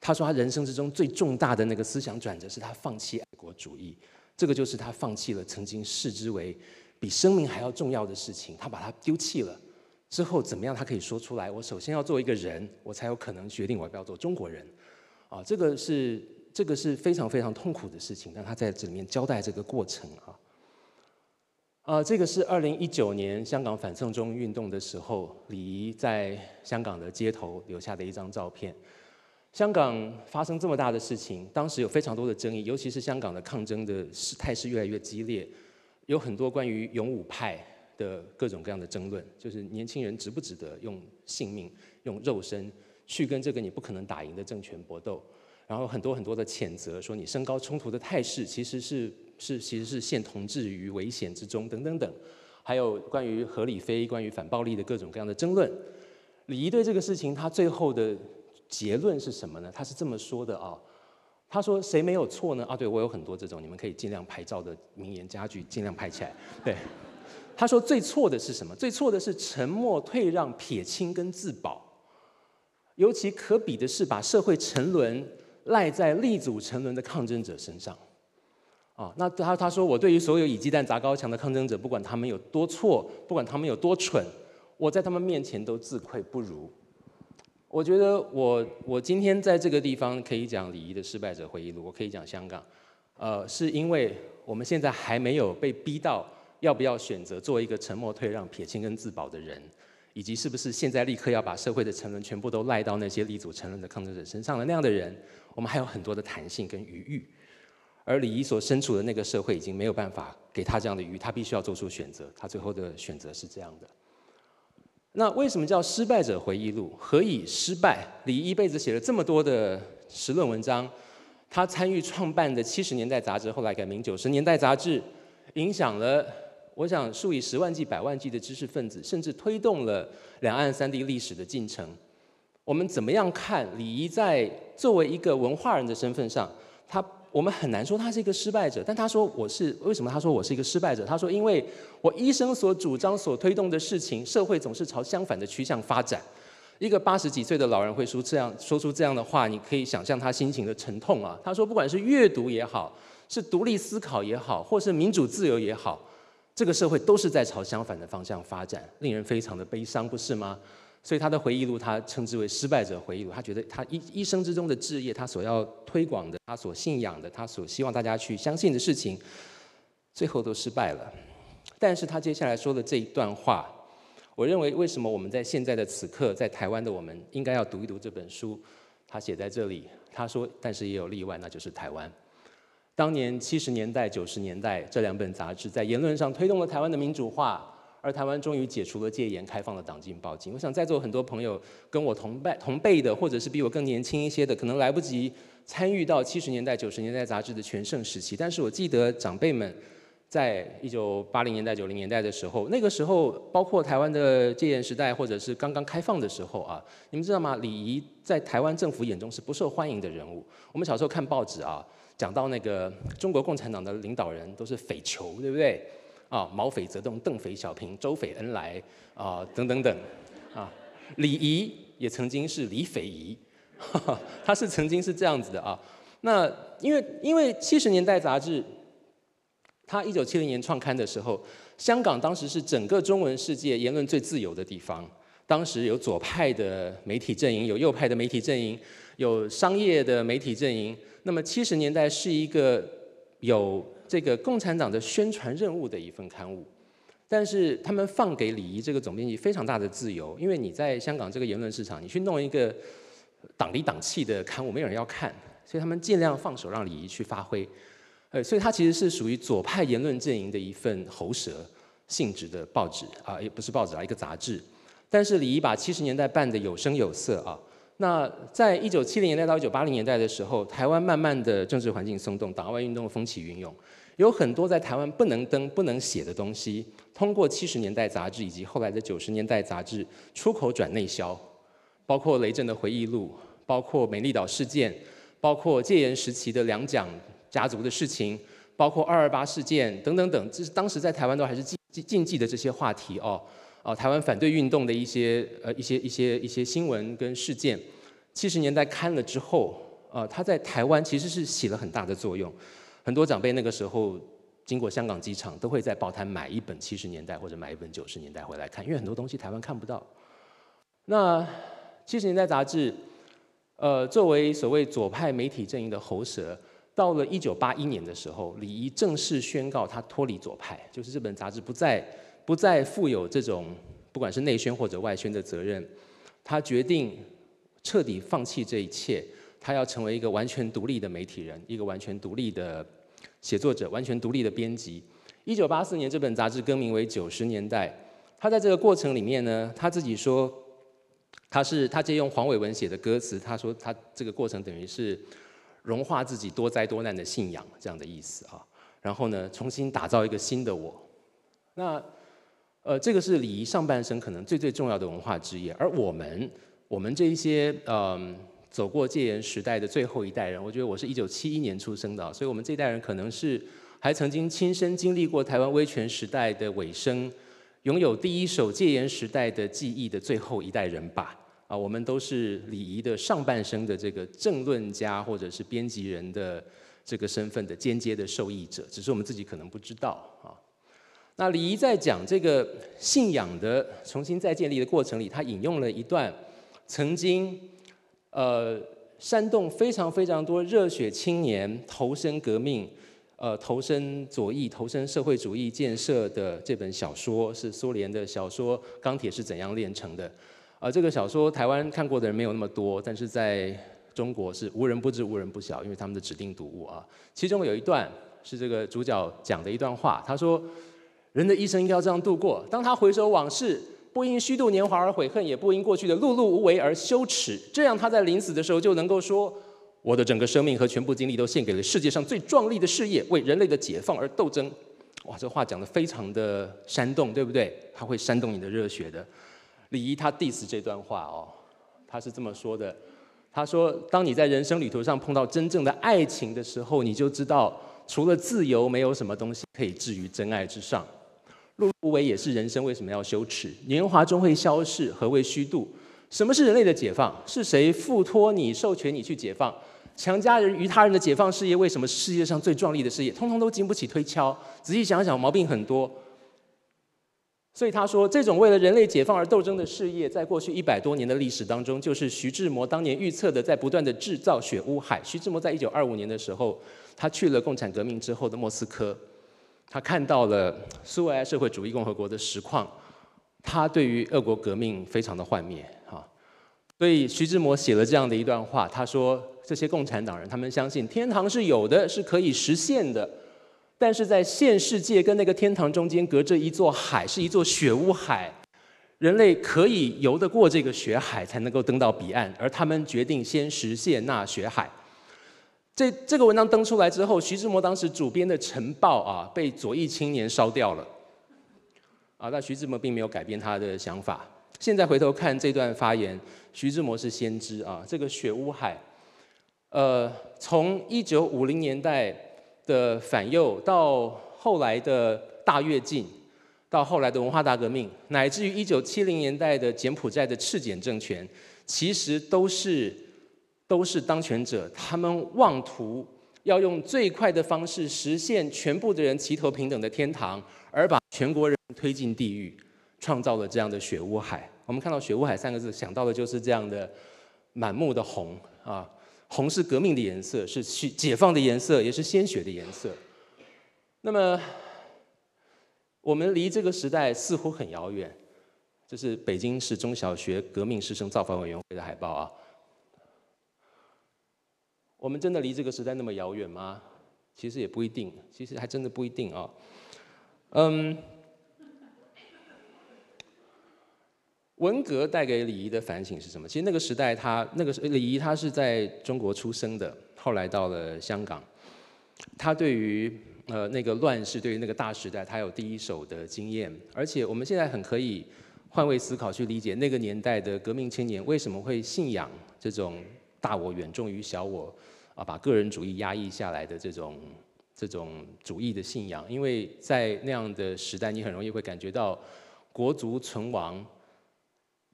他说他人生之中最重大的那个思想转折，是他放弃爱国主义。这个就是他放弃了曾经视之为比生命还要重要的事情，他把它丢弃了。之后怎么样，他可以说出来。我首先要做一个人，我才有可能决定我要不要做中国人，啊，这个是这个是非常非常痛苦的事情。让他在这里面交代这个过程啊，啊，这个是二零一九年香港反送中运动的时候，李仪在香港的街头留下的一张照片。香港发生这么大的事情，当时有非常多的争议，尤其是香港的抗争的势态势越来越激烈，有很多关于勇武派。的各种各样的争论，就是年轻人值不值得用性命、用肉身去跟这个你不可能打赢的政权搏斗，然后很多很多的谴责，说你升高冲突的态势其实是是其实是陷同志于危险之中等等等，还有关于合理非、关于反暴力的各种各样的争论。李仪对这个事情他最后的结论是什么呢？他是这么说的啊，他说谁没有错呢？啊，对我有很多这种你们可以尽量拍照的名言佳句，尽量拍起来。对。他说最错的是什么？最错的是沉默、退让、撇清跟自保。尤其可比的是把社会沉沦赖在立足沉沦的抗争者身上。啊，那他他说我对于所有以鸡蛋砸高墙的抗争者，不管他们有多错，不管他们有多蠢，我在他们面前都自愧不如。我觉得我我今天在这个地方可以讲礼仪的失败者回忆录，我可以讲香港，呃，是因为我们现在还没有被逼到。要不要选择做一个沉默退让、撇清跟自保的人，以及是不是现在立刻要把社会的沉沦全部都赖到那些力足沉沦的抗争者身上了？那样的人，我们还有很多的弹性跟余裕。而李怡所身处的那个社会已经没有办法给他这样的余裕，他必须要做出选择。他最后的选择是这样的。那为什么叫失败者回忆录？何以失败？李一辈子写了这么多的时论文章，他参与创办的七十年代杂志后来改名九十年代杂志，影响了。我想，数以十万计、百万计的知识分子，甚至推动了两岸三地历史的进程。我们怎么样看李仪在作为一个文化人的身份上？他，我们很难说他是一个失败者。但他说：“我是为什么？”他说：“我是一个失败者。”他说：“因为我一生所主张、所推动的事情，社会总是朝相反的趋向发展。”一个八十几岁的老人会说这样、说出这样的话，你可以想象他心情的沉痛啊！他说：“不管是阅读也好，是独立思考也好，或是民主自由也好。”这个社会都是在朝相反的方向发展，令人非常的悲伤，不是吗？所以他的回忆录，他称之为失败者回忆录。他觉得他一一生之中的置业，他所要推广的，他所信仰的，他所希望大家去相信的事情，最后都失败了。但是他接下来说的这一段话，我认为为什么我们在现在的此刻，在台湾的我们应该要读一读这本书。他写在这里，他说：“但是也有例外，那就是台湾。”当年七十年代、九十年代这两本杂志，在言论上推动了台湾的民主化，而台湾终于解除了戒严，开放了党禁报禁。我想在座很多朋友跟我同辈同辈的，或者是比我更年轻一些的，可能来不及参与到七十年代、九十年代杂志的全盛时期。但是我记得长辈们在一九八零年代、九零年代的时候，那个时候包括台湾的戒严时代，或者是刚刚开放的时候啊，你们知道吗？礼仪在台湾政府眼中是不受欢迎的人物。我们小时候看报纸啊。讲到那个中国共产党的领导人都是匪酋，对不对？啊，毛匪、泽东、邓匪、小平、周匪、恩来啊，等等等，啊，李仪也曾经是李匪仪，他是曾经是这样子的啊。那因为因为七十年代杂志，他一九七零年创刊的时候，香港当时是整个中文世界言论最自由的地方，当时有左派的媒体阵营，有右派的媒体阵营，有商业的媒体阵营。那么七十年代是一个有这个共产党的宣传任务的一份刊物，但是他们放给李怡这个总编辑非常大的自由，因为你在香港这个言论市场，你去弄一个党里党气的刊物，没有人要看，所以他们尽量放手让李怡去发挥，呃，所以他其实是属于左派言论阵营的一份喉舌性质的报纸啊，也不是报纸啊，一个杂志，但是李怡把七十年代办的有声有色啊。那在一九七零年代到一九八零年代的时候，台湾慢慢的政治环境松动，党外运动风起云涌，有很多在台湾不能登、不能写的东西，通过七十年代杂志以及后来的九十年代杂志出口转内销，包括雷震的回忆录，包括美丽岛事件，包括戒严时期的两蒋家族的事情，包括二二八事件等等等，这是当时在台湾都还是禁禁禁忌的这些话题哦。啊，台湾反对运动的一些呃一些一些一些新闻跟事件，七十年代刊了之后，呃，它在台湾其实是起了很大的作用。很多长辈那个时候经过香港机场，都会在报摊买一本七十年代或者买一本九十年代回来看，因为很多东西台湾看不到。那七十年代杂志，呃，作为所谓左派媒体阵营的喉舌，到了一九八一年的时候，礼仪正式宣告他脱离左派，就是这本杂志不再。不再负有这种不管是内宣或者外宣的责任，他决定彻底放弃这一切，他要成为一个完全独立的媒体人，一个完全独立的写作者，完全独立的编辑。一九八四年，这本杂志更名为《九十年代》。他在这个过程里面呢，他自己说，他是他借用黄伟文写的歌词，他说他这个过程等于是融化自己多灾多难的信仰这样的意思啊。然后呢，重新打造一个新的我。那。呃，这个是礼仪上半生可能最最重要的文化之一。而我们，我们这一些呃，走过戒严时代的最后一代人，我觉得我是一九七一年出生的，所以我们这一代人可能是还曾经亲身经历过台湾威权时代的尾声，拥有第一手戒严时代的记忆的最后一代人吧。啊，我们都是礼仪的上半生的这个政论家或者是编辑人的这个身份的间接的受益者，只是我们自己可能不知道啊。那李仪在讲这个信仰的重新再建立的过程里，他引用了一段曾经呃煽动非常非常多热血青年投身革命，呃投身左翼、投身社会主义建设的这本小说是苏联的小说《钢铁是怎样炼成的》。而这个小说台湾看过的人没有那么多，但是在中国是无人不知、无人不晓，因为他们的指定读物啊。其中有一段是这个主角讲的一段话，他说。人的一生应该要这样度过：当他回首往事，不因虚度年华而悔恨，也不因过去的碌碌无为而羞耻。这样，他在临死的时候就能够说：“我的整个生命和全部精力都献给了世界上最壮丽的事业——为人类的解放而斗争。”哇，这话讲的非常的煽动，对不对？他会煽动你的热血的。李一他 dis 这段话哦，他是这么说的：“他说，当你在人生旅途上碰到真正的爱情的时候，你就知道，除了自由，没有什么东西可以置于真爱之上。”碌碌无为也是人生，为什么要羞耻？年华终会消逝，何为虚度？什么是人类的解放？是谁附托你、授权你去解放？强加人于他人的解放事业，为什么世界上最壮丽的事业，通通都经不起推敲？仔细想想，毛病很多。所以他说，这种为了人类解放而斗争的事业，在过去一百多年的历史当中，就是徐志摩当年预测的，在不断的制造血污海。徐志摩在一九二五年的时候，他去了共产革命之后的莫斯科。他看到了苏维埃社会主义共和国的实况，他对于俄国革命非常的幻灭啊，所以徐志摩写了这样的一段话，他说这些共产党人他们相信天堂是有的，是可以实现的，但是在现世界跟那个天堂中间隔着一座海，是一座雪屋海，人类可以游得过这个雪海才能够登到彼岸，而他们决定先实现那雪海。这这个文章登出来之后，徐志摩当时主编的《晨报》啊，被左翼青年烧掉了。啊，但徐志摩并没有改变他的想法。现在回头看这段发言，徐志摩是先知啊。这个雪乌海，呃，从一九五零年代的反右，到后来的大跃进，到后来的文化大革命，乃至于一九七零年代的柬埔寨的赤柬政权，其实都是。都是当权者，他们妄图要用最快的方式实现全部的人齐头平等的天堂，而把全国人推进地狱，创造了这样的血污海。我们看到“血污海”三个字，想到的就是这样的满目的红啊！红是革命的颜色，是解放的颜色，也是鲜血的颜色。那么，我们离这个时代似乎很遥远。这是北京市中小学革命师生造反委员会的海报啊。我们真的离这个时代那么遥远吗？其实也不一定，其实还真的不一定哦。嗯，文革带给李怡的反省是什么？其实那个时代，他那个李怡他是在中国出生的，后来到了香港，他对于呃那个乱世，对于那个大时代，他有第一手的经验。而且我们现在很可以换位思考去理解那个年代的革命青年为什么会信仰这种大我远重于小我。啊，把个人主义压抑下来的这种这种主义的信仰，因为在那样的时代，你很容易会感觉到国族存亡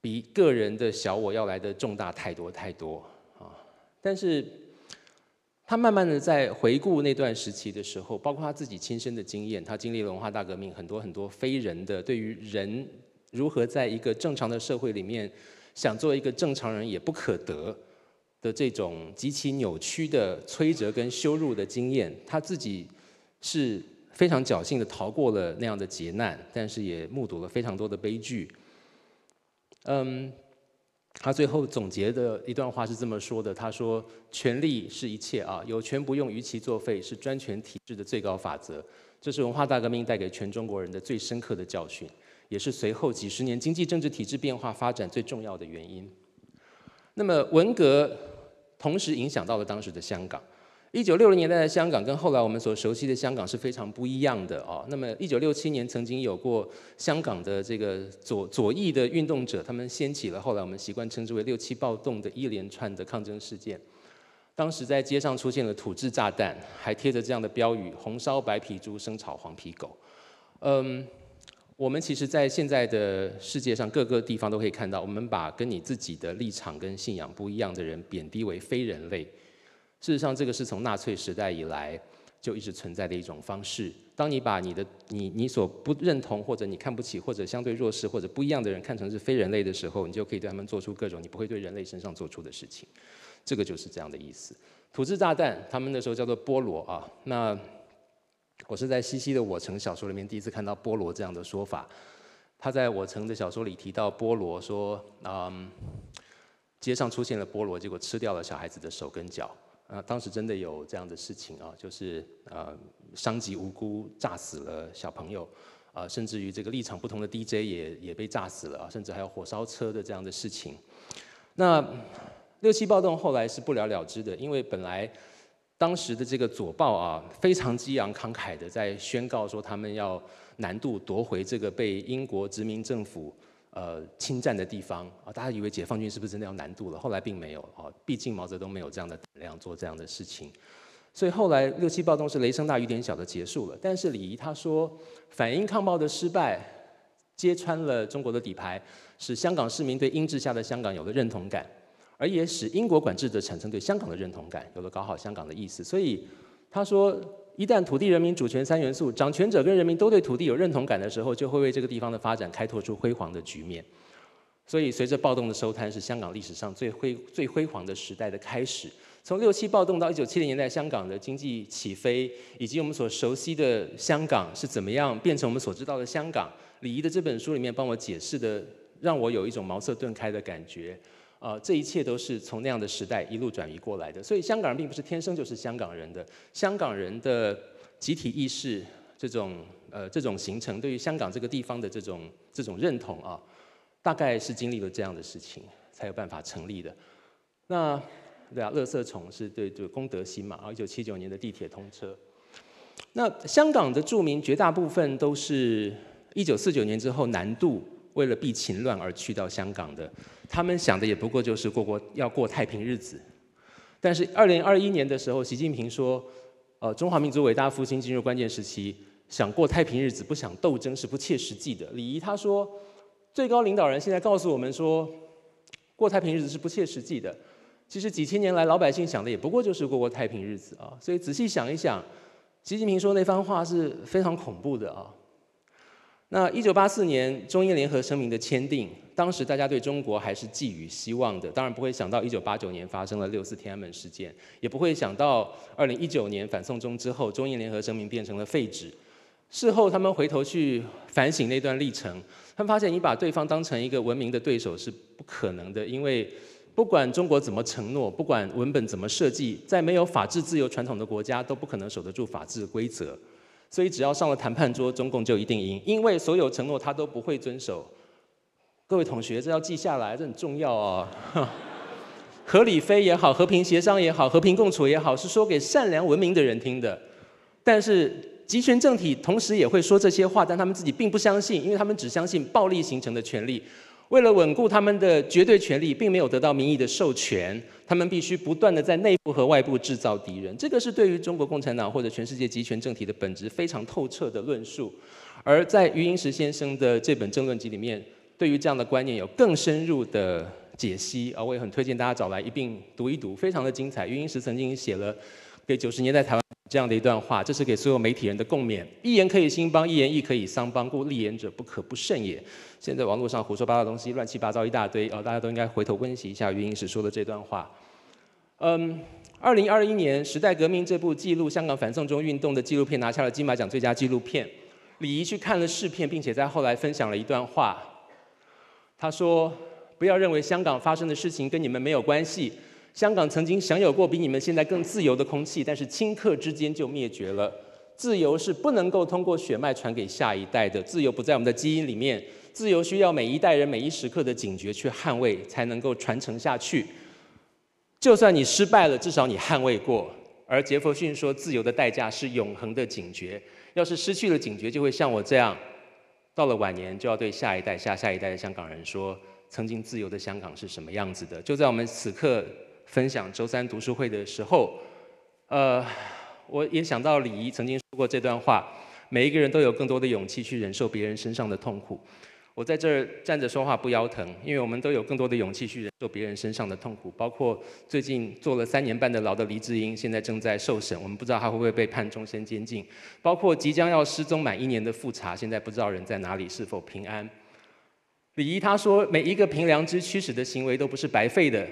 比个人的小我要来的重大太多太多啊。但是，他慢慢的在回顾那段时期的时候，包括他自己亲身的经验，他经历了文化大革命，很多很多非人的，对于人如何在一个正常的社会里面想做一个正常人，也不可得。的这种极其扭曲的摧折跟羞辱的经验，他自己是非常侥幸的逃过了那样的劫难，但是也目睹了非常多的悲剧。嗯，他最后总结的一段话是这么说的：“他说，权力是一切啊，有权不用，于其作废，是专权体制的最高法则。这是文化大革命带给全中国人的最深刻的教训，也是随后几十年经济政治体制变化发展最重要的原因。”那么，文革同时影响到了当时的香港。一九六零年代的香港跟后来我们所熟悉的香港是非常不一样的哦。那么，一九六七年曾经有过香港的这个左左翼的运动者，他们掀起了后来我们习惯称之为“六七暴动”的一连串的抗争事件。当时在街上出现了土制炸弹，还贴着这样的标语：“红烧白皮猪，生炒黄皮狗。”嗯。我们其实，在现在的世界上各个地方都可以看到，我们把跟你自己的立场跟信仰不一样的人贬低为非人类。事实上，这个是从纳粹时代以来就一直存在的一种方式。当你把你的你你所不认同或者你看不起或者相对弱势或者不一样的人看成是非人类的时候，你就可以对他们做出各种你不会对人类身上做出的事情。这个就是这样的意思。土制炸弹，他们那时候叫做菠萝啊，那。我是在西西的《我城》小说里面第一次看到“菠萝”这样的说法。他在我城的小说里提到菠萝，说：“嗯，街上出现了菠萝，结果吃掉了小孩子的手跟脚。”啊，当时真的有这样的事情啊，就是呃，伤及无辜，炸死了小朋友啊，甚至于这个立场不同的 DJ 也也被炸死了啊，甚至还有火烧车的这样的事情。那六七暴动后来是不了了之的，因为本来。当时的这个左报啊，非常激昂慷慨的在宣告说，他们要南渡夺回这个被英国殖民政府呃侵占的地方啊！大家以为解放军是不是真的要南渡了？后来并没有啊，毕竟毛泽东没有这样的胆量做这样的事情。所以后来六七暴动是雷声大雨点小的结束了。但是李怡他说，反英抗暴的失败，揭穿了中国的底牌，使香港市民对英治下的香港有了认同感。而也使英国管制者产生对香港的认同感，有了搞好香港的意思。所以他说，一旦土地、人民、主权三元素，掌权者跟人民都对土地有认同感的时候，就会为这个地方的发展开拓出辉煌的局面。所以，随着暴动的收摊，是香港历史上最辉最辉煌的时代的开始。从六七暴动到一九七零年代，香港的经济起飞，以及我们所熟悉的香港是怎么样变成我们所知道的香港，李仪的这本书里面帮我解释的，让我有一种茅塞顿开的感觉。呃，这一切都是从那样的时代一路转移过来的，所以香港人并不是天生就是香港人的，香港人的集体意识这种呃这种形成，对于香港这个地方的这种这种认同啊，大概是经历了这样的事情才有办法成立的。那对啊，乐色虫是对对功德心嘛，啊，一九七九年的地铁通车，那香港的住民绝大部分都是一九四九年之后南渡。为了避秦乱而去到香港的，他们想的也不过就是过过要过太平日子。但是二零二一年的时候，习近平说：“呃，中华民族伟大复兴进入关键时期，想过太平日子，不想斗争是不切实际的。”李怡他说：“最高领导人现在告诉我们，说过太平日子是不切实际的。其实几千年来老百姓想的也不过就是过过太平日子啊。所以仔细想一想，习近平说那番话是非常恐怖的啊。”那一九八四年中英联合声明的签订，当时大家对中国还是寄予希望的，当然不会想到一九八九年发生了六四天安门事件，也不会想到二零一九年反送中之后，中英联合声明变成了废纸。事后他们回头去反省那段历程，他们发现你把对方当成一个文明的对手是不可能的，因为不管中国怎么承诺，不管文本怎么设计，在没有法治自由传统的国家都不可能守得住法治规则。所以只要上了谈判桌，中共就一定赢，因为所有承诺他都不会遵守。各位同学，这要记下来，这很重要哦。合理非也好，和平协商也好，和平共处也好，是说给善良文明的人听的。但是集权政体同时也会说这些话，但他们自己并不相信，因为他们只相信暴力形成的权利。为了稳固他们的绝对权利，并没有得到民意的授权，他们必须不断的在内部和外部制造敌人。这个是对于中国共产党或者全世界集权政体的本质非常透彻的论述。而在余英时先生的这本政论集里面，对于这样的观念有更深入的解析，啊，我也很推荐大家找来一并读一读，非常的精彩。余英时曾经写了给九十年代台湾。这样的一段话，这是给所有媒体人的共勉：一言可以兴邦，一言亦可以丧邦，故立言者不可不慎也。现在网络上胡说八道东西，乱七八糟一大堆，哦，大家都应该回头温习一下余英时说的这段话。嗯，二零二一年《时代革命》这部记录香港反送中运动的纪录片拿下了金马奖最佳纪录片。李怡去看了试片，并且在后来分享了一段话，他说：“不要认为香港发生的事情跟你们没有关系。”香港曾经享有过比你们现在更自由的空气，但是顷刻之间就灭绝了。自由是不能够通过血脉传给下一代的，自由不在我们的基因里面。自由需要每一代人每一时刻的警觉去捍卫，才能够传承下去。就算你失败了，至少你捍卫过。而杰弗逊说：“自由的代价是永恒的警觉。要是失去了警觉，就会像我这样，到了晚年就要对下一代、下下一代的香港人说，曾经自由的香港是什么样子的。”就在我们此刻。分享周三读书会的时候，呃，我也想到李怡曾经说过这段话：每一个人都有更多的勇气去忍受别人身上的痛苦。我在这儿站着说话不腰疼，因为我们都有更多的勇气去忍受别人身上的痛苦。包括最近坐了三年半的牢的黎智英，现在正在受审，我们不知道他会不会被判终身监禁。包括即将要失踪满一年的复察，现在不知道人在哪里，是否平安。李怡他说：“每一个凭良知驱使的行为都不是白费的。”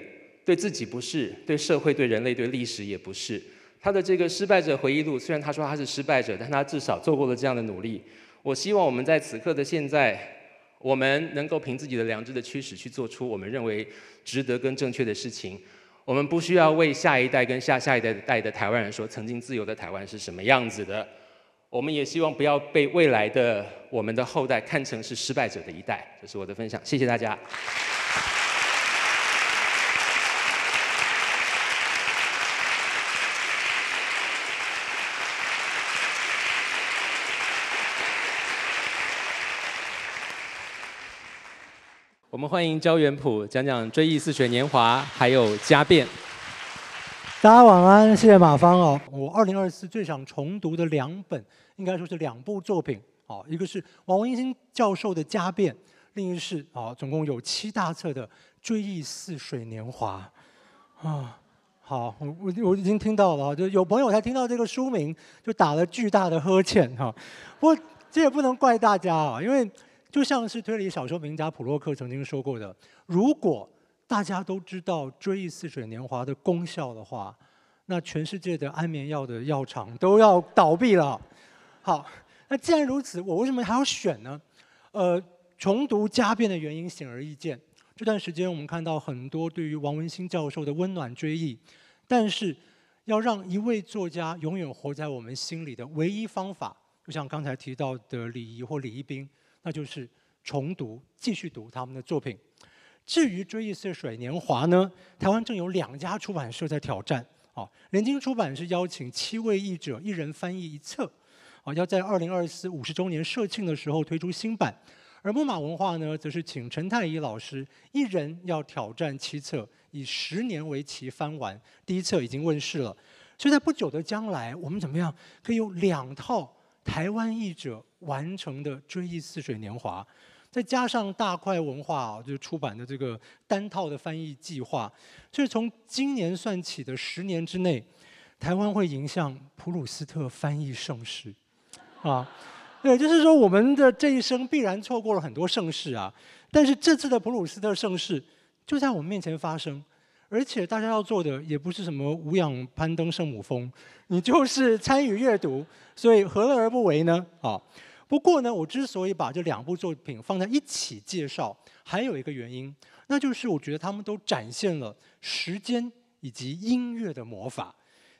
对自己不是，对社会、对人类、对历史也不是。他的这个失败者回忆录，虽然他说他是失败者，但他至少做过了这样的努力。我希望我们在此刻的现在，我们能够凭自己的良知的驱使去做出我们认为值得跟正确的事情。我们不需要为下一代跟下下一代的台湾人说曾经自由的台湾是什么样子的。我们也希望不要被未来的我们的后代看成是失败者的一代。这是我的分享，谢谢大家。我们欢迎焦元溥讲讲《追忆似水年华》，还有《家变》。大家晚安，谢谢马芳哦。我二零二四最想重读的两本，应该说是两部作品哦。一个是王文兴教授的《家变》，另一是哦，总共有七大册的《追忆似水年华》啊。好，我我我已经听到了，就有朋友才听到这个书名，就打了巨大的呵欠哈。不过这也不能怪大家哦，因为。就像是推理小说名家普洛克曾经说过的：“如果大家都知道《追忆似水年华》的功效的话，那全世界的安眠药的药厂都要倒闭了。”好，那既然如此，我为什么还要选呢？呃，重读加变的原因显而易见。这段时间我们看到很多对于王文兴教授的温暖追忆，但是要让一位作家永远活在我们心里的唯一方法，就像刚才提到的李仪或李一冰。那就是重读、继续读他们的作品。至于《追忆似水年华》呢，台湾正有两家出版社在挑战。哦，联经出版是邀请七位译者，一人翻译一册，哦，要在二零二四五十周年社庆的时候推出新版。而木马文化呢，则是请陈太医老师，一人要挑战七册，以十年为期翻完。第一册已经问世了，所以在不久的将来，我们怎么样可以有两套台湾译者？完成的《追忆似水年华》，再加上大块文化就出版的这个单套的翻译计划，所以从今年算起的十年之内，台湾会迎向普鲁斯特翻译盛世，啊，对，就是说我们的这一生必然错过了很多盛世啊，但是这次的普鲁斯特盛世就在我们面前发生，而且大家要做的也不是什么无氧攀登圣母峰，你就是参与阅读，所以何乐而不为呢？啊。不过呢，我之所以把这两部作品放在一起介绍，还有一个原因，那就是我觉得他们都展现了时间以及音乐的魔法。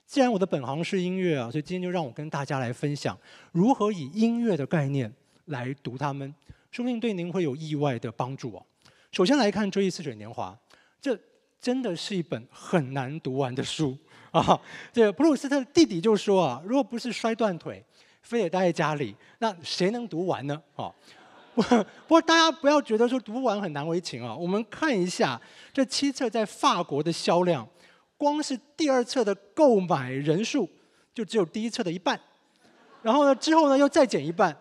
既然我的本行是音乐啊，所以今天就让我跟大家来分享如何以音乐的概念来读他们，说不定对您会有意外的帮助哦。首先来看《追忆似水年华》，这真的是一本很难读完的书啊。这普鲁斯特的弟弟就说啊，如果不是摔断腿。非得待在家里，那谁能读完呢？哦，不过大家不要觉得说读完很难为情啊。我们看一下这七册在法国的销量，光是第二册的购买人数就只有第一册的一半，然后呢之后呢又再减一半，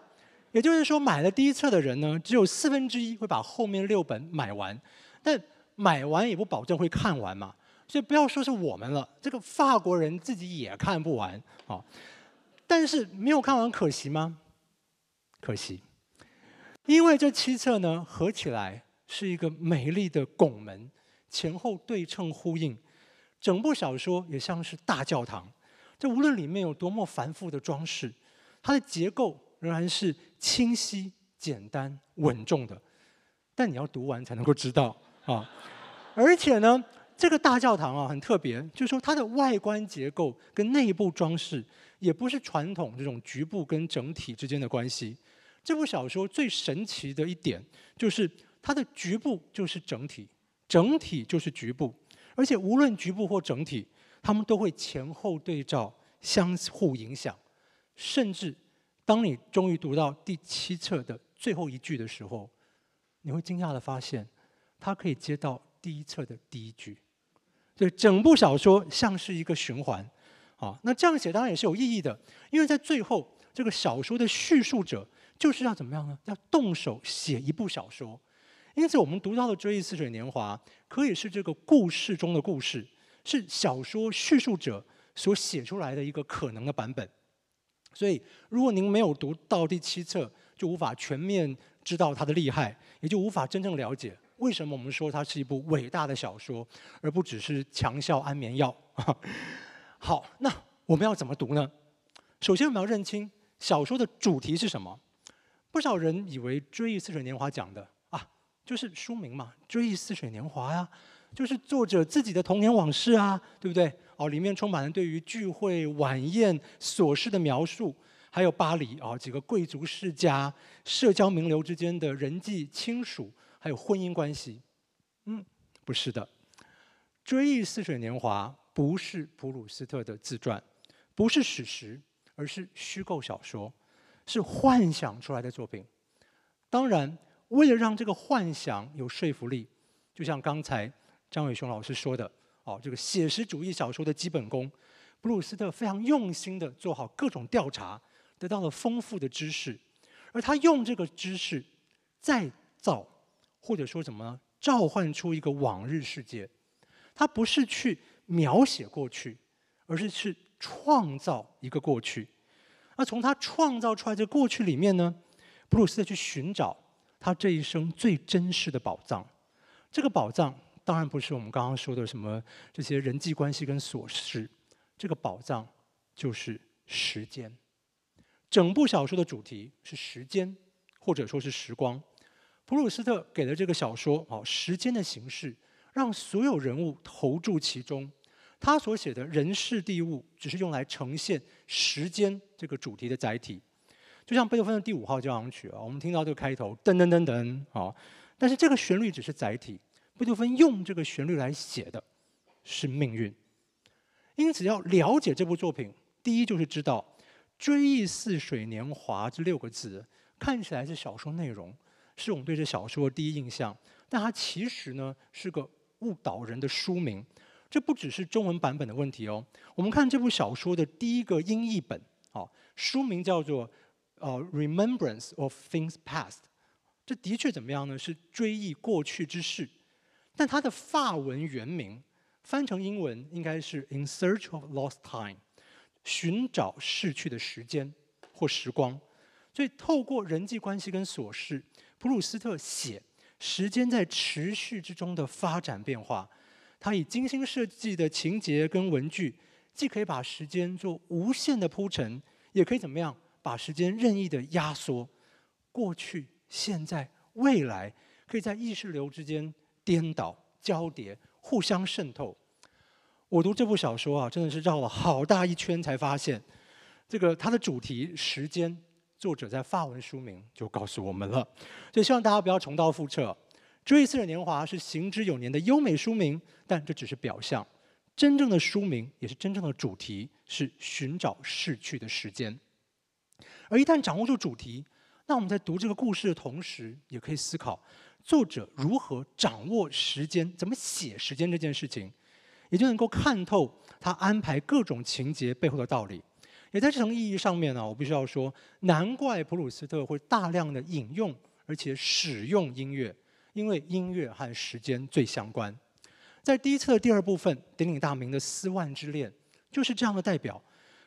也就是说买了第一册的人呢只有四分之一会把后面六本买完，但买完也不保证会看完嘛。所以不要说是我们了，这个法国人自己也看不完啊。但是没有看完可惜吗？可惜，因为这七册呢合起来是一个美丽的拱门，前后对称呼应，整部小说也像是大教堂。这无论里面有多么繁复的装饰，它的结构仍然是清晰、简单、稳重的。但你要读完才能够知道啊！而且呢，这个大教堂啊很特别，就是说它的外观结构跟内部装饰。也不是传统这种局部跟整体之间的关系。这部小说最神奇的一点就是，它的局部就是整体，整体就是局部，而且无论局部或整体，它们都会前后对照，相互影响。甚至当你终于读到第七册的最后一句的时候，你会惊讶的发现，它可以接到第一册的第一句。所以整部小说像是一个循环。啊，那这样写当然也是有意义的，因为在最后，这个小说的叙述者就是要怎么样呢？要动手写一部小说。因此，我们读到的《追忆似水年华》可以是这个故事中的故事，是小说叙述者所写出来的一个可能的版本。所以，如果您没有读到第七册，就无法全面知道它的厉害，也就无法真正了解为什么我们说它是一部伟大的小说，而不只是强效安眠药。好，那我们要怎么读呢？首先，我们要认清小说的主题是什么。不少人以为《追忆似水年华》讲的啊，就是书名嘛，《追忆似水年华》呀，就是作者自己的童年往事啊，对不对？哦，里面充满了对于聚会、晚宴、琐事的描述，还有巴黎啊几个贵族世家、社交名流之间的人际亲属，还有婚姻关系。嗯，不是的，《追忆似水年华》。不是普鲁斯特的自传，不是史实，而是虚构小说，是幻想出来的作品。当然，为了让这个幻想有说服力，就像刚才张伟雄老师说的，哦，这个写实主义小说的基本功，普鲁斯特非常用心的做好各种调查，得到了丰富的知识，而他用这个知识再造，或者说什么呢？召唤出一个往日世界。他不是去。描写过去，而是去创造一个过去。那从他创造出来这过去里面呢，普鲁斯特去寻找他这一生最真实的宝藏。这个宝藏当然不是我们刚刚说的什么这些人际关系跟琐事，这个宝藏就是时间。整部小说的主题是时间，或者说是时光。普鲁斯特给了这个小说好时间的形式。让所有人物投注其中，他所写的人事地物只是用来呈现时间这个主题的载体，就像贝多芬的第五号交响曲啊，我们听到这个开头噔噔噔噔啊，但是这个旋律只是载体，贝多芬用这个旋律来写的是命运，因此要了解这部作品，第一就是知道“追忆似水年华”这六个字看起来是小说内容，是我们对这小说第一印象，但它其实呢是个。误导人的书名，这不只是中文版本的问题哦。我们看这部小说的第一个英译本，哦，书名叫做《呃，Remembrance of Things Past》，这的确怎么样呢？是追忆过去之事。但它的法文原名翻成英文应该是《In Search of Lost Time》，寻找逝去的时间或时光。所以透过人际关系跟琐事，普鲁斯特写。时间在持续之中的发展变化，他以精心设计的情节跟文具，既可以把时间做无限的铺陈，也可以怎么样把时间任意的压缩，过去、现在、未来，可以在意识流之间颠倒、交叠、互相渗透。我读这部小说啊，真的是绕了好大一圈，才发现这个它的主题——时间。作者在发文书名就告诉我们了，所以希望大家不要重蹈覆辙。追忆似水年华是行之有年的优美书名，但这只是表象，真正的书名也是真正的主题是寻找逝去的时间。而一旦掌握住主题，那我们在读这个故事的同时，也可以思考作者如何掌握时间，怎么写时间这件事情，也就能够看透他安排各种情节背后的道理。也在这层意义上面呢，我必须要说，难怪普鲁斯特会大量的引用而且使用音乐，因为音乐和时间最相关。在第一册第二部分，鼎鼎大名的《斯万之恋》就是这样的代表。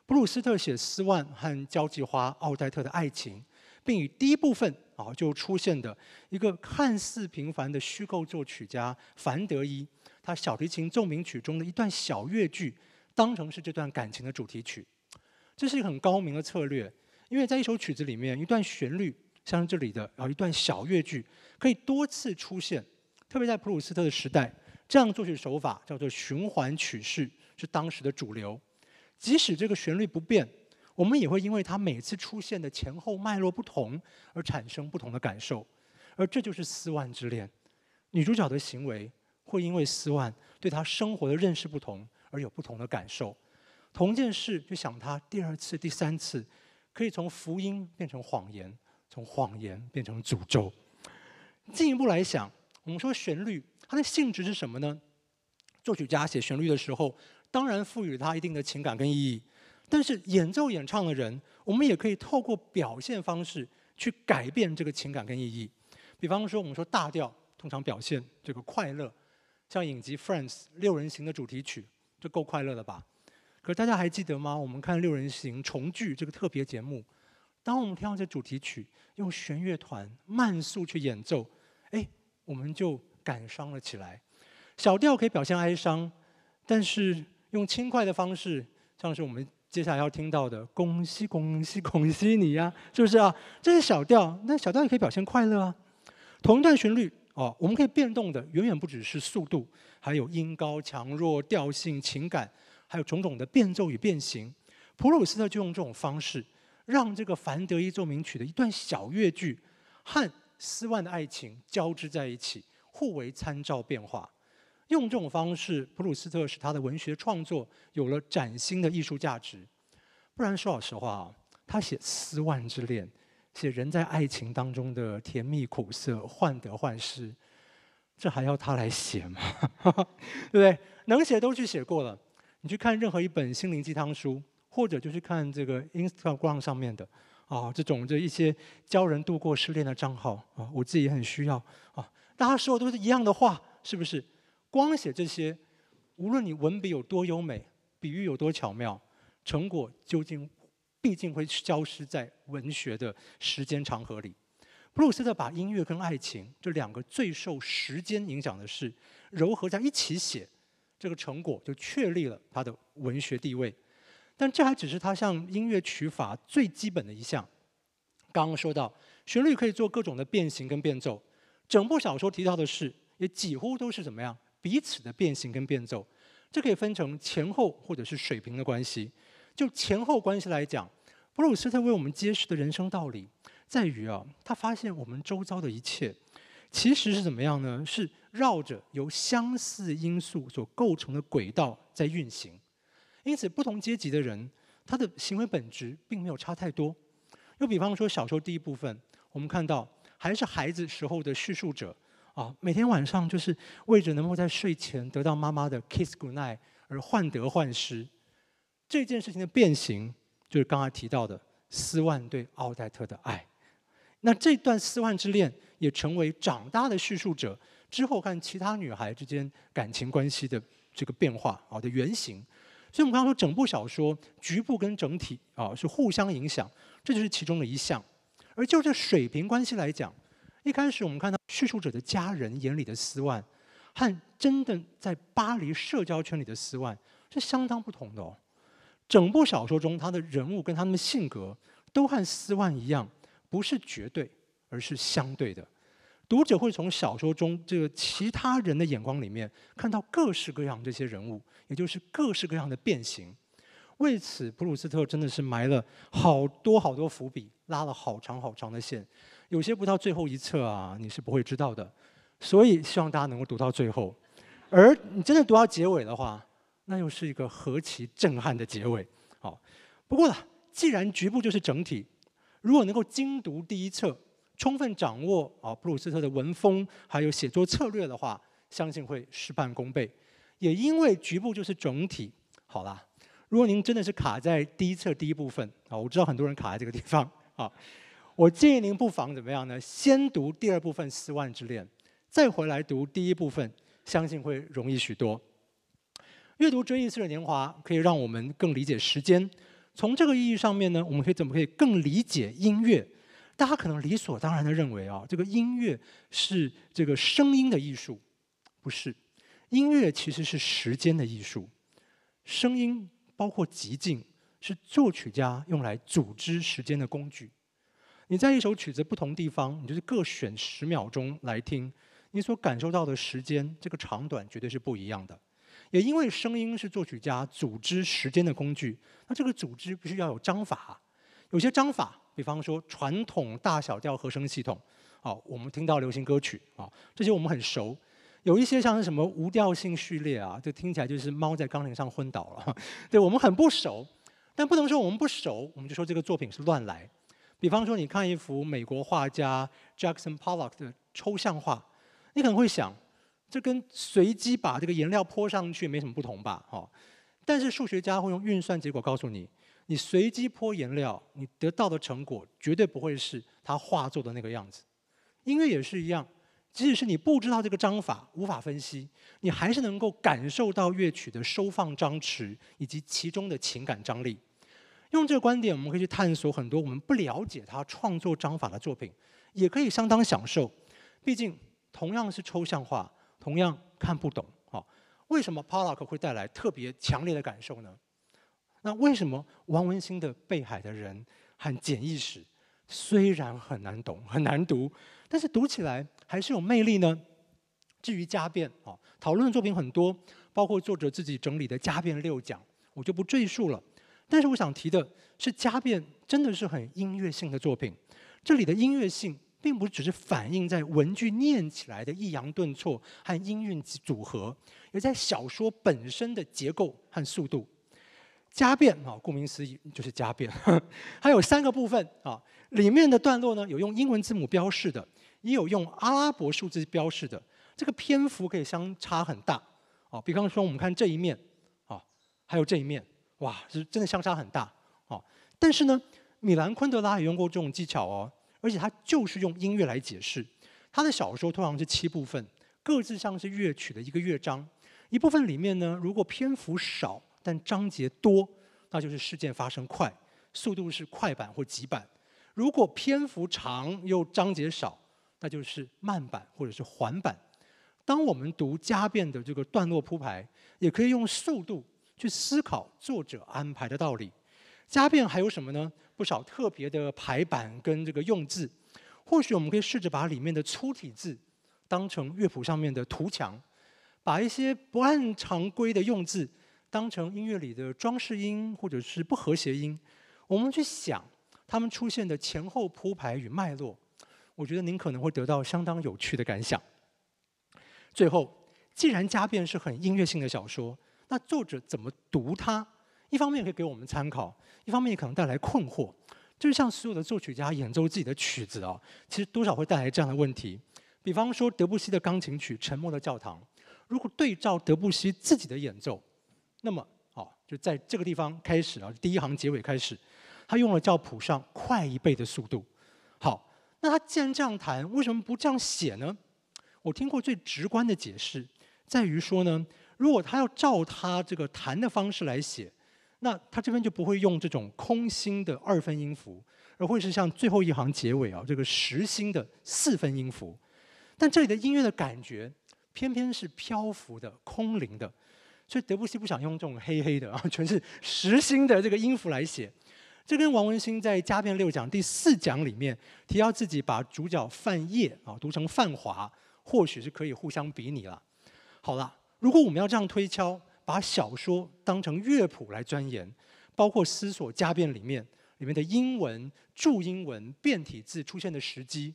普鲁斯特写斯万和交际花奥黛特的爱情，并以第一部分啊就出现的一个看似平凡的虚构作曲家凡德伊他小提琴奏鸣曲中的一段小乐句，当成是这段感情的主题曲。这是一个很高明的策略，因为在一首曲子里面，一段旋律，像这里的，然后一段小乐句，可以多次出现。特别在普鲁斯特的时代，这样作曲手法叫做循环曲式，是当时的主流。即使这个旋律不变，我们也会因为它每次出现的前后脉络不同，而产生不同的感受。而这就是《斯万之恋》，女主角的行为会因为斯万对她生活的认识不同，而有不同的感受。同件事，就想它第二次、第三次，可以从福音变成谎言，从谎言变成诅咒。进一步来想，我们说旋律它的性质是什么呢？作曲家写旋律的时候，当然赋予了它一定的情感跟意义。但是演奏演唱的人，我们也可以透过表现方式去改变这个情感跟意义。比方说，我们说大调通常表现这个快乐，像影集《Friends》六人行的主题曲，就够快乐了吧？可是大家还记得吗？我们看《六人行》重聚这个特别节目，当我们听到这主题曲，用弦乐团慢速去演奏，哎，我们就感伤了起来。小调可以表现哀伤，但是用轻快的方式，像是我们接下来要听到的“恭喜恭喜恭喜你”呀，是不是啊？这是小调，那小调也可以表现快乐啊。同一段旋律，哦，我们可以变动的远远不只是速度，还有音高、强弱、调性、情感。还有种种的变奏与变形，普鲁斯特就用这种方式，让这个凡德伊奏鸣曲的一段小乐句和斯万的爱情交织在一起，互为参照变化。用这种方式，普鲁斯特使他的文学创作有了崭新的艺术价值。不然说老实话啊，他写斯万之恋，写人在爱情当中的甜蜜苦涩、患得患失，这还要他来写吗？对不对？能写都去写过了。你去看任何一本心灵鸡汤书，或者就去看这个 Instagram 上面的啊，这种这一些教人度过失恋的账号啊，我自己也很需要啊。大家说的都是一样的话，是不是？光写这些，无论你文笔有多优美，比喻有多巧妙，成果究竟毕竟会消失在文学的时间长河里。布鲁斯特把音乐跟爱情这两个最受时间影响的事糅合在一起写。这个成果就确立了他的文学地位，但这还只是他向音乐取法最基本的一项。刚刚说到，旋律可以做各种的变形跟变奏，整部小说提到的事也几乎都是怎么样彼此的变形跟变奏。这可以分成前后或者是水平的关系。就前后关系来讲，布鲁斯特为我们揭示的人生道理在于啊，他发现我们周遭的一切。其实是怎么样呢？是绕着由相似因素所构成的轨道在运行，因此不同阶级的人，他的行为本质并没有差太多。又比方说，小说第一部分，我们看到还是孩子时候的叙述者啊，每天晚上就是为着能够在睡前得到妈妈的 kiss good night 而患得患失。这件事情的变形，就是刚才提到的斯万对奥黛特的爱。那这段斯万之恋。也成为长大的叙述者之后，看其他女孩之间感情关系的这个变化啊的原型。所以我们刚刚说，整部小说局部跟整体啊是互相影响，这就是其中的一项。而就这水平关系来讲，一开始我们看到叙述者的家人眼里的斯万，和真的在巴黎社交圈里的斯万是相当不同的哦。整部小说中，他的人物跟他们的性格都和斯万一样，不是绝对。而是相对的，读者会从小说中这个其他人的眼光里面，看到各式各样这些人物，也就是各式各样的变形。为此，普鲁斯特真的是埋了好多好多伏笔，拉了好长好长的线，有些不到最后一册啊，你是不会知道的。所以，希望大家能够读到最后。而你真的读到结尾的话，那又是一个何其震撼的结尾！好，不过呢，既然局部就是整体，如果能够精读第一册。充分掌握啊，布鲁斯特的文风还有写作策略的话，相信会事半功倍。也因为局部就是整体，好啦，如果您真的是卡在第一册第一部分啊，我知道很多人卡在这个地方 啊，我建议您不妨怎么样呢？先读第二部分《四万之恋》，再回来读第一部分，相信会容易许多。阅读《追忆似水年华》，可以让我们更理解时间。从这个意义上面呢，我们可以怎么可以更理解音乐？大家可能理所当然的认为啊，这个音乐是这个声音的艺术，不是？音乐其实是时间的艺术。声音包括极境，是作曲家用来组织时间的工具。你在一首曲子不同地方，你就是各选十秒钟来听，你所感受到的时间这个长短绝对是不一样的。也因为声音是作曲家组织时间的工具，那这个组织必须要有章法，有些章法。比方说，传统大小调和声系统，好，我们听到流行歌曲，啊，这些我们很熟；有一些像是什么无调性序列啊，这听起来就是猫在钢琴上昏倒了，对我们很不熟。但不能说我们不熟，我们就说这个作品是乱来。比方说，你看一幅美国画家 Jackson Pollock 的抽象画，你可能会想，这跟随机把这个颜料泼上去没什么不同吧？哈，但是数学家会用运算结果告诉你。你随机泼颜料，你得到的成果绝对不会是他画作的那个样子。音乐也是一样，即使是你不知道这个章法，无法分析，你还是能够感受到乐曲的收放张弛以及其中的情感张力。用这个观点，我们可以去探索很多我们不了解他创作章法的作品，也可以相当享受。毕竟同样是抽象画，同样看不懂啊，为什么 Pollock 会带来特别强烈的感受呢？那为什么王文兴的《被海的人》和《简易史》虽然很难懂、很难读，但是读起来还是有魅力呢？至于《加变》啊，讨论的作品很多，包括作者自己整理的《加变六讲》，我就不赘述了。但是我想提的是，《加变》真的是很音乐性的作品。这里的音乐性，并不只是反映在文句念起来的抑扬顿挫和音韵组合，也在小说本身的结构和速度。加变啊，顾名思义就是加变。它 有三个部分啊，里面的段落呢有用英文字母标示的，也有用阿拉伯数字标示的。这个篇幅可以相差很大啊。比方说，我们看这一面啊，还有这一面，哇，是真的相差很大啊。但是呢，米兰昆德拉也用过这种技巧哦，而且他就是用音乐来解释。他的小说通常是七部分，各自像是乐曲的一个乐章。一部分里面呢，如果篇幅少。但章节多，那就是事件发生快，速度是快版或急版；如果篇幅长又章节少，那就是慢版或者是缓版。当我们读加变的这个段落铺排，也可以用速度去思考作者安排的道理。加变还有什么呢？不少特别的排版跟这个用字，或许我们可以试着把里面的粗体字当成乐谱上面的图强，把一些不按常规的用字。当成音乐里的装饰音或者是不和谐音，我们去想它们出现的前后铺排与脉络，我觉得您可能会得到相当有趣的感想。最后，既然《家变》是很音乐性的小说，那作者怎么读它？一方面可以给我们参考，一方面也可能带来困惑。就是像所有的作曲家演奏自己的曲子啊，其实多少会带来这样的问题。比方说德布西的钢琴曲《沉默的教堂》，如果对照德布西自己的演奏，那么，好，就在这个地方开始啊，第一行结尾开始，他用了叫谱上快一倍的速度。好，那他既然这样弹，为什么不这样写呢？我听过最直观的解释在于说呢，如果他要照他这个弹的方式来写，那他这边就不会用这种空心的二分音符，而会是像最后一行结尾啊这个实心的四分音符。但这里的音乐的感觉偏偏是漂浮的、空灵的。所以德布西不想用这种黑黑的啊，全是实心的这个音符来写。这跟王文兴在《家变六讲》第四讲里面提到自己把主角范晔啊读成范华，或许是可以互相比拟了。好了，如果我们要这样推敲，把小说当成乐谱来钻研，包括思索《家变》里面里面的英文、注英文、变体字出现的时机，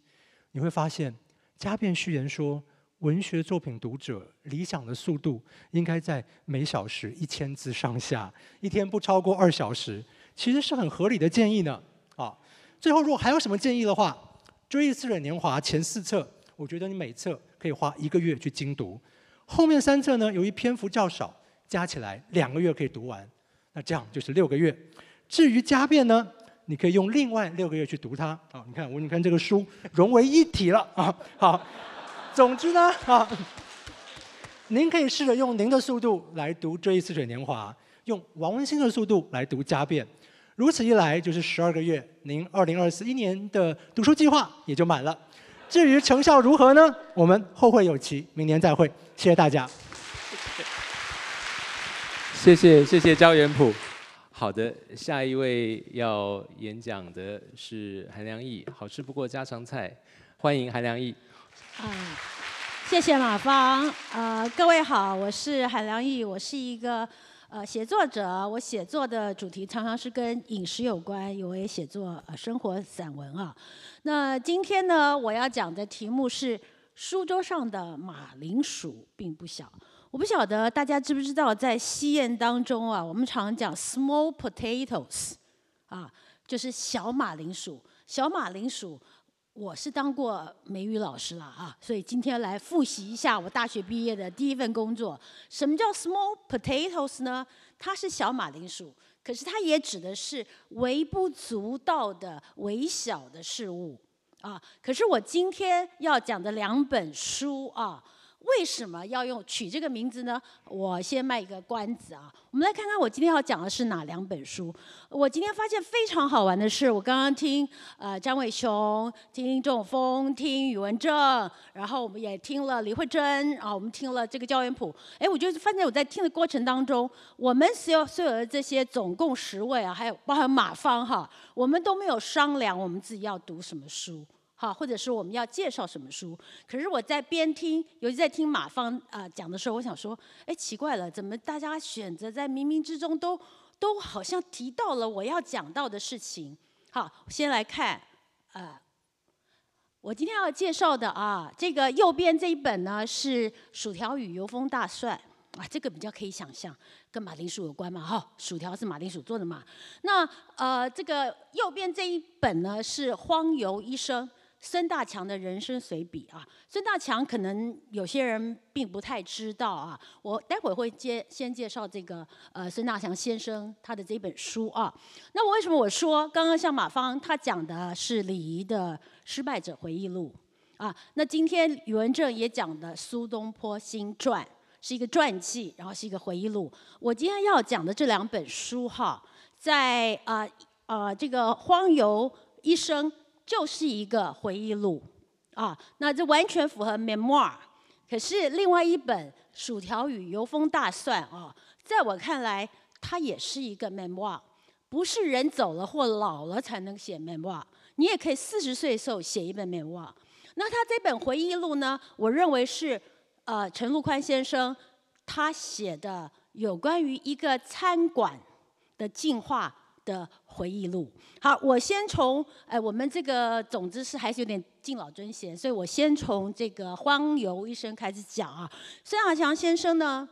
你会发现，《家变》序言说。文学作品读者理想的速度应该在每小时一千字上下，一天不超过二小时，其实是很合理的建议呢。啊，最后如果还有什么建议的话，追忆似水年华》前四册，我觉得你每册可以花一个月去精读，后面三册呢，由于篇幅较少，加起来两个月可以读完，那这样就是六个月。至于加变呢，你可以用另外六个月去读它。啊，你看我，你看这个书融为一体了啊。好。总之呢，啊，您可以试着用您的速度来读《追忆似水年华》，用王文新的速度来读《家变》，如此一来，就是十二个月，您二零二四一年的读书计划也就满了。至于成效如何呢？我们后会有期，明年再会。谢谢大家。谢谢谢谢焦元溥。好的，下一位要演讲的是韩良义，《好吃不过家常菜》，欢迎韩良义。啊，谢谢马芳。呃，各位好，我是海良玉，我是一个呃写作者。我写作的主题常常是跟饮食有关，有也写作生活散文啊。那今天呢，我要讲的题目是书桌上的马铃薯并不小。我不晓得大家知不知道，在西谚当中啊，我们常讲 small potatoes，啊，就是小马铃薯。小马铃薯。我是当过美语老师了啊，所以今天来复习一下我大学毕业的第一份工作。什么叫 small potatoes 呢？它是小马铃薯，可是它也指的是微不足道的、微小的事物啊。可是我今天要讲的两本书啊。为什么要用取这个名字呢？我先卖一个关子啊！我们来看看我今天要讲的是哪两本书。我今天发现非常好玩的是，我刚刚听呃张伟雄、听仲峰、听宇文正，然后我们也听了李慧珍，啊，我们听了这个教研普。哎，我觉得发现我在听的过程当中，我们所有所有的这些总共十位啊，还有包含马芳哈，我们都没有商量我们自己要读什么书。好，或者是我们要介绍什么书？可是我在边听，尤其在听马芳啊讲的时候，我想说，哎，奇怪了，怎么大家选择在冥冥之中都都好像提到了我要讲到的事情？好，先来看，呃，我今天要介绍的啊，这个右边这一本呢是薯条与油封大蒜，啊，这个比较可以想象，跟马铃薯有关嘛，哈，薯条是马铃薯做的嘛。那呃，这个右边这一本呢是荒游医生。孙大强的人生随笔啊，孙大强可能有些人并不太知道啊。我待会会介先介绍这个呃孙大强先生他的这本书啊。那我为什么我说刚刚像马芳他讲的是礼仪的失败者回忆录啊？那今天宇文正也讲的苏东坡新传是一个传记，然后是一个回忆录。我今天要讲的这两本书哈，在啊啊这个荒游一生。就是一个回忆录啊，那这完全符合 memoir。可是另外一本《薯条与油封大蒜》啊，在我看来，它也是一个 memoir。不是人走了或老了才能写 memoir，你也可以四十岁时候写一本 memoir。那他这本回忆录呢，我认为是呃陈陆宽先生他写的有关于一个餐馆的进化。的回忆录。好，我先从哎，我们这个总之是还是有点敬老尊贤，所以我先从这个荒游一生开始讲啊。孙大强先生呢，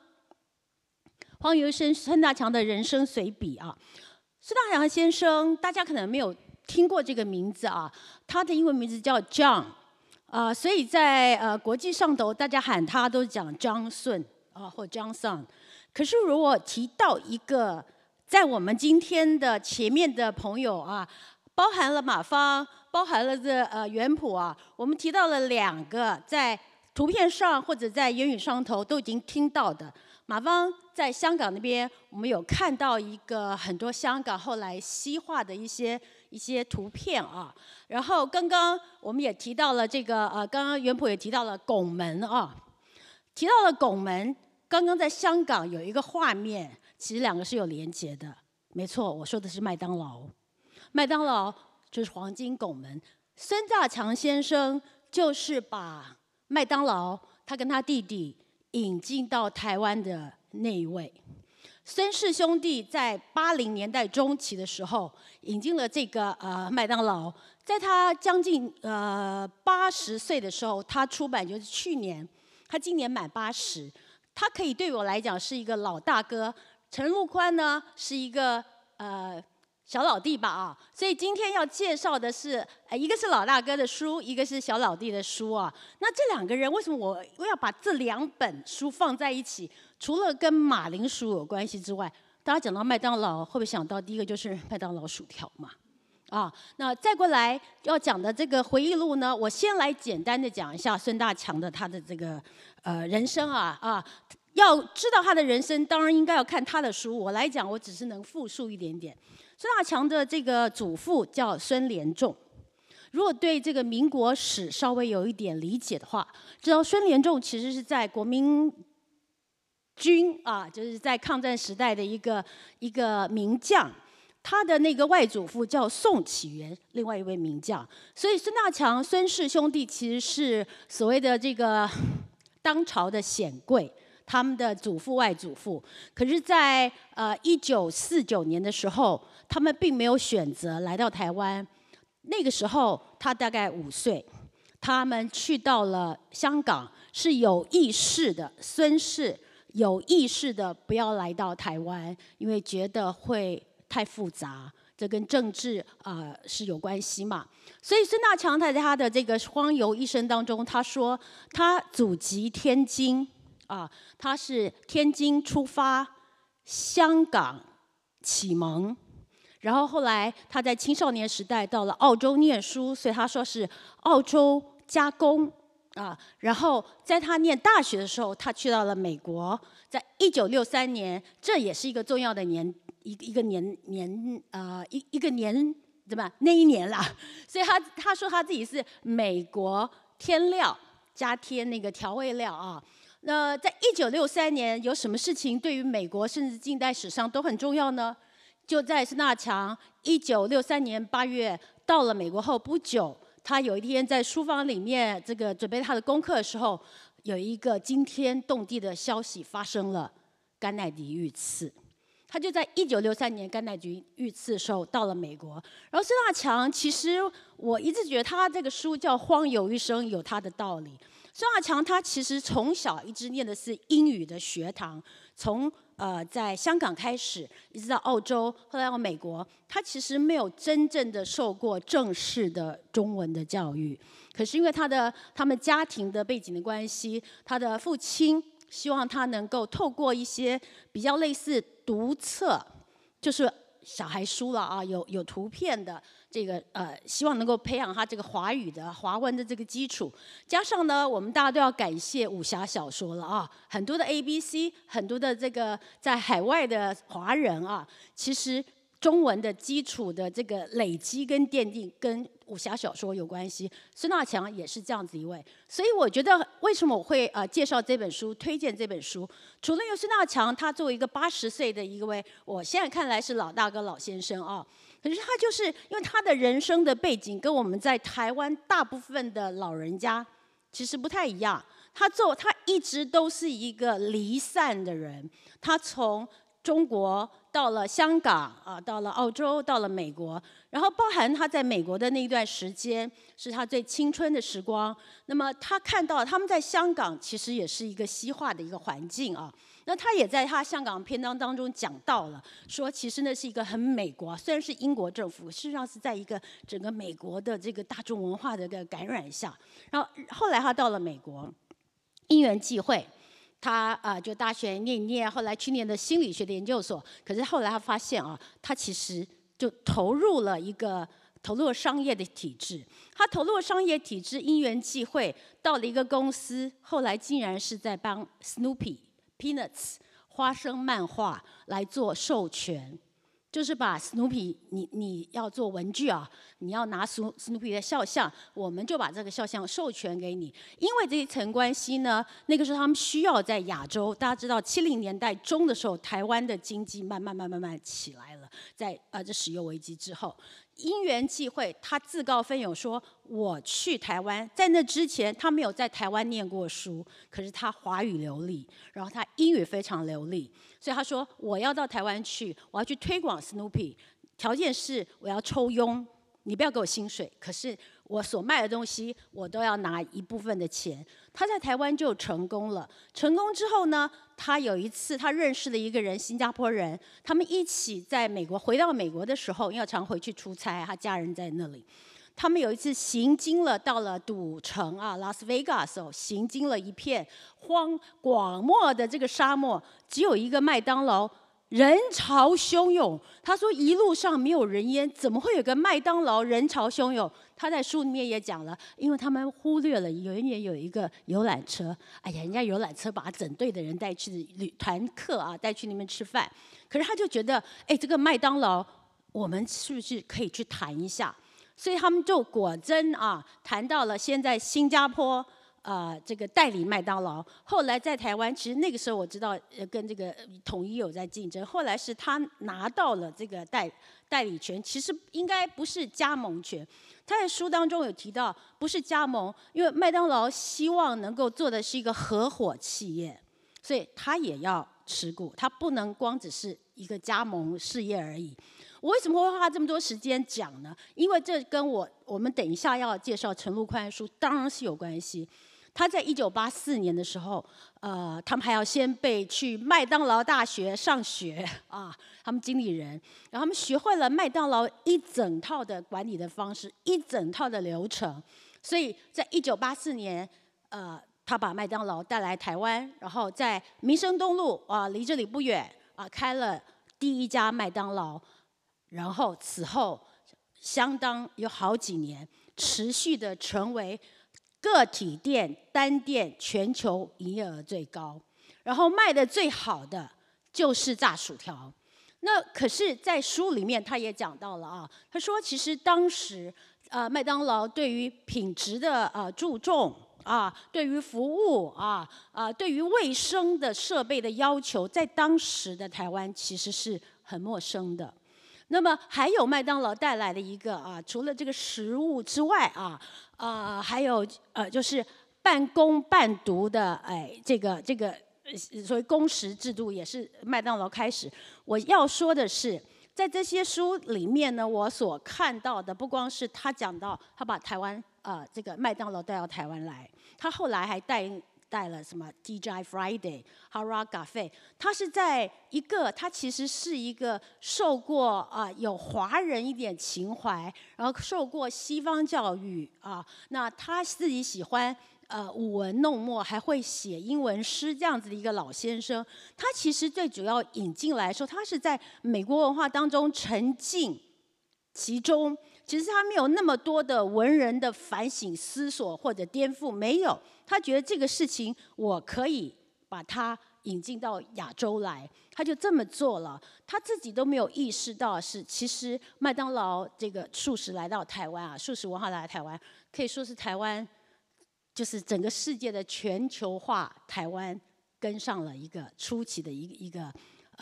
《荒游生》孙大强的人生随笔啊。孙大强先生，大家可能没有听过这个名字啊。他的英文名字叫 John，啊，所以在呃国际上头，大家喊他都讲 John 孙啊或 John s o n 可是如果提到一个。在我们今天的前面的朋友啊，包含了马芳，包含了这呃袁普啊，我们提到了两个，在图片上或者在言语上头都已经听到的。马芳在香港那边，我们有看到一个很多香港后来西化的一些一些图片啊。然后刚刚我们也提到了这个呃，刚刚袁普也提到了拱门啊，提到了拱门，刚刚在香港有一个画面。其实两个是有连结的，没错，我说的是麦当劳。麦当劳就是黄金拱门。孙大强先生就是把麦当劳，他跟他弟弟引进到台湾的那一位。孙氏兄弟在八零年代中期的时候引进了这个呃麦当劳。在他将近呃八十岁的时候，他出版就是去年，他今年满八十，他可以对我来讲是一个老大哥。陈路宽呢是一个呃小老弟吧啊，所以今天要介绍的是，一个是老大哥的书，一个是小老弟的书啊。那这两个人为什么我我要把这两本书放在一起？除了跟马铃薯有关系之外，大家讲到麦当劳会不会想到第一个就是麦当劳薯条嘛？啊，那再过来要讲的这个回忆录呢，我先来简单的讲一下孙大强的他的这个呃人生啊啊。要知道他的人生，当然应该要看他的书。我来讲，我只是能复述一点点。孙大强的这个祖父叫孙连仲，如果对这个民国史稍微有一点理解的话，知道孙连仲其实是在国民军啊，就是在抗战时代的一个一个名将。他的那个外祖父叫宋启元，另外一位名将。所以孙大强、孙氏兄弟其实是所谓的这个当朝的显贵。他们的祖父、外祖父，可是，在呃一九四九年的时候，他们并没有选择来到台湾。那个时候他大概五岁，他们去到了香港，是有意识的孙氏，有意识的不要来到台湾，因为觉得会太复杂，这跟政治啊是有关系嘛。所以孙大强他在他的这个荒游一生当中，他说他祖籍天津。啊，他是天津出发，香港启蒙，然后后来他在青少年时代到了澳洲念书，所以他说是澳洲加工啊。然后在他念大学的时候，他去到了美国，在一九六三年，这也是一个重要的年，一一个年年啊一一个年怎么那一年了？所以他他说他自己是美国添料加添那个调味料啊。那在1963年有什么事情对于美国甚至近代史上都很重要呢？就在孙大强1963年8月到了美国后不久，他有一天在书房里面这个准备他的功课的时候，有一个惊天动地的消息发生了——甘乃迪遇刺。他就在1963年甘乃迪遇刺的时候到了美国，然后孙大强其实我一直觉得他这个书叫《荒友一生》有他的道理。张亚强他其实从小一直念的是英语的学堂，从呃在香港开始，一直到澳洲，后来到美国，他其实没有真正的受过正式的中文的教育。可是因为他的他们家庭的背景的关系，他的父亲希望他能够透过一些比较类似读册，就是小孩书了啊，有有图片的。这个呃，希望能够培养他这个华语的、华文的这个基础。加上呢，我们大家都要感谢武侠小说了啊，很多的 ABC，很多的这个在海外的华人啊，其实中文的基础的这个累积跟奠定，跟武侠小说有关系。孙大强也是这样子一位，所以我觉得为什么我会呃介绍这本书，推荐这本书，除了有孙大强，他作为一个八十岁的一位，我现在看来是老大哥、老先生啊。可是他就是，因为他的人生的背景跟我们在台湾大部分的老人家其实不太一样。他做，他一直都是一个离散的人。他从中国到了香港啊，到了澳洲，到了美国，然后包含他在美国的那一段时间，是他最青春的时光。那么他看到他们在香港其实也是一个西化的一个环境啊。那他也在他香港篇章当中讲到了，说其实那是一个很美国，虽然是英国政府，事实上是在一个整个美国的这个大众文化的一个感染下。然后后来他到了美国，因缘际会，他啊就大学念一念，后来去念的心理学研究所。可是后来他发现啊，他其实就投入了一个投入商业的体制。他投入商业体制，因缘际会到了一个公司，后来竟然是在帮 Snoopy。Peanuts 花生漫画来做授权，就是把 Snoopy 你你要做文具啊，你要拿 Snoopy 的肖像，我们就把这个肖像授权给你。因为这一层关系呢，那个时候他们需要在亚洲。大家知道，七零年代中的时候，台湾的经济慢慢慢慢慢慢起来了，在啊这石油危机之后。因缘际会，他自告奋勇说：“我去台湾。”在那之前，他没有在台湾念过书，可是他华语流利，然后他英语非常流利，所以他说：“我要到台湾去，我要去推广 Snoopy，条件是我要抽佣，你不要给我薪水，可是我所卖的东西我都要拿一部分的钱。”他在台湾就成功了，成功之后呢？他有一次，他认识了一个人，新加坡人。他们一起在美国回到美国的时候，要常回去出差，他家人在那里。他们有一次行经了到了赌城啊拉斯维加斯行经了一片荒广漠的这个沙漠，只有一个麦当劳。人潮汹涌，他说一路上没有人烟，怎么会有个麦当劳人潮汹涌？他在书里面也讲了，因为他们忽略了有一年有一个游览车，哎呀，人家游览车把整队的人带去旅团客啊，带去那边吃饭。可是他就觉得，哎，这个麦当劳，我们是不是可以去谈一下？所以他们就果真啊，谈到了现在新加坡。啊，这个代理麦当劳，后来在台湾，其实那个时候我知道，呃，跟这个统一有在竞争。后来是他拿到了这个代代理权，其实应该不是加盟权。他在书当中有提到，不是加盟，因为麦当劳希望能够做的是一个合伙企业，所以他也要持股，他不能光只是一个加盟事业而已。我为什么会花这么多时间讲呢？因为这跟我我们等一下要介绍陈露宽的书当然是有关系。他在一九八四年的时候，呃，他们还要先被去麦当劳大学上学啊，他们经理人，然后他们学会了麦当劳一整套的管理的方式，一整套的流程，所以在一九八四年，呃，他把麦当劳带来台湾，然后在民生东路啊，离这里不远啊，开了第一家麦当劳，然后此后相当有好几年持续的成为。个体店单店全球营业额最高，然后卖的最好的就是炸薯条。那可是，在书里面他也讲到了啊，他说其实当时啊，麦当劳对于品质的啊注重啊，对于服务啊啊，对于卫生的设备的要求，在当时的台湾其实是很陌生的。那么还有麦当劳带来的一个啊，除了这个食物之外啊，呃，还有呃，就是半工半读的，哎，这个这个所谓工时制度也是麦当劳开始。我要说的是，在这些书里面呢，我所看到的不光是他讲到他把台湾啊这个麦当劳带到台湾来，他后来还带。带了什么？DJ Friday、h a r u g a e 他是在一个，他其实是一个受过啊有华人一点情怀，然后受过西方教育啊，那他自己喜欢呃舞文弄墨，还会写英文诗这样子的一个老先生。他其实最主要引进来说，他是在美国文化当中沉浸其中。其实他没有那么多的文人的反省、思索或者颠覆，没有。他觉得这个事情我可以把它引进到亚洲来，他就这么做了。他自己都没有意识到是，其实麦当劳这个素食来到台湾啊，素食文化来到台湾，可以说是台湾就是整个世界的全球化，台湾跟上了一个初期的一个一个。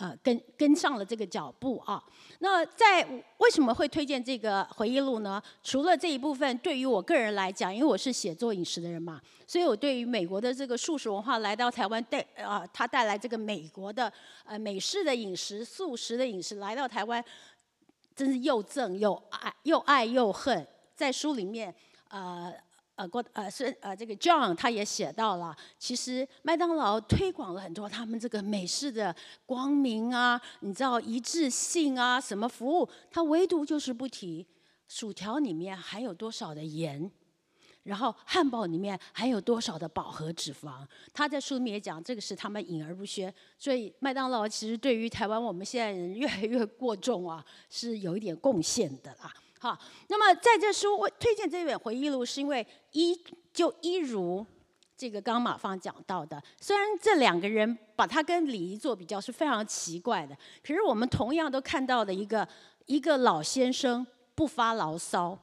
呃，跟跟上了这个脚步啊。那在为什么会推荐这个回忆录呢？除了这一部分，对于我个人来讲，因为我是写作饮食的人嘛，所以我对于美国的这个素食文化来到台湾带啊，它带来这个美国的呃美式的饮食、素食的饮食来到台湾，真是又憎又爱，又爱又恨。在书里面，呃。呃，过呃是呃这个 John 他也写到了，其实麦当劳推广了很多他们这个美式的光明啊，你知道一致性啊，什么服务，他唯独就是不提薯条里面含有多少的盐，然后汉堡里面含有多少的饱和脂肪，他在书里也讲这个是他们隐而不宣，所以麦当劳其实对于台湾我们现在人越来越过重啊，是有一点贡献的啦。好，那么在这书我推荐这本回忆录，是因为一就一如这个刚马芳讲到的，虽然这两个人把他跟李仪做比较是非常奇怪的，可是我们同样都看到的一个一个老先生不发牢骚，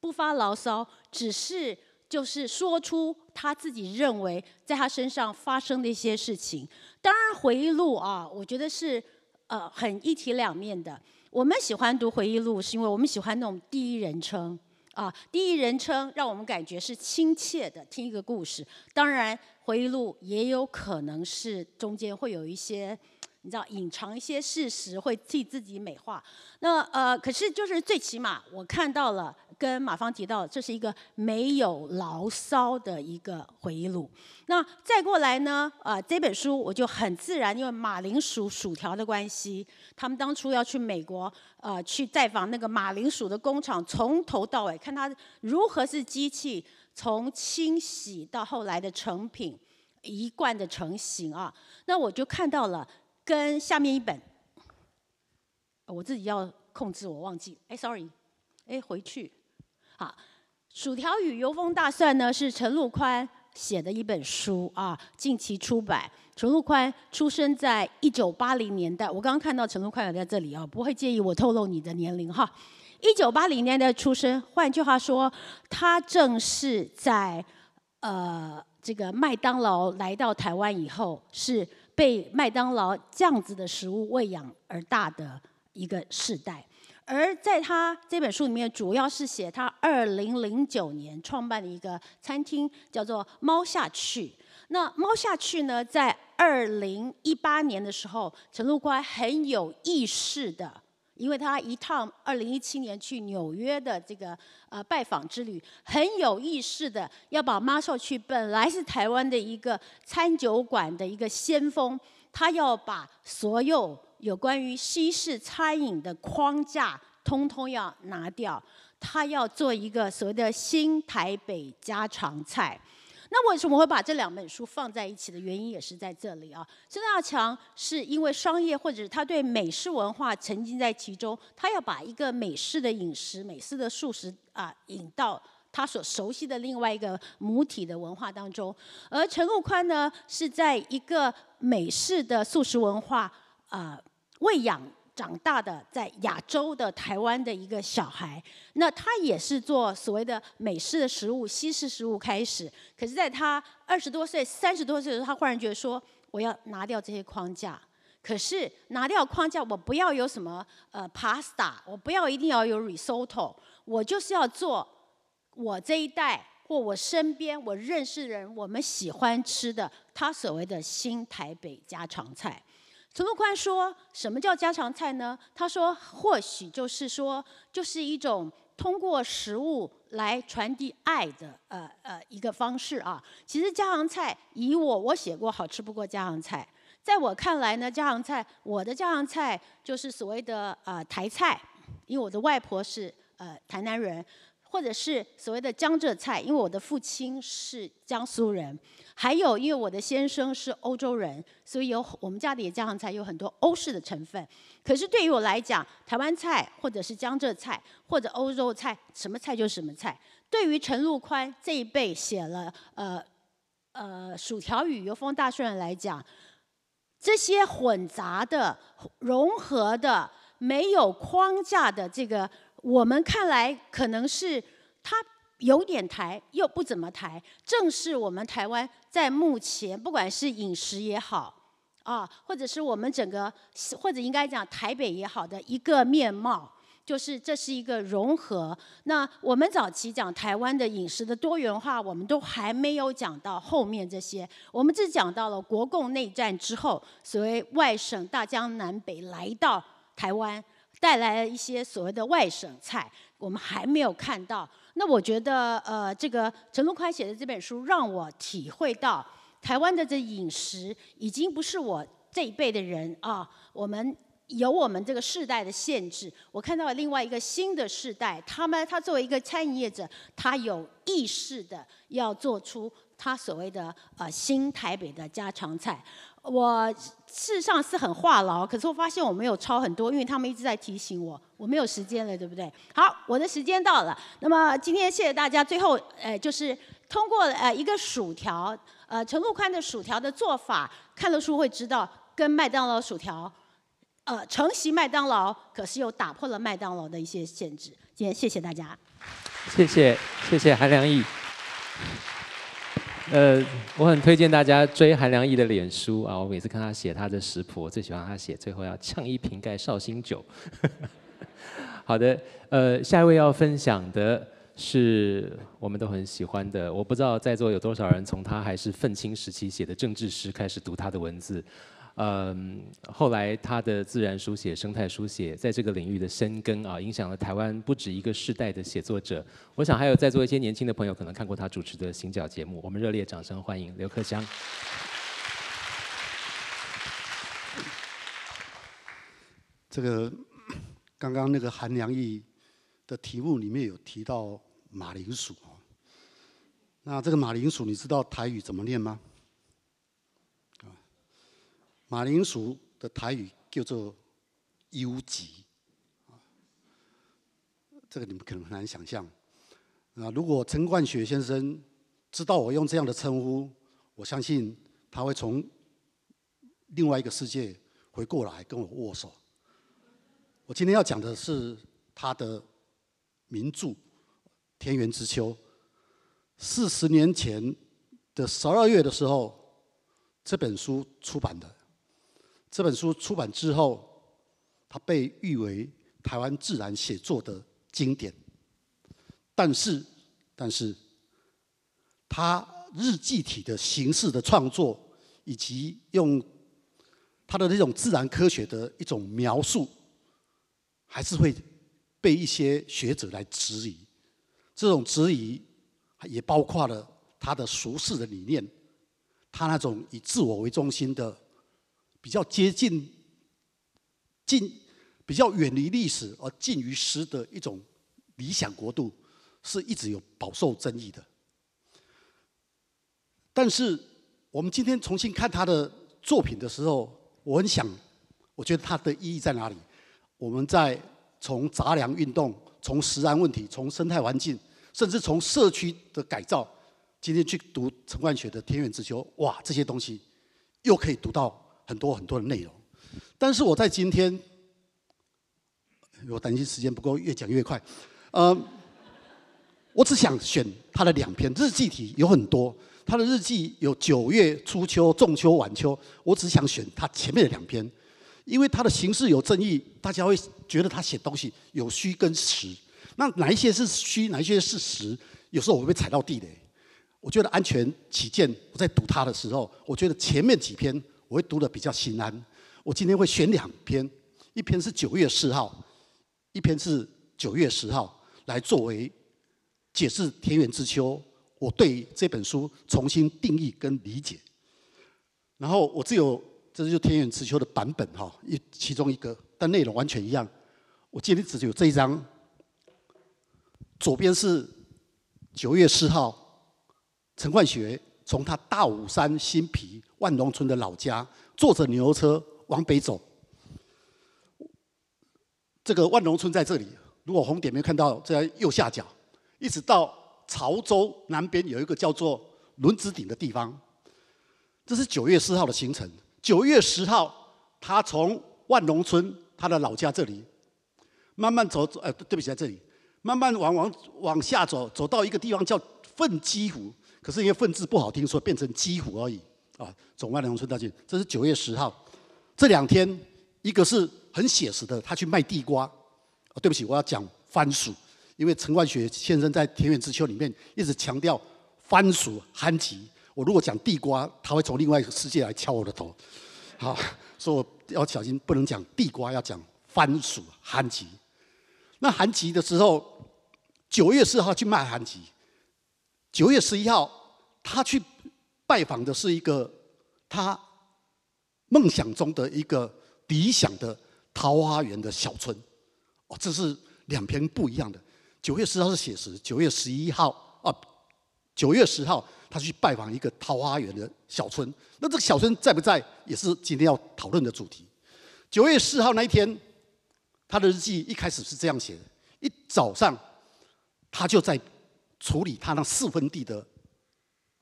不发牢骚，只是就是说出他自己认为在他身上发生的一些事情。当然回忆录啊，我觉得是呃很一体两面的。我们喜欢读回忆录，是因为我们喜欢那种第一人称啊，第一人称让我们感觉是亲切的。听一个故事，当然回忆录也有可能是中间会有一些。你知道隐藏一些事实会替自己美化，那呃，可是就是最起码我看到了，跟马芳提到这是一个没有牢骚的一个回忆录。那再过来呢，啊，这本书我就很自然，因为马铃薯薯条的关系，他们当初要去美国，呃，去拜访那个马铃薯的工厂，从头到尾看他如何是机器从清洗到后来的成品，一贯的成型啊。那我就看到了。跟下面一本，我自己要控制，我忘记。哎，sorry，哎，回去。好，《薯条与油封大蒜》呢是陈陆宽写的一本书啊，近期出版。陈陆宽出生在一九八零年代，我刚刚看到陈陆宽在这里啊，不会介意我透露你的年龄哈。一九八零年代出生，换句话说，他正是在呃这个麦当劳来到台湾以后是。被麦当劳这样子的食物喂养而大的一个世代，而在他这本书里面，主要是写他二零零九年创办的一个餐厅，叫做“猫下去”。那“猫下去”呢，在二零一八年的时候，陈露乖很有意识的。因为他一趟二零一七年去纽约的这个呃拜访之旅，很有意识的要把 m a s l 去本来是台湾的一个餐酒馆的一个先锋，他要把所有有关于西式餐饮的框架通通要拿掉，他要做一个所谓的新台北家常菜。那为什么会把这两本书放在一起的原因也是在这里啊？曾大强是因为商业，或者他对美式文化沉浸在其中，他要把一个美式的饮食、美式的素食啊引到他所熟悉的另外一个母体的文化当中；而陈慕宽呢，是在一个美式的素食文化啊喂养。长大的在亚洲的台湾的一个小孩，那他也是做所谓的美式的食物、西式食物开始。可是在他二十多岁、三十多岁的时候，他忽然觉得说：“我要拿掉这些框架。”可是拿掉框架，我不要有什么呃 pasta，我不要一定要有 risotto，我就是要做我这一代或我身边我认识人我们喜欢吃的，他所谓的新台北家常菜。陈荣宽说什么叫家常菜呢？他说，或许就是说，就是一种通过食物来传递爱的呃呃一个方式啊。其实家常菜，以我我写过好吃不过家常菜。在我看来呢，家常菜，我的家常菜就是所谓的呃台菜，因为我的外婆是呃台南人，或者是所谓的江浙菜，因为我的父亲是江苏人。还有，因为我的先生是欧洲人，所以有我们家的也家常菜有很多欧式的成分。可是对于我来讲，台湾菜或者是江浙菜或者欧洲菜，什么菜就是什么菜。对于陈陆宽这一辈写了呃呃薯条与油封大蒜来讲，这些混杂的融合的没有框架的这个，我们看来可能是他。有点台又不怎么台，正是我们台湾在目前不管是饮食也好啊，或者是我们整个或者应该讲台北也好的一个面貌，就是这是一个融合。那我们早期讲台湾的饮食的多元化，我们都还没有讲到后面这些。我们只讲到了国共内战之后，所谓外省大江南北来到台湾，带来一些所谓的外省菜，我们还没有看到。那我觉得，呃，这个陈龙宽写的这本书让我体会到，台湾的这饮食已经不是我这一辈的人啊，我们有我们这个世代的限制。我看到了另外一个新的世代，他们他作为一个餐饮业者，他有意识的要做出他所谓的呃新台北的家常菜。我事实上是很话痨，可是我发现我没有超很多，因为他们一直在提醒我，我没有时间了，对不对？好，我的时间到了。那么今天谢谢大家。最后，呃，就是通过呃一个薯条，呃陈路宽的薯条的做法，看了书会知道，跟麦当劳薯条，呃承袭麦当劳，可是又打破了麦当劳的一些限制。今天谢谢大家。谢谢，谢谢韩良义。呃，我很推荐大家追韩良毅的脸书啊！我每次看他写他的食谱，我最喜欢他写最后要呛一瓶盖绍兴酒。好的，呃，下一位要分享的是我们都很喜欢的，我不知道在座有多少人从他还是愤青时期写的政治诗开始读他的文字。嗯，后来他的自然书写、生态书写，在这个领域的深耕啊，影响了台湾不止一个世代的写作者。我想还有在座一些年轻的朋友，可能看过他主持的《行脚》节目。我们热烈掌声欢迎刘克湘。这个刚刚那个韩梁义的题目里面有提到马铃薯那这个马铃薯你知道台语怎么念吗？马铃薯的台语叫做“优吉”，这个你们可能很难想象。啊，如果陈冠雪先生知道我用这样的称呼，我相信他会从另外一个世界回过来跟我握手。我今天要讲的是他的名著《田园之秋》，四十年前的十二月的时候，这本书出版的。这本书出版之后，它被誉为台湾自然写作的经典。但是，但是，它日记体的形式的创作，以及用它的那种自然科学的一种描述，还是会被一些学者来质疑。这种质疑也包括了他的俗世的理念，他那种以自我为中心的。比较接近近比较远离历史而近于实的一种理想国度，是一直有饱受争议的。但是我们今天重新看他的作品的时候，我很想，我觉得他的意义在哪里？我们在从杂粮运动、从食安问题、从生态环境，甚至从社区的改造，今天去读陈冠学的《田园之秋》，哇，这些东西又可以读到。很多很多的内容，但是我在今天，我担心时间不够，越讲越快，呃，我只想选他的两篇日记体有很多，他的日记有九月初秋、中秋、晚秋，我只想选他前面的两篇，因为他的形式有争议，大家会觉得他写东西有虚跟实，那哪一些是虚，哪一些是实？有时候我会踩到地雷，我觉得安全起见，我在读他的时候，我觉得前面几篇。我会读的比较心安。我今天会选两篇，一篇是九月四号，一篇是九月十号，来作为解释《田园之秋》我对这本书重新定义跟理解。然后我只有这就《田园之秋》的版本哈，一其中一个，但内容完全一样。我今天只有这一张，左边是九月四号，陈冠学。从他大武山新皮万隆村的老家，坐着牛车往北走。这个万隆村在这里，如果红点没有看到，在右下角，一直到潮州南边有一个叫做轮子顶的地方。这是九月四号的行程。九月十号，他从万隆村他的老家这里，慢慢走走，呃，对不起，在这里慢慢往往往下走，走到一个地方叫凤基湖。可是因为“份字”不好听，以变成“基虎”而已。啊，总万农村大进，这是九月十号。这两天，一个是很写实的，他去卖地瓜。啊，对不起，我要讲番薯，因为陈冠雪先生在《田园之秋》里面一直强调番薯、憨薯。我如果讲地瓜，他会从另外一个世界来敲我的头。好，说我要小心，不能讲地瓜，要讲番薯、憨薯。那番薯的时候，九月四号去卖番薯。九月十一号，他去拜访的是一个他梦想中的一个理想的桃花源的小村。哦，这是两篇不一样的。九月十号是写实，九月十一号啊，九月十号他去拜访一个桃花源的小村。那这个小村在不在，也是今天要讨论的主题。九月四号那一天，他的日记一开始是这样写的：一早上，他就在。处理他那四分地的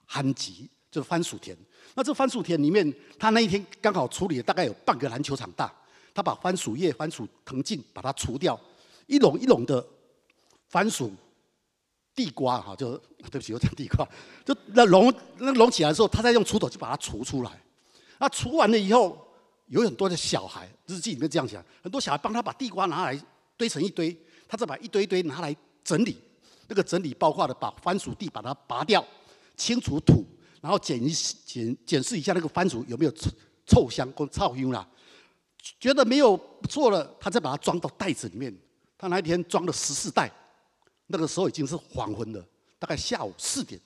旱籍，就是番薯田。那这番薯田里面，他那一天刚好处理了大概有半个篮球场大。他把番薯叶、番薯藤茎把它除掉，一垄一垄的番薯地瓜，哈，就对不起，有讲地瓜，就那垄那垄起来的时候，他再用锄头就把它锄出来。那除完了以后，有很多的小孩，日记里面这样讲，很多小孩帮他把地瓜拿来堆成一堆，他再把一堆堆拿来整理。这个整理包括的，把番薯地把它拔掉，清除土，然后检一检检视一下那个番薯有没有臭臭香跟臭晕啦，觉得没有错了，他再把它装到袋子里面。他那一天装了十四袋，那个时候已经是黄昏了，大概下午四点。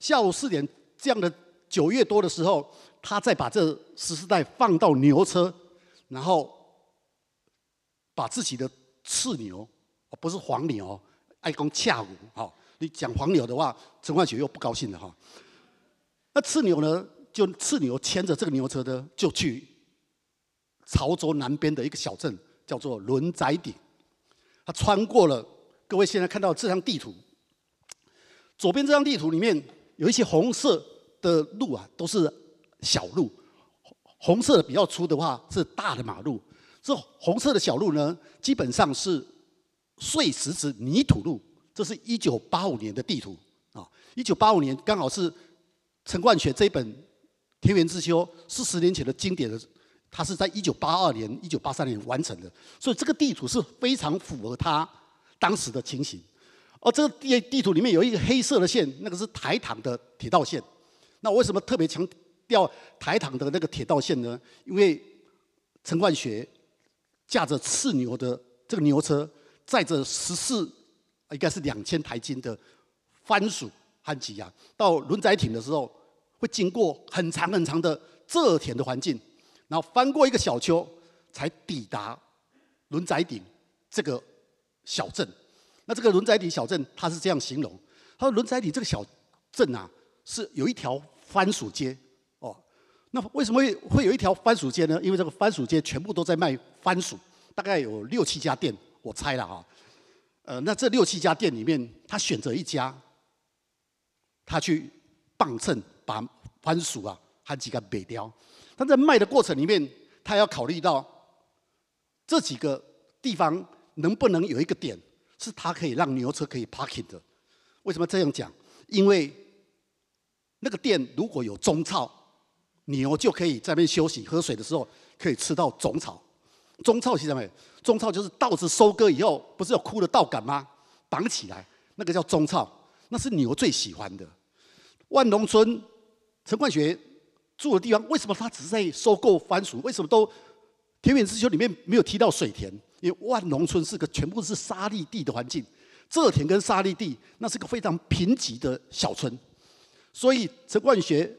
下午四点这样的九月多的时候，他再把这十四袋放到牛车，然后把自己的赤牛不是黄牛爱讲恰午好，你讲黄牛的话，陈冠学又不高兴了，哈。那赤牛呢，就赤牛牵着这个牛车呢，就去潮州南边的一个小镇，叫做轮仔顶。他穿过了，各位现在看到这张地图，左边这张地图里面有一些红色的路啊，都是小路，红色的比较粗的话是大的马路，这红色的小路呢，基本上是。碎石子、泥土路，这是一九八五年的地图啊！一九八五年刚好是陈冠学这本《田园之秋》四十年前的经典的，他是在一九八二年、一九八三年完成的，所以这个地图是非常符合他当时的情形。而这个地地图里面有一个黑色的线，那个是台糖的铁道线。那我为什么特别强调台糖的那个铁道线呢？因为陈冠学驾着赤牛的这个牛车。载着十四啊，应该是两千台斤的番薯和鸡呀，到轮仔艇的时候，会经过很长很长的蔗田的环境，然后翻过一个小丘，才抵达轮仔顶这个小镇。那这个轮仔顶小镇，它是这样形容：，它说轮仔顶这个小镇啊，是有一条番薯街哦。那为什么会会有一条番薯街呢？因为这个番薯街全部都在卖番薯，大概有六七家店。我猜了哈，呃，那这六七家店里面，他选择一家，他去磅秤把番薯啊，还几个北雕，他在卖的过程里面，他要考虑到这几个地方能不能有一个点，是他可以让牛车可以 parking 的。为什么这样讲？因为那个店如果有中草，牛就可以在那边休息，喝水的时候可以吃到种草。中草是什么？中草就是稻子收割以后，不是有枯的稻杆吗？绑起来，那个叫中草，那是牛最喜欢的。万隆村陈冠学住的地方，为什么他只在收购番薯？为什么都《田园之秋》里面没有提到水田？因为万隆村是个全部是沙砾地的环境，蔗田跟沙砾地，那是个非常贫瘠的小村。所以陈冠学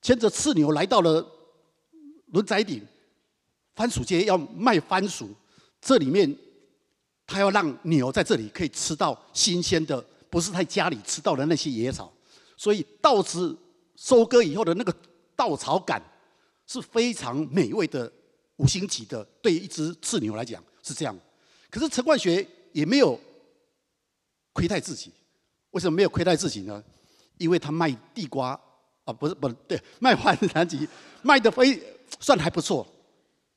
牵着赤牛来到了轮仔顶番薯街，要卖番薯。这里面，他要让牛在这里可以吃到新鲜的，不是在家里吃到的那些野草，所以稻子收割以后的那个稻草感是非常美味的、五星级的。对一只赤牛来讲是这样，可是陈冠学也没有亏待自己。为什么没有亏待自己呢？因为他卖地瓜啊，不是不对，卖完南极卖的非算还不错，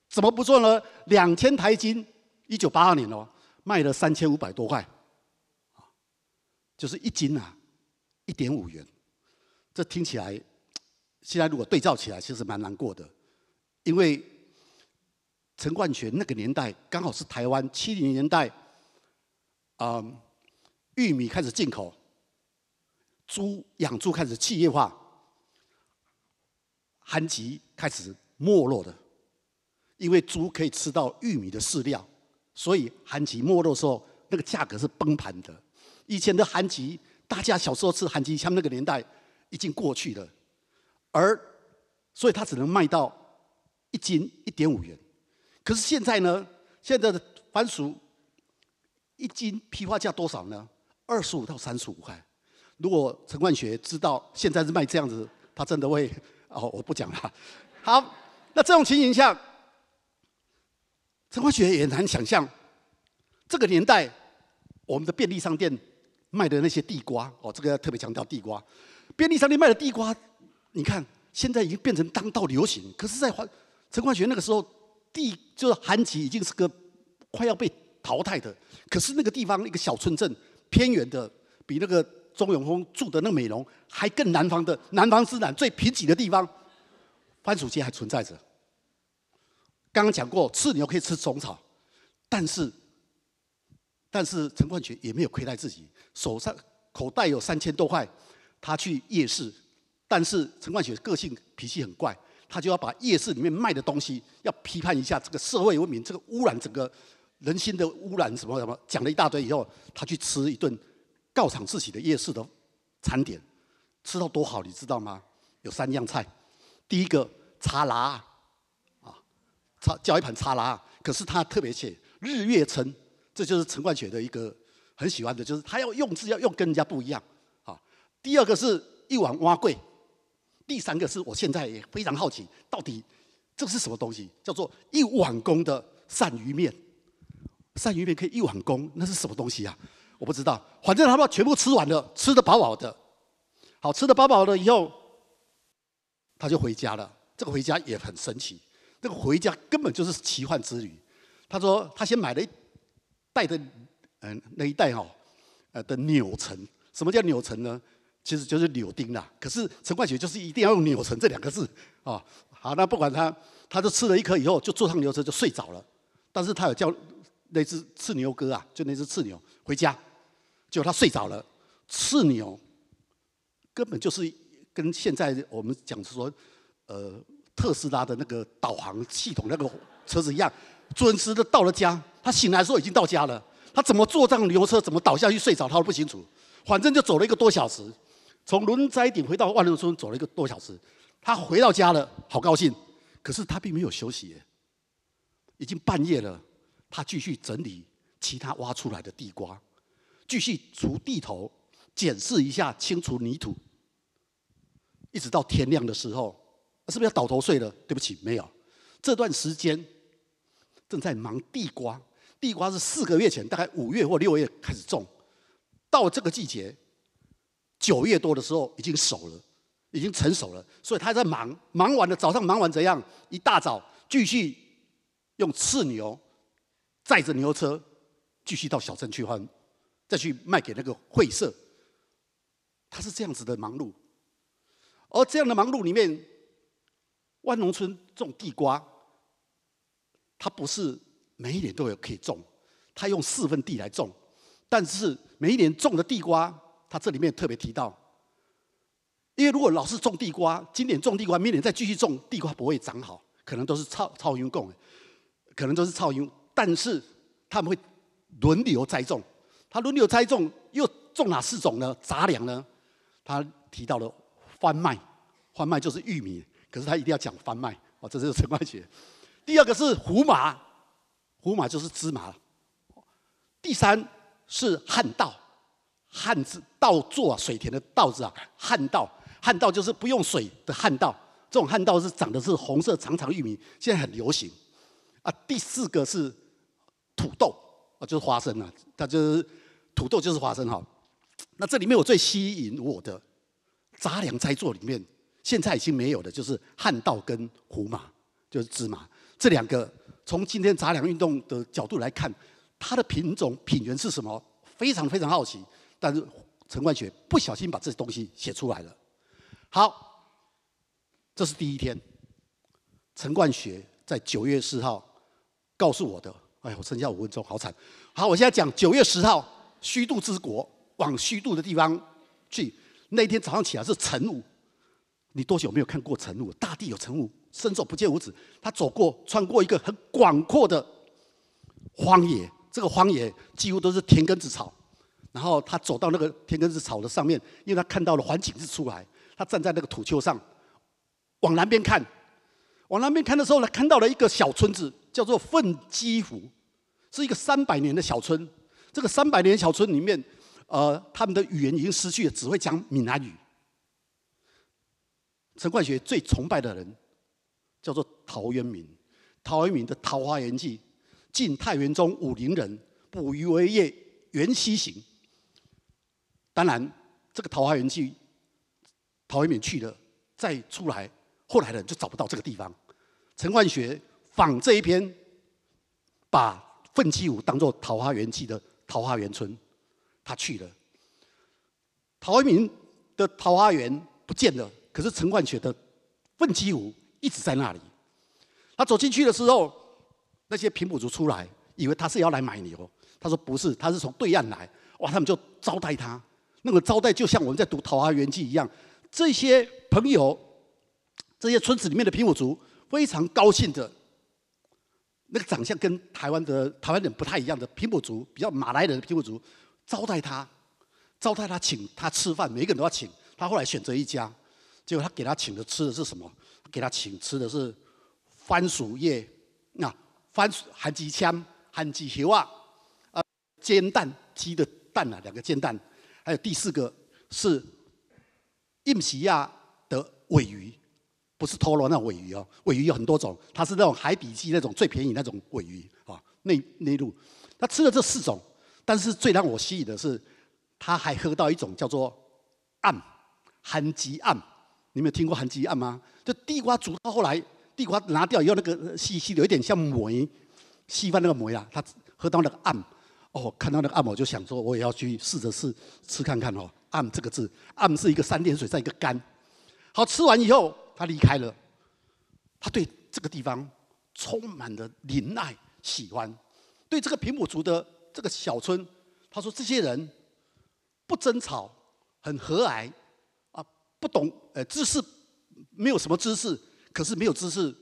怎么不错呢？两千台金一九八二年哦，卖了三千五百多块，就是一斤啊，一点五元。这听起来，现在如果对照起来，其实蛮难过的，因为陈冠全那个年代刚好是台湾七零年代，嗯，玉米开始进口，猪养猪开始企业化，韩籍开始没落的，因为猪可以吃到玉米的饲料。所以，韩鸡没落的时候，那个价格是崩盘的。以前的韩鸡，大家小时候吃韩鸡，他们那个年代已经过去了。而所以，它只能卖到一斤一点五元。可是现在呢？现在的番薯一斤批发价多少呢？二十五到三十五块。如果陈冠学知道现在是卖这样子，他真的会……哦，我不讲了。好，那这种情形下。陈冠学也难想象，这个年代我们的便利商店卖的那些地瓜哦，这个要特别强调地瓜，便利商店卖的地瓜，你看现在已经变成当道流行。可是，在陈冠学那个时候，地就是寒极已经是个快要被淘汰的。可是那个地方一个小村镇偏远的，比那个钟永丰住的那个美容还更南方的南方之南最贫瘠的地方，番薯街还存在着。刚刚讲过，吃牛可以吃虫草，但是但是陈冠群也没有亏待自己，手上口袋有三千多块，他去夜市，但是陈冠群个性脾气很怪，他就要把夜市里面卖的东西要批判一下这个社会文明，这个污染整个人心的污染什么什么，讲了一大堆以后，他去吃一顿告厂自己的夜市的餐点，吃到多好你知道吗？有三样菜，第一个茶拿。叉叫一盘叉啦，可是他特别写日月称，这就是陈冠学的一个很喜欢的，就是他要用字要用跟人家不一样啊。第二个是一碗蛙贵，第三个是我现在也非常好奇，到底这是什么东西？叫做一碗公的鳝鱼面，鳝鱼面可以一碗公，那是什么东西呀？我不知道，反正他们全部吃完了，吃得饱饱的，好吃得饱饱的以后，他就回家了。这个回家也很神奇。那个回家根本就是奇幻之旅，他说他先买了一袋的，嗯，那一袋哦，呃的纽成。什么叫纽成呢？其实就是柳丁啦。可是陈冠希就是一定要用纽成这两个字，哦，好，那不管他，他就吃了一颗以后，就坐上牛车就睡着了。但是他有叫那只赤牛哥啊，就那只赤牛回家，结果他睡着了。赤牛根本就是跟现在我们讲说，呃。特斯拉的那个导航系统，那个车子一样，准时的到了家。他醒来的时候已经到家了。他怎么坐上旅游车，怎么倒下去睡着，他都不清楚。反正就走了一个多小时，从轮灾顶回到万隆村，走了一个多小时。他回到家了，好高兴。可是他并没有休息，已经半夜了，他继续整理其他挖出来的地瓜，继续除地头，检视一下，清除泥土，一直到天亮的时候。是不是要倒头睡了？对不起，没有。这段时间正在忙地瓜，地瓜是四个月前，大概五月或六月开始种，到这个季节九月多的时候已经熟了，已经成熟了。所以他在忙，忙完了早上忙完怎样？一大早继续用赤牛载着牛车，继续到小镇去换，再去卖给那个会社。他是这样子的忙碌，而这样的忙碌里面。万农村种地瓜，他不是每一年都有可以种，他用四分地来种，但是每一年种的地瓜，他这里面特别提到，因为如果老是种地瓜，今年种地瓜，明年再继续种地瓜不会长好，可能都是超超运供，可能都是超运，但是他们会轮流栽种，他轮流栽种又种哪四种呢？杂粮呢？他提到了番麦，番麦就是玉米。可是他一定要讲番麦哦，这是陈冠学。第二个是胡麻，胡麻就是芝麻。第三是旱稻，旱字稻啊，水田的稻字啊，旱稻，旱稻就是不用水的旱稻。这种旱稻是长的是红色长长玉米，现在很流行啊。第四个是土豆，啊，就是花生啊，它就是土豆就是花生哈。那这里面我最吸引我的杂粮栽作里面。现在已经没有的，就是汉道跟胡马，就是芝麻这两个。从今天杂粮运动的角度来看，它的品种品源是什么？非常非常好奇。但是陈冠学不小心把这东西写出来了。好，这是第一天。陈冠学在九月四号告诉我的。哎呀，我剩下五分钟，好惨。好，我现在讲九月十号，《虚度之国》往虚度的地方去。那天早上起来是晨雾。你多久没有看过晨雾？大地有晨雾，伸手不见五指。他走过，穿过一个很广阔的荒野，这个荒野几乎都是田埂子草。然后他走到那个田埂子草的上面，因为他看到了环境日出来。他站在那个土丘上，往南边看。往南边看的时候，呢，看到了一个小村子，叫做粪鸡湖，是一个三百年的小村。这个三百年小村里面，呃，他们的语言已经失去了，只会讲闽南语。陈冠学最崇拜的人叫做陶渊明。陶渊明的《桃花源记》，晋太原中，武陵人捕鱼为业，缘溪行。当然，这个《桃花源记》，陶渊明去了，再出来，后来的人就找不到这个地方。陈冠学仿这一篇，把奋起舞当做《桃花源记》的桃花源村，他去了。陶渊明的桃花源不见了。可是陈冠学的笨鸡舞一直在那里。他走进去的时候，那些平埔族出来，以为他是要来买牛。他说不是，他是从对岸来。哇，他们就招待他，那个招待就像我们在读《桃花源记》一样。这些朋友，这些村子里面的平埔族非常高兴的，那个长相跟台湾的台湾人不太一样的平埔族，比较马来人的平埔族，招待他，招待他，请他吃饭，每个人都要请。他后来选择一家。结果他给他请的吃的是什么？给他请吃的是番薯叶，那番薯含极枪、含极球啊，啊煎蛋鸡的蛋啊，两个煎蛋，还有第四个是印尼亚的尾鱼，不是陀罗那尾鱼哦，尾鱼有很多种，它是那种海底鸡那种最便宜那种尾鱼啊，内内陆他吃了这四种，但是最让我吸引的是，他还喝到一种叫做暗含鸡暗。你有听过“寒鸡暗”吗？这地瓜煮到后来，地瓜拿掉，以后，那个细细的，有点像煤，稀饭那个煤呀。他喝到那个“暗”，哦，看到那个“暗”，我就想说，我也要去试着试吃看看哦。“暗”这个字，“暗”是一个三点水再一个干。好吃完以后，他离开了。他对这个地方充满了怜爱、喜欢，对这个平埔族的这个小村，他说：“这些人不争吵，很和蔼。”不懂，呃，知识没有什么知识，可是没有知识，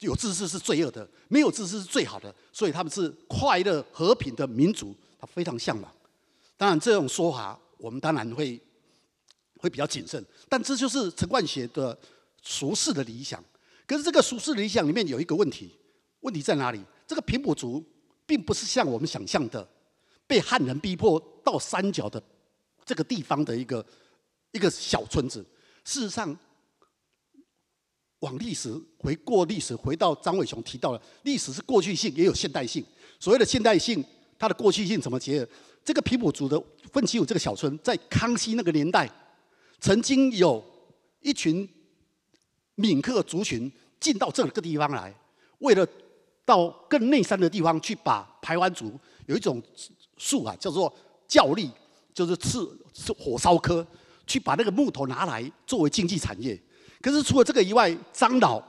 有知识是罪恶的，没有知识是最好的，所以他们是快乐和平的民族，他非常向往。当然，这种说法我们当然会会比较谨慎，但这就是陈冠希的俗世的理想。可是这个俗世理想里面有一个问题，问题在哪里？这个平埔族并不是像我们想象的，被汉人逼迫到山脚的这个地方的一个一个小村子。事实上，往历史回过历史，回到张伟雄提到了历史是过去性，也有现代性。所谓的现代性，它的过去性怎么结？这个皮普族的奋起武这个小村，在康熙那个年代，曾经有一群闽客族群进到这个地方来，为了到更内山的地方去，把排湾族有一种树啊，叫做教力，就是刺是火烧科。去把那个木头拿来作为经济产业，可是除了这个以外，张老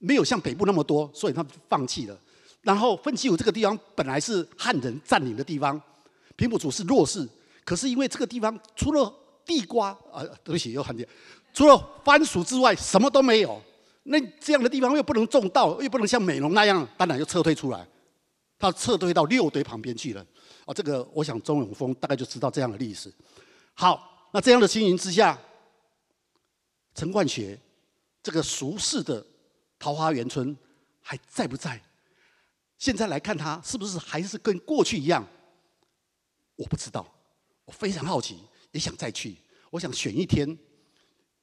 没有像北部那么多，所以他放弃了。然后奋起湖这个地方本来是汉人占领的地方，平埔族是弱势，可是因为这个地方除了地瓜啊，对不起，又汉地，除了番薯之外什么都没有。那这样的地方又不能种稻，又不能像美浓那样，当然又撤退出来，他撤退到六堆旁边去了。啊，这个我想钟永峰大概就知道这样的历史。好，那这样的情形之下，陈冠学这个熟识的桃花源村还在不在？现在来看他是不是还是跟过去一样？我不知道，我非常好奇，也想再去。我想选一天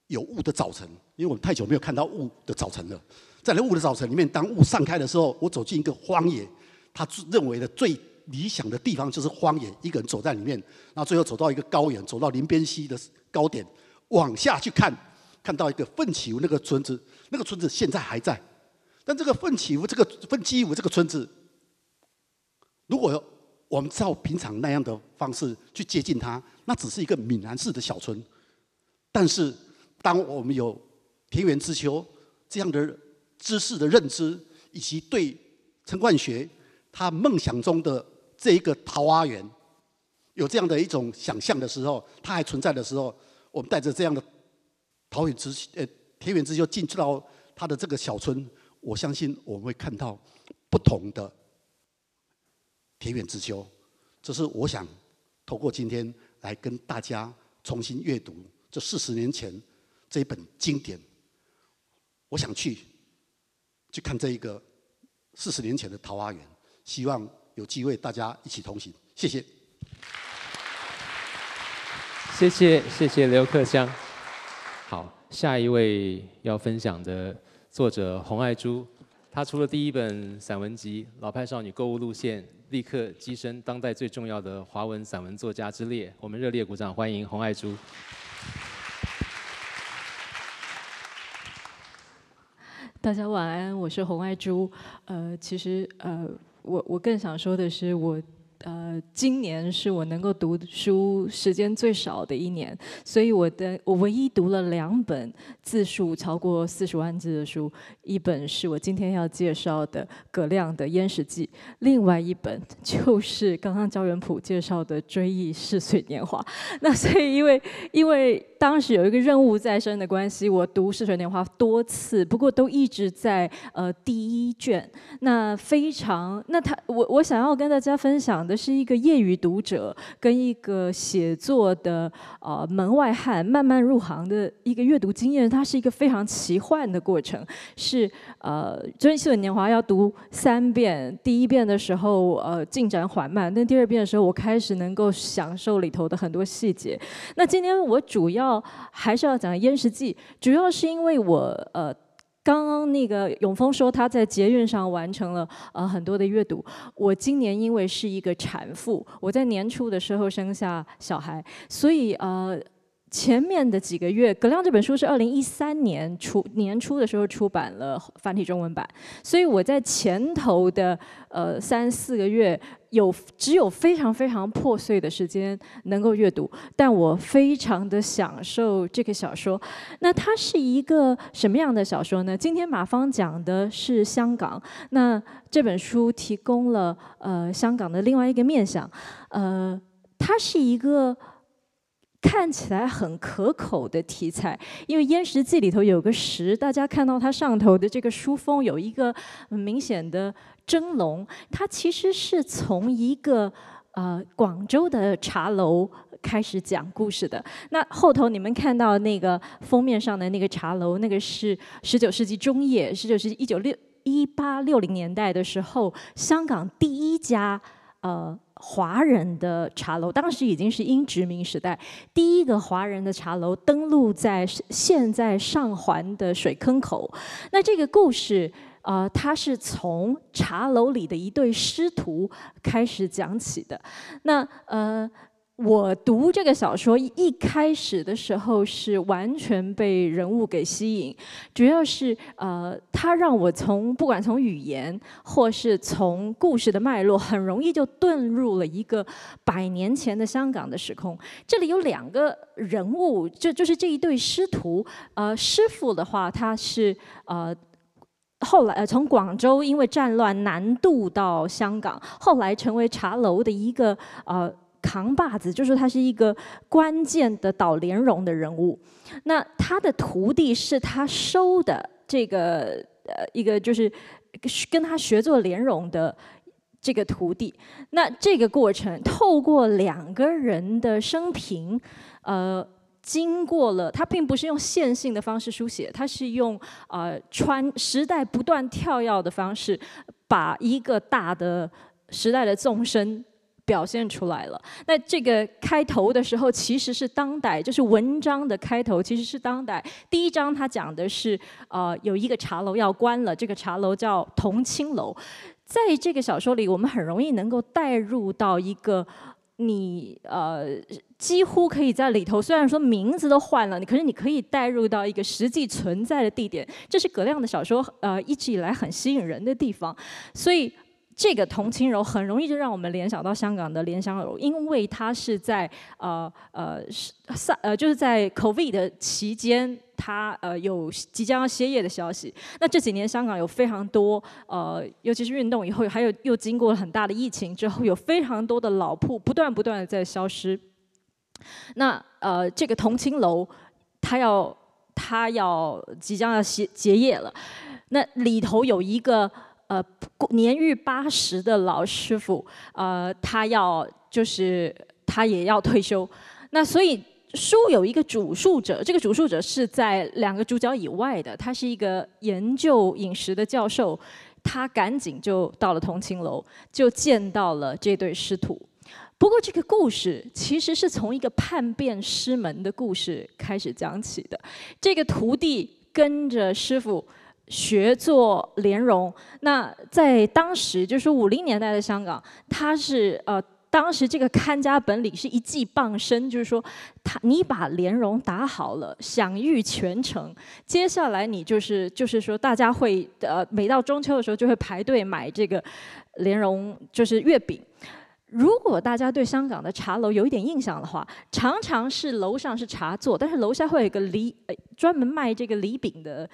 有雾的早晨，因为我们太久没有看到雾的早晨了。在那雾的早晨里面，当雾散开的时候，我走进一个荒野，他认为的最。理想的地方就是荒野，一个人走在里面，然后最后走到一个高原，走到林边溪的高点，往下去看，看到一个奋起湖那个村子，那个村子现在还在，但这个奋起湖这个奋起湖这个村子，如果我们照平常那样的方式去接近它，那只是一个闽南式的小村，但是当我们有田园之秋这样的知识的认知，以及对陈冠学他梦想中的这一个桃花源，有这样的一种想象的时候，它还存在的时候，我们带着这样的桃源之呃田园之秋，进去到它的这个小村，我相信我们会看到不同的田园之秋。这是我想透过今天来跟大家重新阅读这四十年前这一本经典。我想去去看这一个四十年前的桃花源，希望。有机会大家一起同行，谢谢。谢谢谢谢刘克湘。好，下一位要分享的作者洪爱珠，她出了第一本散文集《老派少女购物路线》，立刻跻身当代最重要的华文散文作家之列。我们热烈鼓掌，欢迎洪爱珠。大家晚安，我是洪爱珠。呃，其实呃。我我更想说的是，我呃，今年是我能够读书时间最少的一年，所以我的我唯一读了两本字数超过四十万字的书，一本是我今天要介绍的葛亮的《燕史记》，另外一本 就是刚刚焦元普介绍的《追忆似水年华》。那所以因为因为。当时有一个任务在身的关系，我读《逝水年华》多次，不过都一直在呃第一卷。那非常，那他我我想要跟大家分享的是一个业余读者跟一个写作的呃门外汉慢慢入行的一个阅读经验，它是一个非常奇幻的过程。是呃《追惜的年华》要读三遍，第一遍的时候呃进展缓慢，但第二遍的时候我开始能够享受里头的很多细节。那今天我主要。还是要讲《燕食记》，主要是因为我呃，刚刚那个永峰说他在捷运上完成了呃很多的阅读。我今年因为是一个产妇，我在年初的时候生下小孩，所以呃。前面的几个月，葛亮这本书是二零一三年初年初的时候出版了繁体中文版，所以我在前头的呃三四个月有只有非常非常破碎的时间能够阅读，但我非常的享受这个小说。那它是一个什么样的小说呢？今天马芳讲的是香港，那这本书提供了呃香港的另外一个面向，呃，它是一个。看起来很可口的题材，因为《烟食记》里头有个“食，大家看到它上头的这个书封有一个明显的蒸笼，它其实是从一个呃广州的茶楼开始讲故事的。那后头你们看到那个封面上的那个茶楼，那个是十九世纪中叶，十九世纪一九六一八六零年代的时候，香港第一家呃。华人的茶楼，当时已经是英殖民时代第一个华人的茶楼，登陆在现在上环的水坑口。那这个故事啊，它是从茶楼里的一对师徒开始讲起的。那呃。我读这个小说一开始的时候是完全被人物给吸引，主要是呃，他让我从不管从语言或是从故事的脉络，很容易就遁入了一个百年前的香港的时空。这里有两个人物，就就是这一对师徒。呃，师傅的话，他是呃后来呃从广州因为战乱南渡到香港，后来成为茶楼的一个呃。扛把子，就说他是一个关键的导联蓉的人物，那他的徒弟是他收的这个呃一个就是，跟他学做联蓉的这个徒弟，那这个过程透过两个人的生平，呃，经过了他并不是用线性的方式书写，他是用呃穿时代不断跳跃的方式，把一个大的时代的纵深。表现出来了。那这个开头的时候，其实是当代，就是文章的开头，其实是当代。第一章他讲的是，呃，有一个茶楼要关了，这个茶楼叫同青楼。在这个小说里，我们很容易能够带入到一个你呃，几乎可以在里头，虽然说名字都换了，你可是你可以带入到一个实际存在的地点。这是葛亮的小说，呃，一直以来很吸引人的地方，所以。这个同情楼很容易就让我们联想到香港的莲香楼，因为它是在呃呃是呃就是在 COVID 的期间，它呃有即将要歇业的消息。那这几年香港有非常多呃，尤其是运动以后，还有又经过很大的疫情之后，有非常多的老铺不断不断的在消失。那呃这个同情楼，它要它要即将要歇结业了，那里头有一个。呃，年逾八十的老师傅，呃，他要就是他也要退休。那所以书有一个主述者，这个主述者是在两个主角以外的，他是一个研究饮食的教授。他赶紧就到了同情楼，就见到了这对师徒。不过这个故事其实是从一个叛变师门的故事开始讲起的。这个徒弟跟着师傅。学做莲蓉，那在当时就是五零年代的香港，他是呃，当时这个看家本领是一技傍身，就是说，他你把莲蓉打好了，享誉全城。接下来你就是就是说，大家会呃，每到中秋的时候就会排队买这个莲蓉，就是月饼。如果大家对香港的茶楼有一点印象的话，常常是楼上是茶座，但是楼下会有一个呃，专门卖这个梨饼的。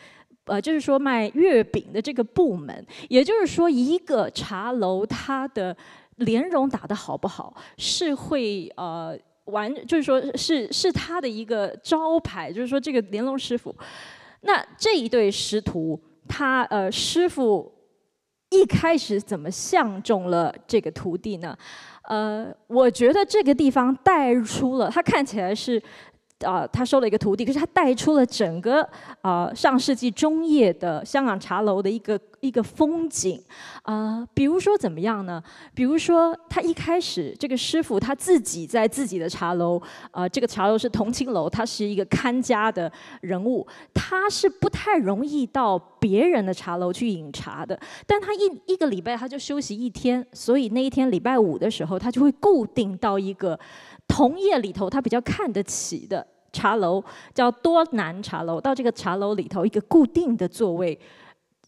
呃，就是说卖月饼的这个部门，也就是说一个茶楼它的莲蓉打得好不好，是会呃完，就是说是是他的一个招牌，就是说这个莲蓉师傅。那这一对师徒，他呃师傅一开始怎么相中了这个徒弟呢？呃，我觉得这个地方带出了，他看起来是。啊，他收了一个徒弟，可是他带出了整个啊上世纪中叶的香港茶楼的一个一个风景啊，比如说怎么样呢？比如说他一开始这个师傅他自己在自己的茶楼啊，这个茶楼是同庆楼，他是一个看家的人物，他是不太容易到别人的茶楼去饮茶的，但他一一个礼拜他就休息一天，所以那一天礼拜五的时候，他就会固定到一个同业里头，他比较看得起的。茶楼叫多南茶楼，到这个茶楼里头一个固定的座位，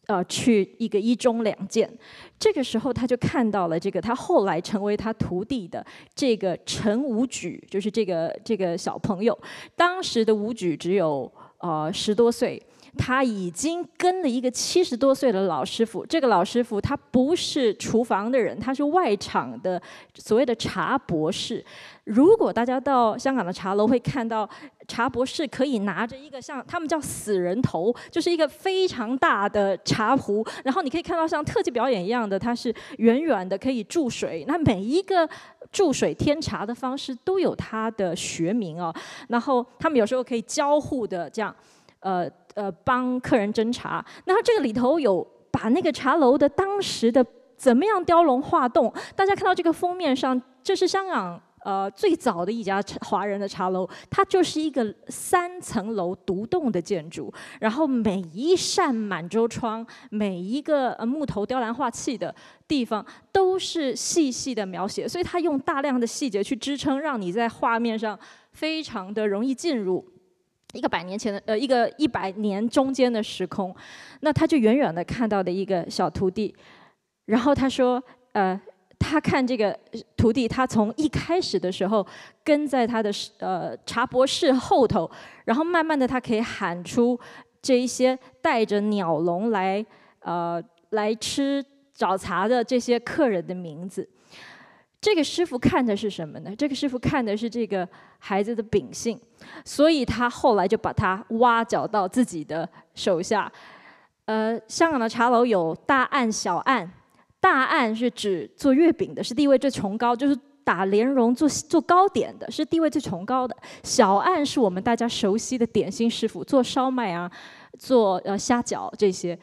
呃，去一个一中两件。这个时候他就看到了这个他后来成为他徒弟的这个陈武举，就是这个这个小朋友。当时的武举只有呃十多岁。他已经跟了一个七十多岁的老师傅，这个老师傅他不是厨房的人，他是外场的所谓的茶博士。如果大家到香港的茶楼会看到茶博士，可以拿着一个像他们叫“死人头”，就是一个非常大的茶壶，然后你可以看到像特技表演一样的，它是远远的，可以注水。那每一个注水添茶的方式都有它的学名哦。然后他们有时候可以交互的这样。呃呃，帮客人斟茶。那这个里头有把那个茶楼的当时的怎么样雕龙画栋？大家看到这个封面上，这是香港呃最早的一家华人的茶楼，它就是一个三层楼独栋的建筑。然后每一扇满洲窗，每一个木头雕栏画器的地方，都是细细的描写。所以它用大量的细节去支撑，让你在画面上非常的容易进入。一个百年前的，呃，一个一百年中间的时空，那他就远远的看到的一个小徒弟，然后他说，呃，他看这个徒弟，他从一开始的时候跟在他的，呃，茶博士后头，然后慢慢的，他可以喊出这一些带着鸟笼来，呃，来吃早茶的这些客人的名字。这个师傅看的是什么呢？这个师傅看的是这个孩子的秉性，所以他后来就把他挖角到自己的手下。呃，香港的茶楼有大案、小案，大案是指做月饼的，是地位最崇高，就是打莲蓉、做做糕点的，是地位最崇高的。小案是我们大家熟悉的点心师傅，做烧麦啊，做呃虾饺这些。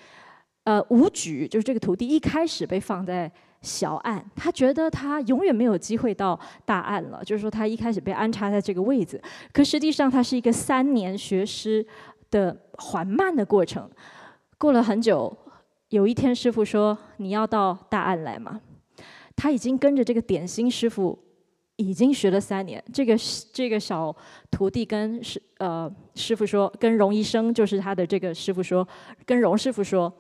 呃，吴举就是这个徒弟一开始被放在。小案，他觉得他永远没有机会到大案了。就是说，他一开始被安插在这个位置，可实际上他是一个三年学师的缓慢的过程。过了很久，有一天师傅说：“你要到大案来嘛？”他已经跟着这个点心师傅已经学了三年。这个这个小徒弟跟师呃师傅说，跟荣医生就是他的这个师傅说，跟荣师傅说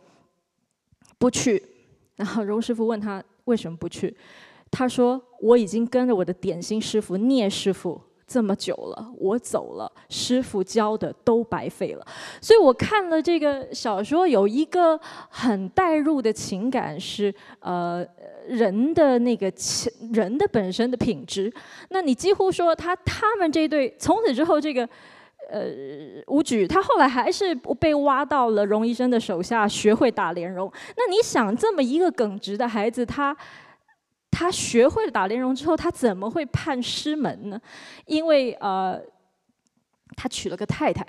不去。然后荣师傅问他。为什么不去？他说我已经跟着我的点心师傅聂师傅这么久了，我走了，师傅教的都白费了。所以我看了这个小说，有一个很带入的情感是呃人的那个人的本身的品质。那你几乎说他他们这对从此之后这个。呃，武举他后来还是被挖到了荣医生的手下，学会打莲蓉。那你想，这么一个耿直的孩子，他他学会了打莲蓉之后，他怎么会叛师门呢？因为呃，他娶了个太太。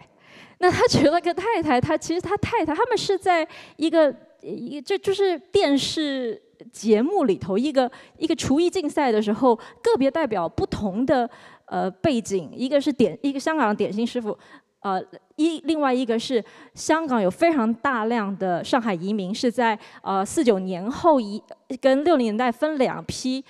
那他娶了个太太，他其实他太太他们是在一个一这就是电视节目里头一个一个厨艺竞赛的时候，个别代表不同的。呃，背景一个是点一个香港的点心师傅，呃一另外一个是香港有非常大量的上海移民，是在呃四九年后移跟六零年代分两批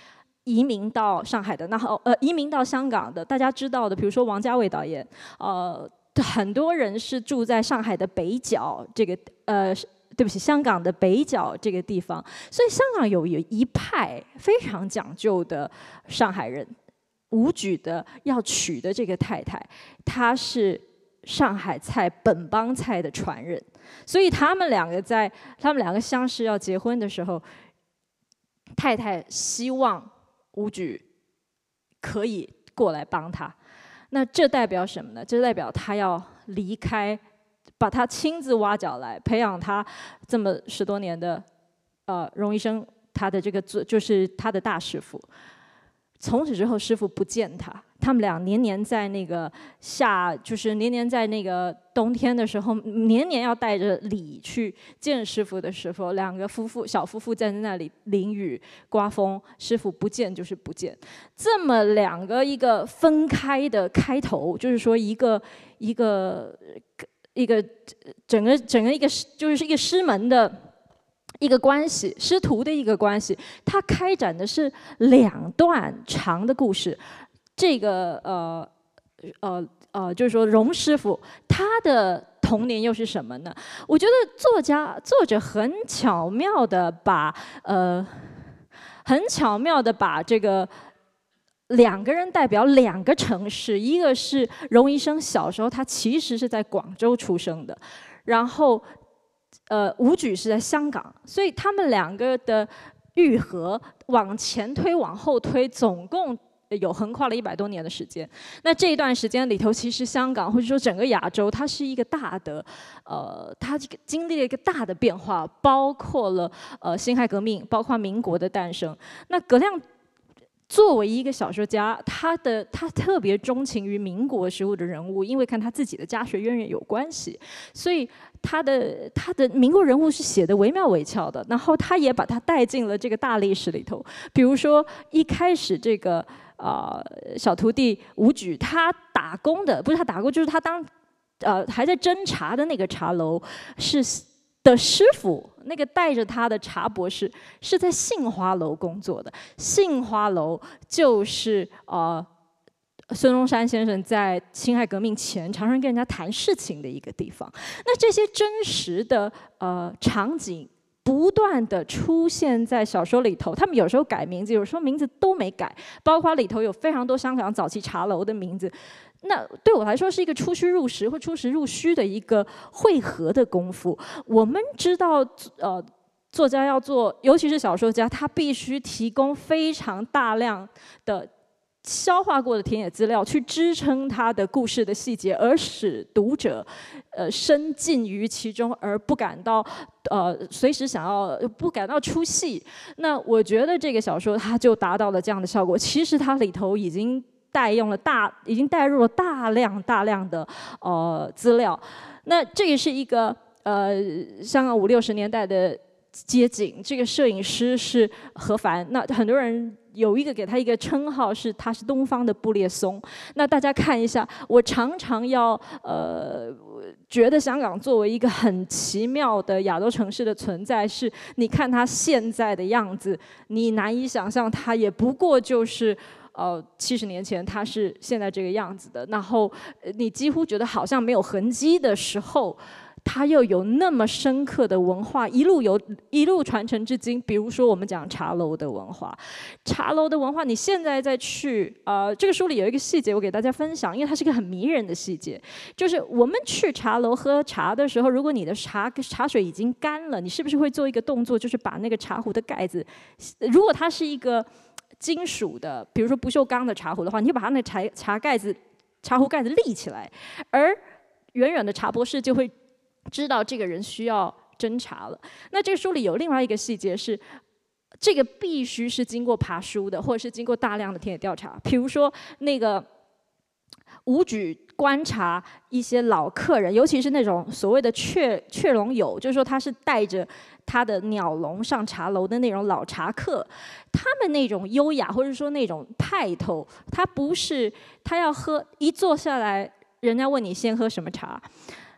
移民到上海的，然后呃移民到香港的大家知道的，比如说王家卫导演，呃很多人是住在上海的北角这个呃对不起香港的北角这个地方，所以香港有一派非常讲究的上海人。武举的要娶的这个太太，她是上海菜、本帮菜的传人，所以他们两个在他们两个相识要结婚的时候，太太希望武举可以过来帮他。那这代表什么呢？这代表他要离开，把他亲自挖角来培养他这么十多年的呃，荣医生他的这个做就是他的大师傅。从此之后，师傅不见他。他们俩年年在那个夏，就是年年在那个冬天的时候，年年要带着礼去见师傅的时候，两个夫妇小夫妇站在那里淋雨、刮风，师傅不见就是不见。这么两个一个分开的开头，就是说一个一个一个整个整个一个就是是一个师门的。一个关系，师徒的一个关系，他开展的是两段长的故事。这个呃呃呃，就是说，荣师傅他的童年又是什么呢？我觉得作家作者很巧妙的把呃很巧妙的把这个两个人代表两个城市，一个是荣医生小时候，他其实是在广州出生的，然后。呃，武举是在香港，所以他们两个的愈合往前推，往后推，总共有横跨了一百多年的时间。那这一段时间里头，其实香港或者说整个亚洲，它是一个大的，呃，它这个经历了一个大的变化，包括了呃，辛亥革命，包括民国的诞生。那葛亮。作为一个小说家，他的他特别钟情于民国时候的人物，因为看他自己的家学渊源有关系，所以他的他的民国人物是写的惟妙惟肖的。然后他也把他带进了这个大历史里头，比如说一开始这个啊小徒弟武举，他打工的不是他打工，就是他当呃还在侦查的那个茶楼是。的师傅，那个带着他的茶博士，是在杏花楼工作的。杏花楼就是呃，孙中山先生在辛亥革命前常常跟人家谈事情的一个地方。那这些真实的呃场景，不断的出现在小说里头。他们有时候改名字，有时候名字都没改，包括里头有非常多香港早期茶楼的名字。那对我来说是一个出虚入实或出实入虚的一个汇合的功夫。我们知道，呃，作家要做，尤其是小说家，他必须提供非常大量的消化过的田野资料，去支撑他的故事的细节，而使读者呃深浸于其中而不感到呃随时想要不感到出戏。那我觉得这个小说它就达到了这样的效果。其实它里头已经。带用了大，已经带入了大量大量的呃资料。那这也是一个呃，香港五六十年代的街景。这个摄影师是何凡，那很多人有一个给他一个称号是他是东方的布列松。那大家看一下，我常常要呃觉得香港作为一个很奇妙的亚洲城市的存在，是你看他现在的样子，你难以想象他也不过就是。呃，七十年前它是现在这个样子的，然后你几乎觉得好像没有痕迹的时候，它又有那么深刻的文化，一路有一路传承至今。比如说我们讲茶楼的文化，茶楼的文化，你现在再去呃，这个书里有一个细节，我给大家分享，因为它是个很迷人的细节，就是我们去茶楼喝茶的时候，如果你的茶茶水已经干了，你是不是会做一个动作，就是把那个茶壶的盖子，如果它是一个。金属的，比如说不锈钢的茶壶的话，你就把它那茶茶盖子、茶壶盖子立起来，而远远的茶博士就会知道这个人需要斟茶了。那这个书里有另外一个细节是，这个必须是经过爬书的，或者是经过大量的田野调查，比如说那个。我举观察一些老客人，尤其是那种所谓的雀雀笼友，就是说他是带着他的鸟笼上茶楼的那种老茶客，他们那种优雅或者说那种派头，他不是他要喝一坐下来，人家问你先喝什么茶，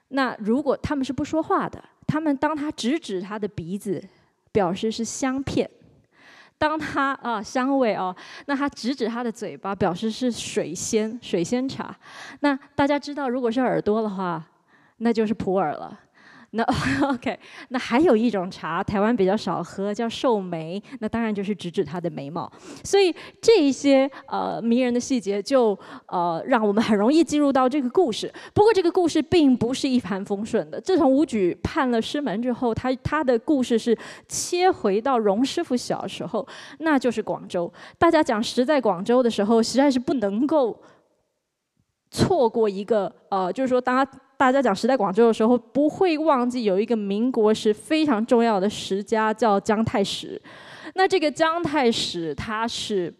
那如果他们是不说话的，他们当他指指他的鼻子，表示是香片。当他啊，香味哦，那他指指他的嘴巴，表示是水仙，水仙茶。那大家知道，如果是耳朵的话，那就是普洱了。那 OK，那还有一种茶，台湾比较少喝，叫寿眉，那当然就是指指他的眉毛。所以这一些呃迷人的细节，就呃让我们很容易进入到这个故事。不过这个故事并不是一帆风顺的。自从武举判了师门之后，他他的故事是切回到荣师傅小时候，那就是广州。大家讲实在广州的时候，实在是不能够错过一个呃，就是说大家。大家讲时代广州的时候，不会忘记有一个民国时非常重要的十家叫姜太史。那这个姜太史，他是，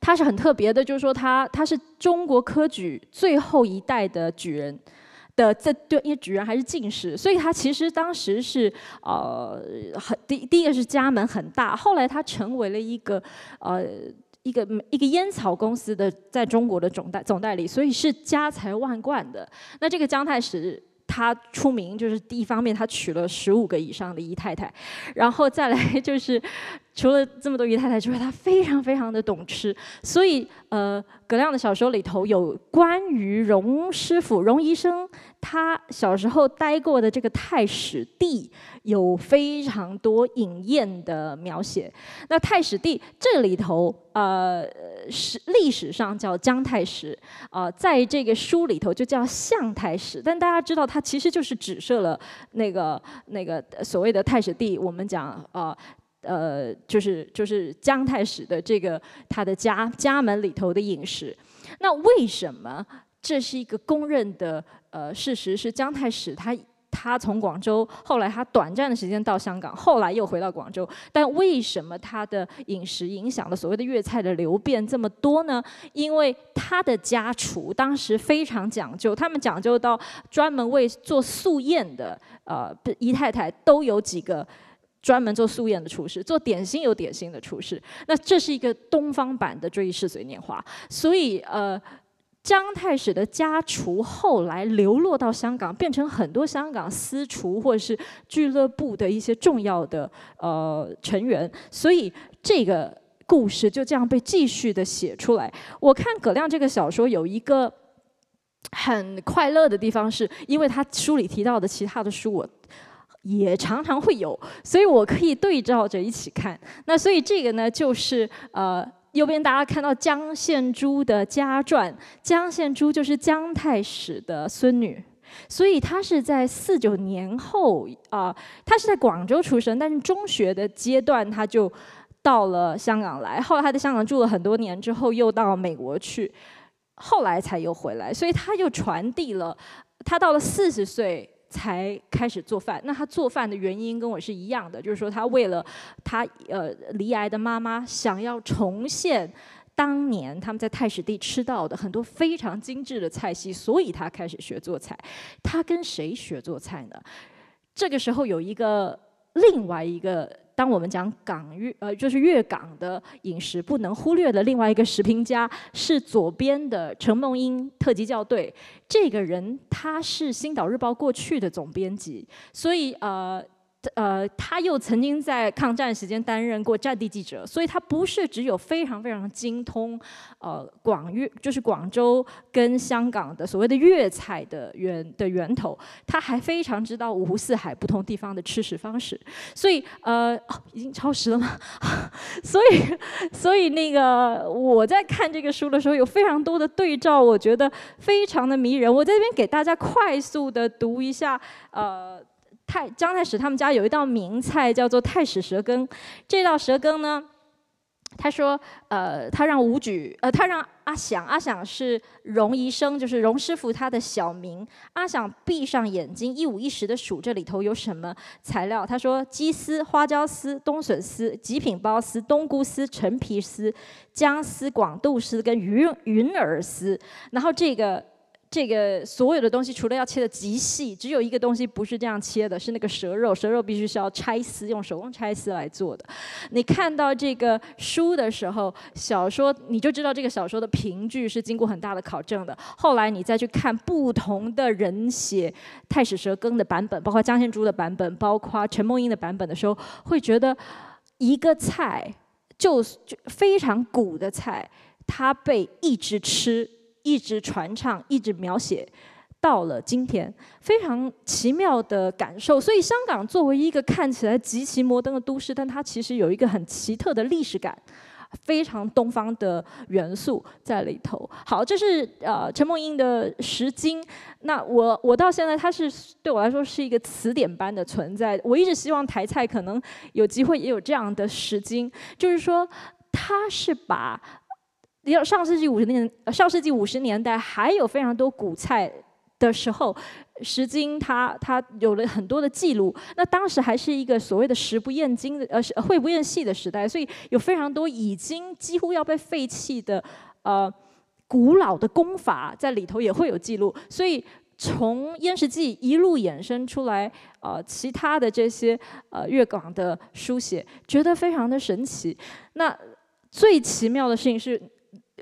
他是很特别的，就是说他他是中国科举最后一代的举人的这对，因为举人还是进士，所以他其实当时是呃很第第一个是家门很大，后来他成为了一个呃。一个一个烟草公司的在中国的总代总代理，所以是家财万贯的。那这个姜太史他出名就是第一方面，他娶了十五个以上的姨太太，然后再来 就是除了这么多姨太太之外，他非常非常的懂吃。所以呃，葛亮的小说里头有关于荣师傅、荣医生。他小时候待过的这个太史第，有非常多影艳的描写。那太史第这里头，呃，史历史上叫姜太史，啊，在这个书里头就叫向太史。但大家知道，他其实就是指涉了那个那个所谓的太史第。我们讲啊，呃，就是就是姜太史的这个他的家家门里头的饮食。那为什么？这是一个公认的呃事实，是姜太史他他从广州，后来他短暂的时间到香港，后来又回到广州。但为什么他的饮食影响了所谓的粤菜的流变这么多呢？因为他的家厨当时非常讲究，他们讲究到专门为做素宴的呃姨太太都有几个专门做素宴的厨师，做点心有点心的厨师。那这是一个东方版的《追忆似水年华》，所以呃。张太史的家厨后来流落到香港，变成很多香港私厨或者是俱乐部的一些重要的呃成员，所以这个故事就这样被继续的写出来。我看葛亮这个小说有一个很快乐的地方，是因为他书里提到的其他的书，我也常常会有，所以我可以对照着一起看。那所以这个呢，就是呃。右边大家看到江献珠的家传，江献珠就是江太史的孙女，所以她是在四九年后啊，她是在广州出生，但是中学的阶段她就到了香港来，后来她在香港住了很多年之后又到美国去，后来才又回来，所以她又传递了，她到了四十岁。才开始做饭。那他做饭的原因跟我是一样的，就是说他为了他呃离癌的妈妈，想要重现当年他们在太史第吃到的很多非常精致的菜系，所以他开始学做菜。他跟谁学做菜呢？这个时候有一个另外一个。当我们讲港粤呃，就是粤港的饮食，不能忽略的另外一个食品家是左边的陈梦英特级校对。这个人他是《星岛日报》过去的总编辑，所以呃。呃，他又曾经在抗战时间担任过战地记者，所以他不是只有非常非常精通呃广粤，就是广州跟香港的所谓的粤菜的源的源头，他还非常知道五湖四海不同地方的吃食方式。所以呃，已经超时了吗？所以所以那个我在看这个书的时候，有非常多的对照，我觉得非常的迷人。我在这边给大家快速的读一下呃。太张太史他们家有一道名菜叫做太史蛇羹，这道蛇羹呢，他说，呃，他让武举，呃，他让阿想，阿想是荣医生，就是荣师傅他的小名，阿想闭上眼睛，一五一十的数这里头有什么材料。他说，鸡丝、花椒丝、冬笋丝、极品包丝、冬菇丝、陈皮丝、姜丝、广肚丝跟云云耳丝，然后这个。这个所有的东西除了要切的极细，只有一个东西不是这样切的，是那个蛇肉。蛇肉必须是要拆丝，用手工拆丝来做的。你看到这个书的时候，小说你就知道这个小说的评剧是经过很大的考证的。后来你再去看不同的人写《太史蛇羹》的版本，包括江献珠的版本，包括陈梦英的版本的时候，会觉得一个菜就就非常古的菜，它被一直吃。一直传唱，一直描写，到了今天，非常奇妙的感受。所以香港作为一个看起来极其摩登的都市，但它其实有一个很奇特的历史感，非常东方的元素在里头。好，这是呃陈梦英的《石经》，那我我到现在，它是对我来说是一个词典般的存在。我一直希望台菜可能有机会也有这样的《石经》，就是说它是把。你要上世纪五十年，上世纪五十年代还有非常多古菜的时候，石经它它有了很多的记录。那当时还是一个所谓的食不厌精的，呃，会不厌细的时代，所以有非常多已经几乎要被废弃的，呃，古老的功法在里头也会有记录。所以从《燕食记》一路衍生出来，呃，其他的这些呃粤港的书写，觉得非常的神奇。那最奇妙的事情是。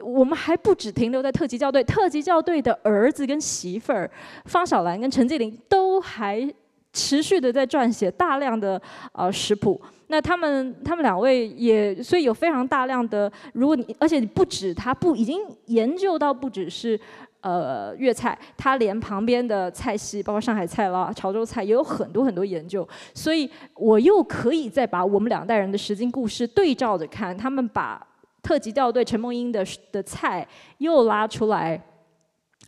我们还不止停留在特级教队，特级教队的儿子跟媳妇儿方小兰跟陈继林都还持续的在撰写大量的呃食谱。那他们他们两位也，所以有非常大量的，如果你而且不止他不已经研究到不只是呃粤菜，他连旁边的菜系，包括上海菜啦、潮州菜也有很多很多研究。所以我又可以再把我们两代人的实经故事对照着看，他们把。特级校队陈梦英的的菜又拉出来，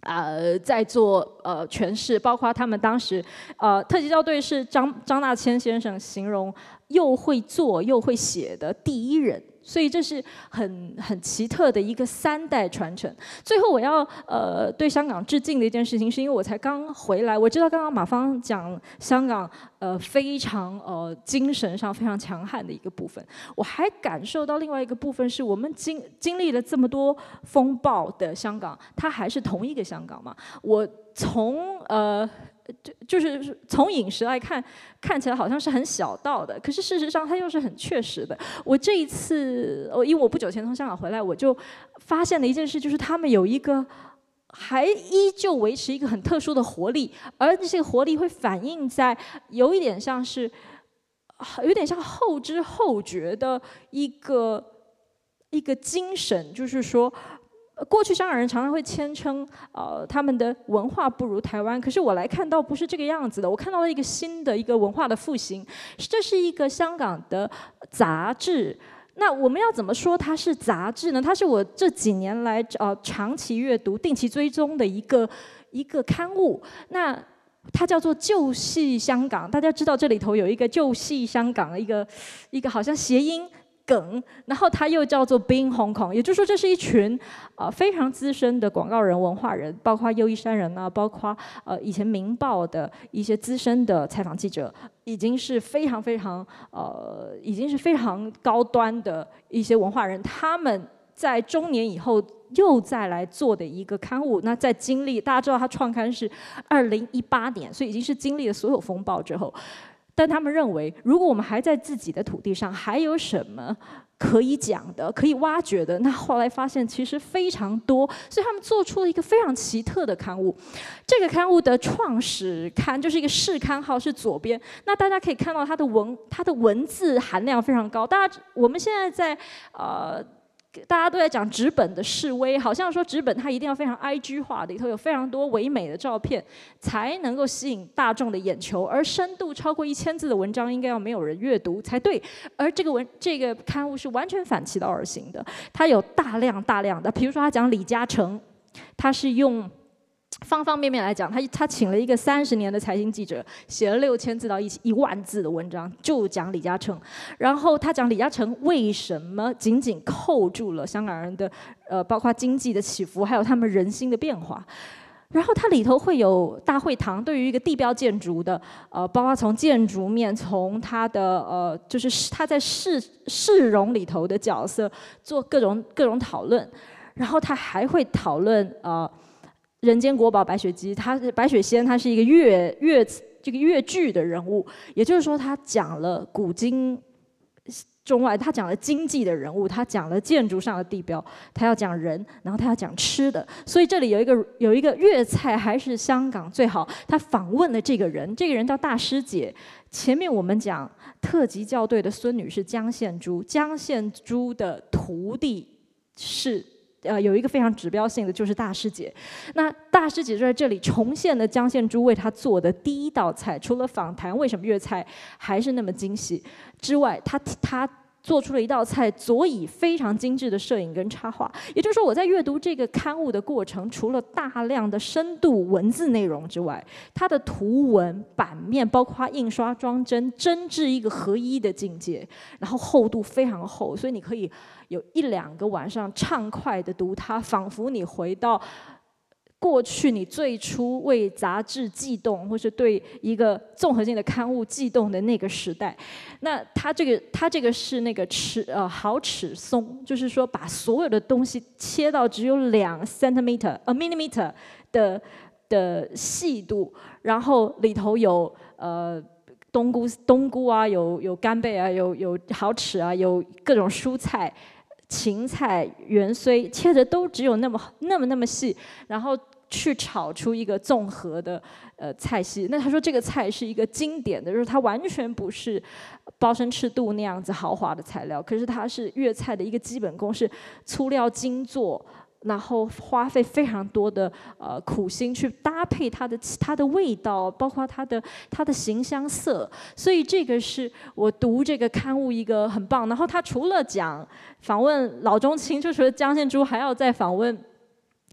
啊，在做呃诠释，包括他们当时，呃，特级教队是张张大千先生形容又会做又会写的第一人。所以这是很很奇特的一个三代传承。最后我要呃对香港致敬的一件事情，是因为我才刚回来，我知道刚刚马芳讲香港呃非常呃精神上非常强悍的一个部分，我还感受到另外一个部分是，我们经经历了这么多风暴的香港，它还是同一个香港嘛？我从呃。就就是从饮食来看，看起来好像是很小道的，可是事实上它又是很确实的。我这一次，我因为我不久前从香港回来，我就发现了一件事，就是他们有一个还依旧维持一个很特殊的活力，而这些活力会反映在有一点像是，有点像后知后觉的一个一个精神，就是说。过去香港人常常会谦称，呃，他们的文化不如台湾。可是我来看，到不是这个样子的。我看到了一个新的一个文化的复兴，这是一个香港的杂志。那我们要怎么说它是杂志呢？它是我这几年来呃长期阅读、定期追踪的一个一个刊物。那它叫做《旧戏香港》，大家知道这里头有一个《旧戏香港》的一个一个好像谐音。梗，然后他又叫做 Being Hong Kong，也就是说，这是一群啊非常资深的广告人、文化人，包括右一山人啊，包括呃以前《明报》的一些资深的采访记者，已经是非常非常呃，已经是非常高端的一些文化人，他们在中年以后又再来做的一个刊物。那在经历大家知道他创刊是二零一八年，所以已经是经历了所有风暴之后。但他们认为，如果我们还在自己的土地上，还有什么可以讲的、可以挖掘的？那后来发现，其实非常多，所以他们做出了一个非常奇特的刊物。这个刊物的创始刊就是一个试刊号，是左边。那大家可以看到，它的文它的文字含量非常高。大家我们现在在呃。大家都在讲纸本的示威，好像说纸本它一定要非常 I G 化，里头有非常多唯美的照片，才能够吸引大众的眼球。而深度超过一千字的文章应该要没有人阅读才对。而这个文这个刊物是完全反其道而行的，它有大量大量的，比如说他讲李嘉诚，他是用。方方面面来讲，他他请了一个三十年的财经记者，写了六千字到一一万字的文章，就讲李嘉诚。然后他讲李嘉诚为什么仅仅扣住了香港人的，呃，包括经济的起伏，还有他们人心的变化。然后它里头会有大会堂，对于一个地标建筑的，呃，包括从建筑面，从它的呃，就是它在市市容里头的角色，做各种各种讨论。然后他还会讨论呃。《人间国宝》白雪姬，她是白雪仙，她是一个越越这个越剧的人物，也就是说，她讲了古今中外，她讲了经济的人物，她讲了建筑上的地标，他要讲人，然后他要讲吃的，所以这里有一个有一个粤菜还是香港最好。他访问了这个人，这个人叫大师姐。前面我们讲特级校对的孙女是江献珠，江献珠的徒弟是。呃，有一个非常指标性的就是大师姐，那大师姐就在这里重现了江献珠为她做的第一道菜。除了访谈为什么粤菜还是那么惊喜之外，她她。做出了一道菜，佐以非常精致的摄影跟插画。也就是说，我在阅读这个刊物的过程，除了大量的深度文字内容之外，它的图文版面，包括印刷装帧，真至一个合一的境界。然后厚度非常厚，所以你可以有一两个晚上畅快的读它，仿佛你回到。过去你最初为杂志悸动，或是对一个综合性的刊物悸动的那个时代，那它这个它这个是那个尺呃好尺松，就是说把所有的东西切到只有两 centimeter a millimeter 的的细度，然后里头有呃冬菇冬菇啊，有有干贝啊，有有好尺啊，有各种蔬菜、芹菜、圆荽切的都只有那么那么那么细，然后。去炒出一个综合的呃菜系。那他说这个菜是一个经典的，就是它完全不是包身赤肚那样子豪华的材料，可是它是粤菜的一个基本功，是粗料精做，然后花费非常多的呃苦心去搭配它的它的味道，包括它的它的形、香、色。所以这个是我读这个刊物一个很棒。然后他除了讲访问老中青，就除了江献珠，还要再访问。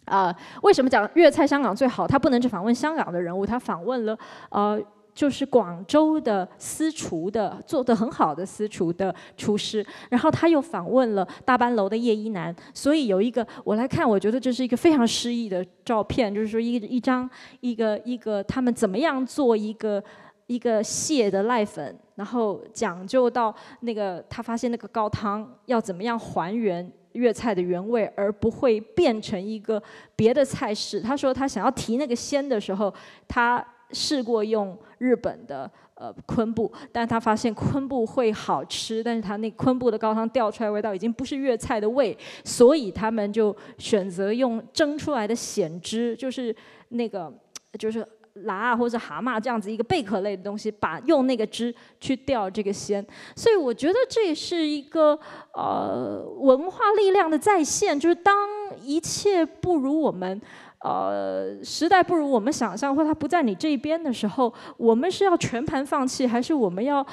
啊，为什么讲粤菜香港最好？他不能只访问香港的人物，他访问了，呃，就是广州的私厨的做的很好的私厨的厨师，然后他又访问了大班楼的叶一楠。所以有一个我来看，我觉得这是一个非常诗意的照片，就是说一一张一个一个他们怎么样做一个一个蟹的濑粉，然后讲究到那个他发现那个高汤要怎么样还原。粤菜的原味，而不会变成一个别的菜式。他说他想要提那个鲜的时候，他试过用日本的呃昆布，但是他发现昆布会好吃，但是他那昆布的高汤调出来味道已经不是粤菜的味，所以他们就选择用蒸出来的鲜汁，就是那个就是。喇啊或者蛤蟆这样子一个贝壳类的东西，把用那个汁去钓这个鲜。所以我觉得这也是一个呃文化力量的再现。就是当一切不如我们，呃时代不如我们想象，或它不在你这一边的时候，我们是要全盘放弃，还是我们要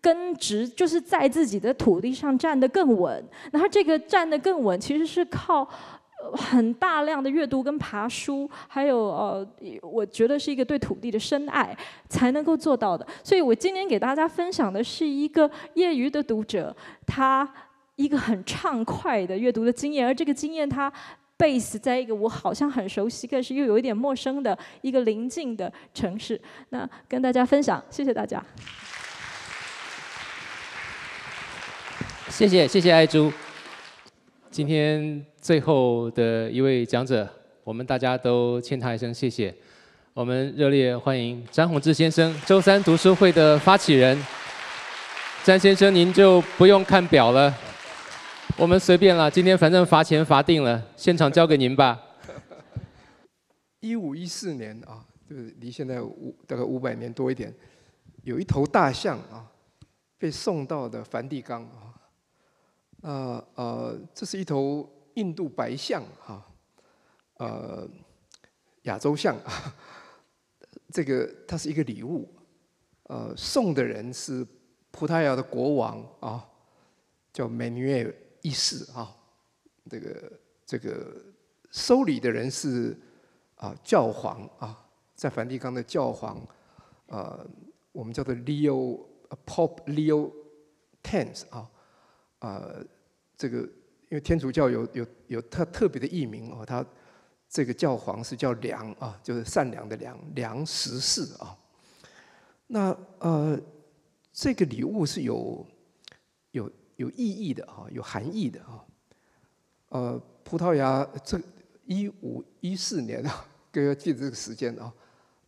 根植，就是在自己的土地上站得更稳？然后这个站得更稳，其实是靠。很大量的阅读跟爬书，还有呃，我觉得是一个对土地的深爱才能够做到的。所以我今天给大家分享的是一个业余的读者，他一个很畅快的阅读的经验，而这个经验他 base 在一个我好像很熟悉，但是又有一点陌生的一个邻近的城市。那跟大家分享，谢谢大家。谢谢谢谢爱珠，今天。最后的一位讲者，我们大家都欠他一声谢谢。我们热烈欢迎詹宏志先生，周三读书会的发起人。詹先生，您就不用看表了，我们随便了。今天反正罚钱罚定了，现场交给您吧。一五一四年啊，就是离现在五大概五百年多一点，有一头大象啊，被送到的梵蒂冈啊。啊呃，这是一头。印度白象哈，呃，亚洲象，这个它是一个礼物，呃，送的人是葡萄牙的国王啊，叫美女一世啊，这个这个收礼的人是啊教皇啊，在梵蒂冈的教皇，呃，我们叫做 Leo Pope Leo Tens 啊，啊这个。因为天主教有有有特特别的译名哦，他这个教皇是叫良啊，就是善良的良良十四啊。那呃，这个礼物是有有有意义的哈，有含义的哈。呃，葡萄牙这一五一四年啊，各 位记得这个时间啊，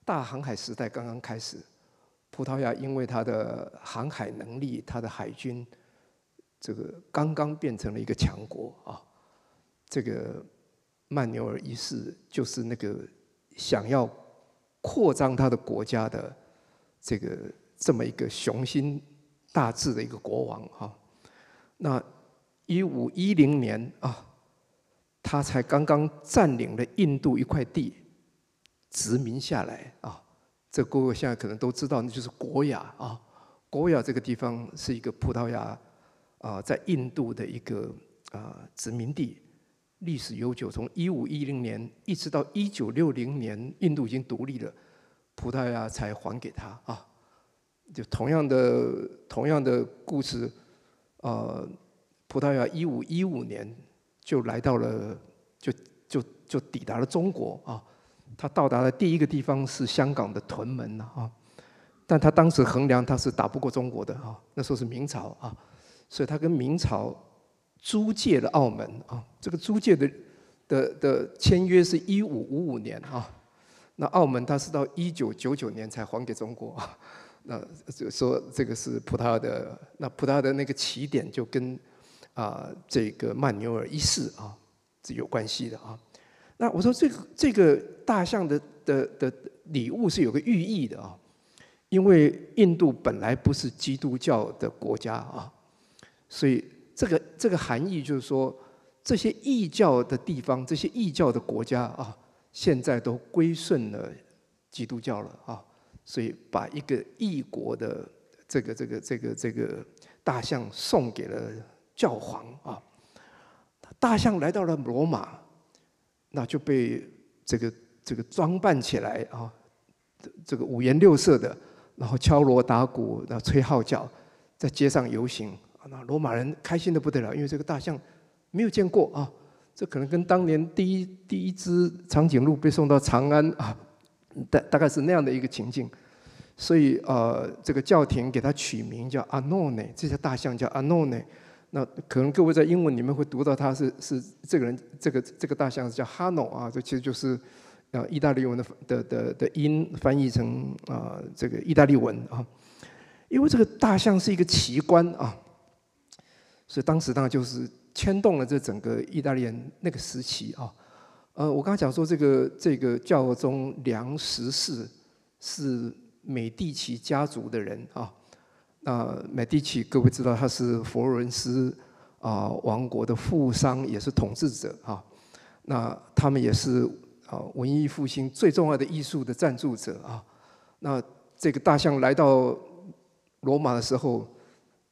大航海时代刚刚开始，葡萄牙因为它的航海能力，它的海军。这个刚刚变成了一个强国啊！这个曼纽尔一世就是那个想要扩张他的国家的这个这么一个雄心大志的一个国王哈。那一五一零年啊，他才刚刚占领了印度一块地殖民下来啊。这各位现在可能都知道，那就是国雅啊，国雅这个地方是一个葡萄牙。啊，在印度的一个啊殖民地历史悠久，从一五一零年一直到一九六零年，印度已经独立了，葡萄牙才还给他啊。就同样的同样的故事，啊，葡萄牙一五一五年就来到了，就就就抵达了中国啊。他到达的第一个地方是香港的屯门了啊，但他当时衡量他是打不过中国的啊，那时候是明朝啊。所以，他跟明朝租借了澳门啊。这个租借的的的签约是一五五五年啊。那澳门，它是到一九九九年才还给中国。啊。那说这个是葡萄牙的，那葡萄牙的那个起点就跟啊这个曼纽尔一世啊是有关系的啊。那我说，这个这个大象的的的礼物是有个寓意的啊。因为印度本来不是基督教的国家啊。所以这个这个含义就是说，这些异教的地方，这些异教的国家啊，现在都归顺了基督教了啊。所以把一个异国的这个这个这个这个大象送给了教皇啊。大象来到了罗马，那就被这个这个装扮起来啊，这个五颜六色的，然后敲锣打鼓，然后吹号角，在街上游行。那罗马人开心的不得了，因为这个大象没有见过啊，这可能跟当年第一第一只长颈鹿被送到长安啊，大大概是那样的一个情境，所以呃，这个教廷给它取名叫阿诺内，这些大象叫阿诺内，那可能各位在英文里面会读到它是是这个人，这个这个大象是叫哈诺啊，这其实就是呃意大利文的的的的音翻译成啊这个意大利文啊，因为这个大象是一个奇观啊。所以当时当然就是牵动了这整个意大利人那个时期啊，呃，我刚刚讲说这个这个教宗梁十四是美第奇家族的人啊，那美第奇各位知道他是佛罗伦斯啊王国的富商，也是统治者啊，那他们也是啊文艺复兴最重要的艺术的赞助者啊，那这个大象来到罗马的时候。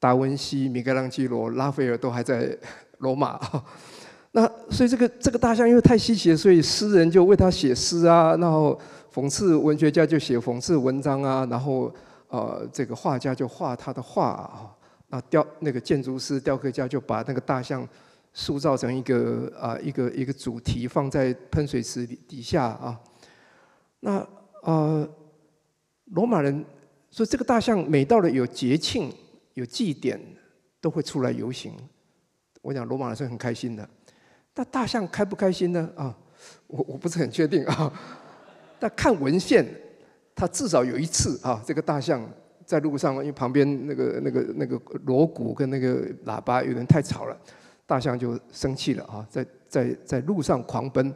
达文西、米开朗基罗、拉斐尔都还在 罗马。那所以这个这个大象因为太稀奇了，所以诗人就为他写诗啊，然后讽刺文学家就写讽刺文章啊，然后呃这个画家就画他的画啊，那雕那个建筑师雕刻家就把那个大象塑造成一个啊一个一个主题放在喷水池底下啊。那呃罗马人说这个大象每到了有节庆。有祭典都会出来游行，我讲罗马人是很开心的，那大象开不开心呢？啊，我我不是很确定啊。但看文献，它至少有一次啊，这个大象在路上，因为旁边那个那个那个锣鼓跟那个喇叭有点太吵了，大象就生气了啊，在在在路上狂奔，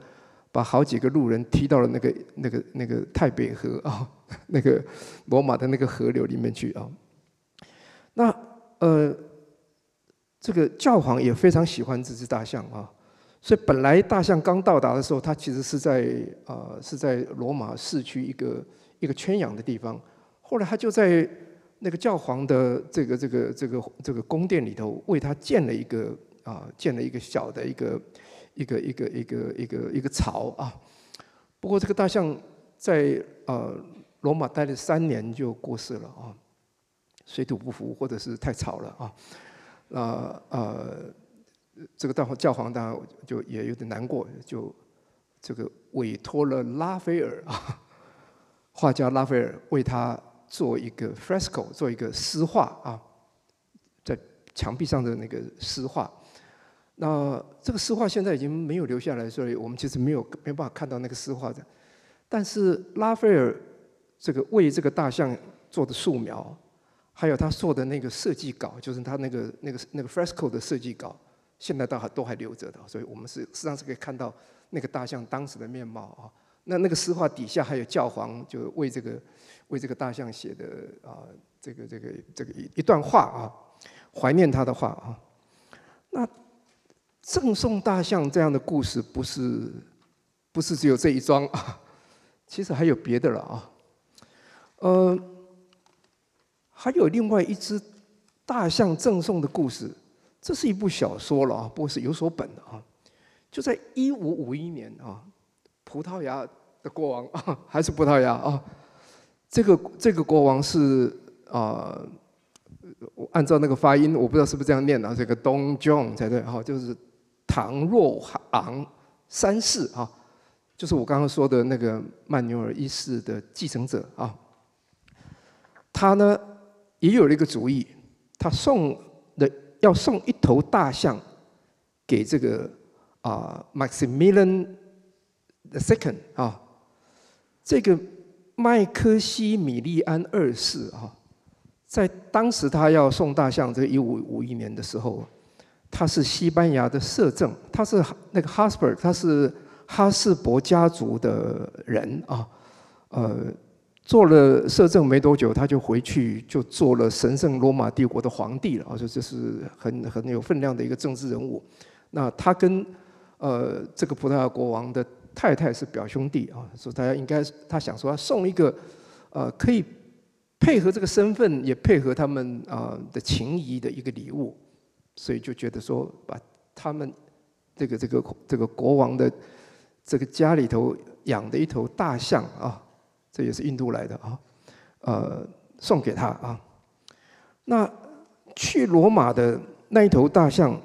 把好几个路人踢到了那个那个那个泰北河啊，那个罗马的那个河流里面去啊。那呃，这个教皇也非常喜欢这只大象啊，所以本来大象刚到达的时候，它其实是在呃是在罗马市区一个一个圈养的地方，后来他就在那个教皇的这个这个这个这个宫殿里头为它建了一个啊建了一个小的一个一个一个一个一个一个巢啊。不过这个大象在啊罗马待了三年就过世了啊。水土不服，或者是太吵了啊！那呃，这个大教皇当然就也有点难过，就这个委托了拉斐尔啊，画家拉斐尔为他做一个 fresco，做一个诗画啊，在墙壁上的那个诗画。那这个诗画现在已经没有留下来，所以我们其实没有没办法看到那个诗画的。但是拉斐尔这个为这个大象做的素描。还有他做的那个设计稿，就是他那个那个那个 fresco 的设计稿，现在都还都还留着的，所以我们是实际上是可以看到那个大象当时的面貌啊。那那个诗画底下还有教皇就为这个为这个大象写的啊，这个这个这个一一段话啊，怀念他的话啊。那赠送大象这样的故事不是不是只有这一桩啊，其实还有别的了啊，呃。还有另外一只大象赠送的故事，这是一部小说了啊，不过是有所本的啊。就在一五五一年啊，葡萄牙的国王啊，还是葡萄牙啊，这个这个国王是啊，我按照那个发音，我不知道是不是这样念啊，这个 Don John 才对哈，就是唐若昂三世啊，就是我刚刚说的那个曼纽尔一世的继承者啊，他呢。也有了一个主意，他送的要送一头大象给这个啊，Maximilian the Second 啊，这个麦克西米利安二世啊，在当时他要送大象这一五五一年的时候，他是西班牙的摄政，他是那个哈斯伯，他是哈斯伯家族的人啊，呃。做了摄政没多久，他就回去，就做了神圣罗马帝国的皇帝了。啊，说这是很很有分量的一个政治人物。那他跟呃这个葡萄牙国王的太太是表兄弟啊，所以大家应该他想说送一个呃可以配合这个身份，也配合他们啊的情谊的一个礼物，所以就觉得说把他们这个这个这个国王的这个家里头养的一头大象啊。这也是印度来的啊，呃，送给他啊。那去罗马的那一头大象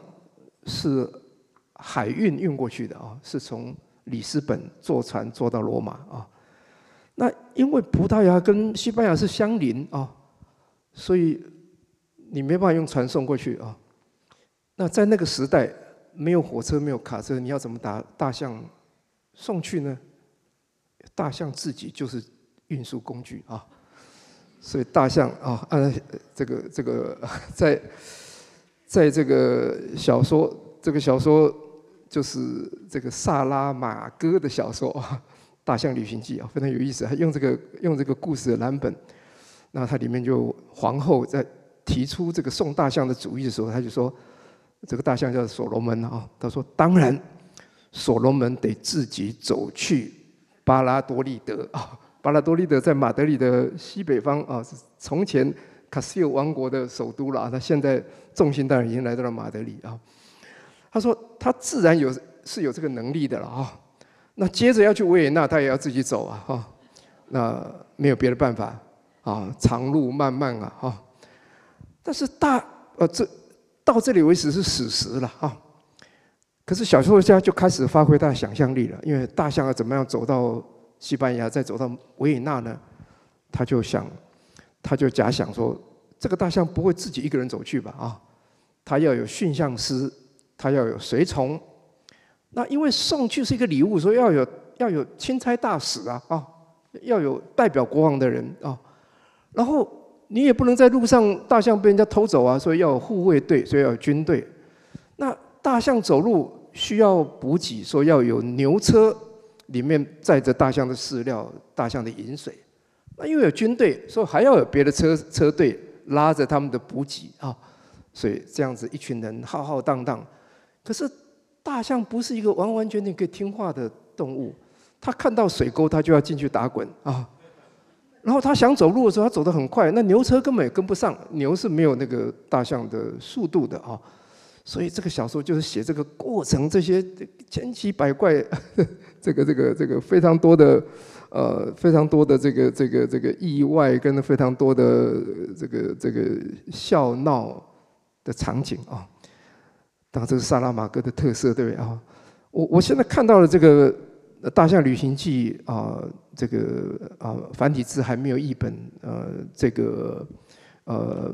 是海运运过去的啊，是从里斯本坐船坐到罗马啊。那因为葡萄牙跟西班牙是相邻啊，所以你没办法用船送过去啊。那在那个时代没有火车没有卡车，你要怎么打大象送去呢？大象自己就是。运输工具啊，所以大象啊，嗯，这个这个，在在这个小说，这个小说就是这个萨拉马戈的小说《大象旅行记》啊，非常有意思。他用这个用这个故事的蓝本，那它里面就皇后在提出这个送大象的主意的时候，他就说：“这个大象叫所罗门啊。”他说：“当然，所罗门得自己走去巴拉多利德啊。”巴拉多利德在马德里的西北方啊，是从前卡斯欧尔王国的首都了啊。他现在重心当然已经来到了马德里啊。他说他自然有是有这个能力的了啊。那接着要去维也纳，他也要自己走啊哈。那没有别的办法啊，长路漫漫啊哈。但是大呃这到这里为止是史实了啊。可是小时候家就开始发挥他的想象力了，因为大象要怎么样走到？西班牙再走到维也纳呢，他就想，他就假想说，这个大象不会自己一个人走去吧？啊，他要有驯象师，他要有随从。那因为送去是一个礼物，所以要有要有钦差大使啊啊，要有代表国王的人啊。然后你也不能在路上大象被人家偷走啊，所以要有护卫队，所以要有军队。那大象走路需要补给，说要有牛车。里面载着大象的饲料、大象的饮水，那因为有军队，所以还要有别的车车队拉着他们的补给啊，所以这样子一群人浩浩荡荡。可是大象不是一个完完全全可以听话的动物，它看到水沟它就要进去打滚啊，然后它想走路的时候它走得很快，那牛车根本也跟不上，牛是没有那个大象的速度的啊。所以这个小说就是写这个过程，这些千奇百怪，这个这个这个非常多的，呃，非常多的这个这个这个意外，跟非常多的这个这个笑闹的场景啊，当然这是萨拉马戈的特色，对不对啊？我我现在看到了这个《大象旅行记》啊，这个啊繁体字还没有译本，呃，这个呃。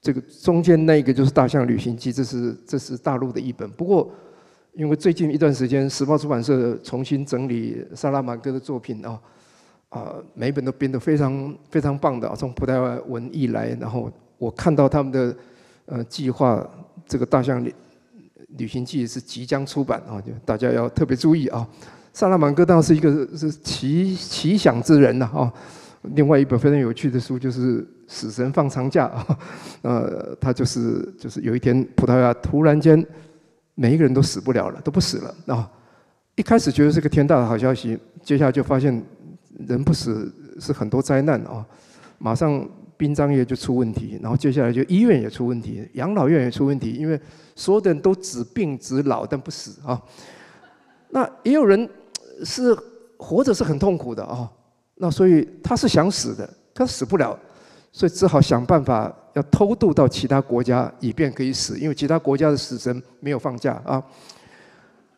这个中间那个就是《大象旅行记》，这是这是大陆的一本。不过，因为最近一段时间，时报出版社重新整理萨拉马戈的作品啊，啊，每一本都编得非常非常棒的啊。从葡萄牙文艺来，然后我看到他们的呃计划，这个《大象旅行记》是即将出版啊，就大家要特别注意啊。萨拉马戈当然是一个是奇奇想之人了啊。另外一本非常有趣的书就是《死神放长假》，呃，他就是就是有一天葡萄牙突然间每一个人都死不了了，都不死了啊！一开始觉得是个天大的好消息，接下来就发现人不死是很多灾难啊！马上殡葬业就出问题，然后接下来就医院也出问题，养老院也出问题，因为所有的人都只病只老但不死啊！那也有人是活着是很痛苦的啊！那所以他是想死的，他死不了，所以只好想办法要偷渡到其他国家，以便可以死，因为其他国家的死神没有放假啊。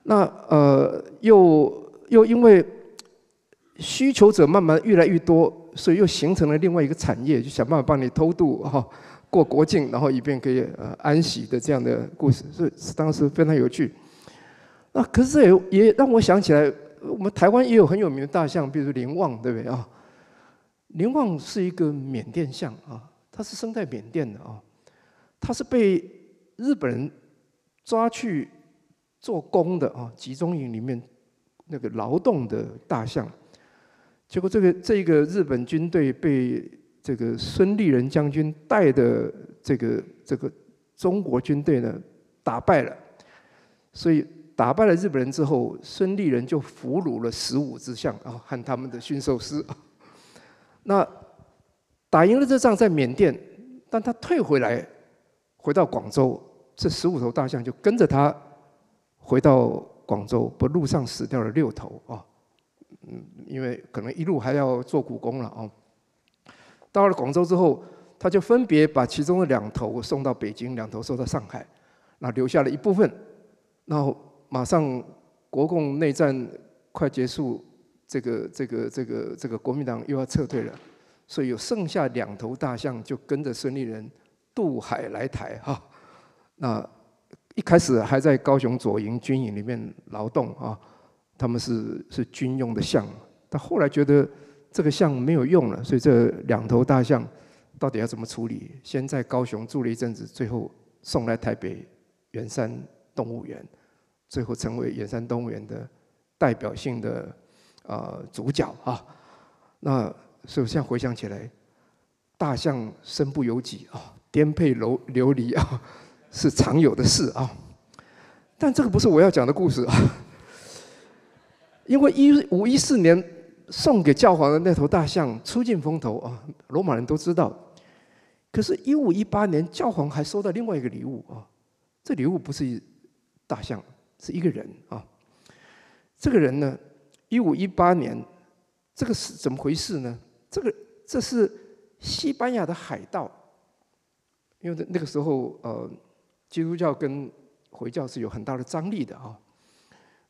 那呃，又又因为需求者慢慢越来越多，所以又形成了另外一个产业，就想办法帮你偷渡哈过国境，然后以便可以呃安息的这样的故事，是以当时非常有趣。那可是也也让我想起来。我们台湾也有很有名的大象，比如林旺，对不对啊？林旺是一个缅甸象啊，它是生在缅甸的啊，它是被日本人抓去做工的啊，集中营里面那个劳动的大象，结果这个这个日本军队被这个孙立人将军带的这个这个中国军队呢打败了，所以。打败了日本人之后，孙立人就俘虏了十五只象啊，和他们的驯兽师。那打赢了这仗在缅甸，但他退回来回到广州，这十五头大象就跟着他回到广州。不，路上死掉了六头啊，嗯，因为可能一路还要做苦工了啊。到了广州之后，他就分别把其中的两头送到北京，两头送到上海，那留下了一部分，然后。马上国共内战快结束，这个这个这个这个国民党又要撤退了，所以有剩下两头大象就跟着孙立人渡海来台哈。那一开始还在高雄左营军营里面劳动啊，他们是是军用的象，但后来觉得这个象没有用了，所以这两头大象到底要怎么处理？先在高雄住了一阵子，最后送来台北圆山动物园。最后成为野山动物园的代表性的啊主角啊，那所以现在回想起来，大象身不由己啊，颠沛流流离啊，是常有的事啊。但这个不是我要讲的故事啊，因为一五一四年送给教皇的那头大象出尽风头啊，罗马人都知道。可是，一五一八年教皇还收到另外一个礼物啊，这礼物不是大象。是一个人啊，这个人呢，一五一八年，这个是怎么回事呢？这个这是西班牙的海盗，因为那个时候呃，基督教跟回教是有很大的张力的啊。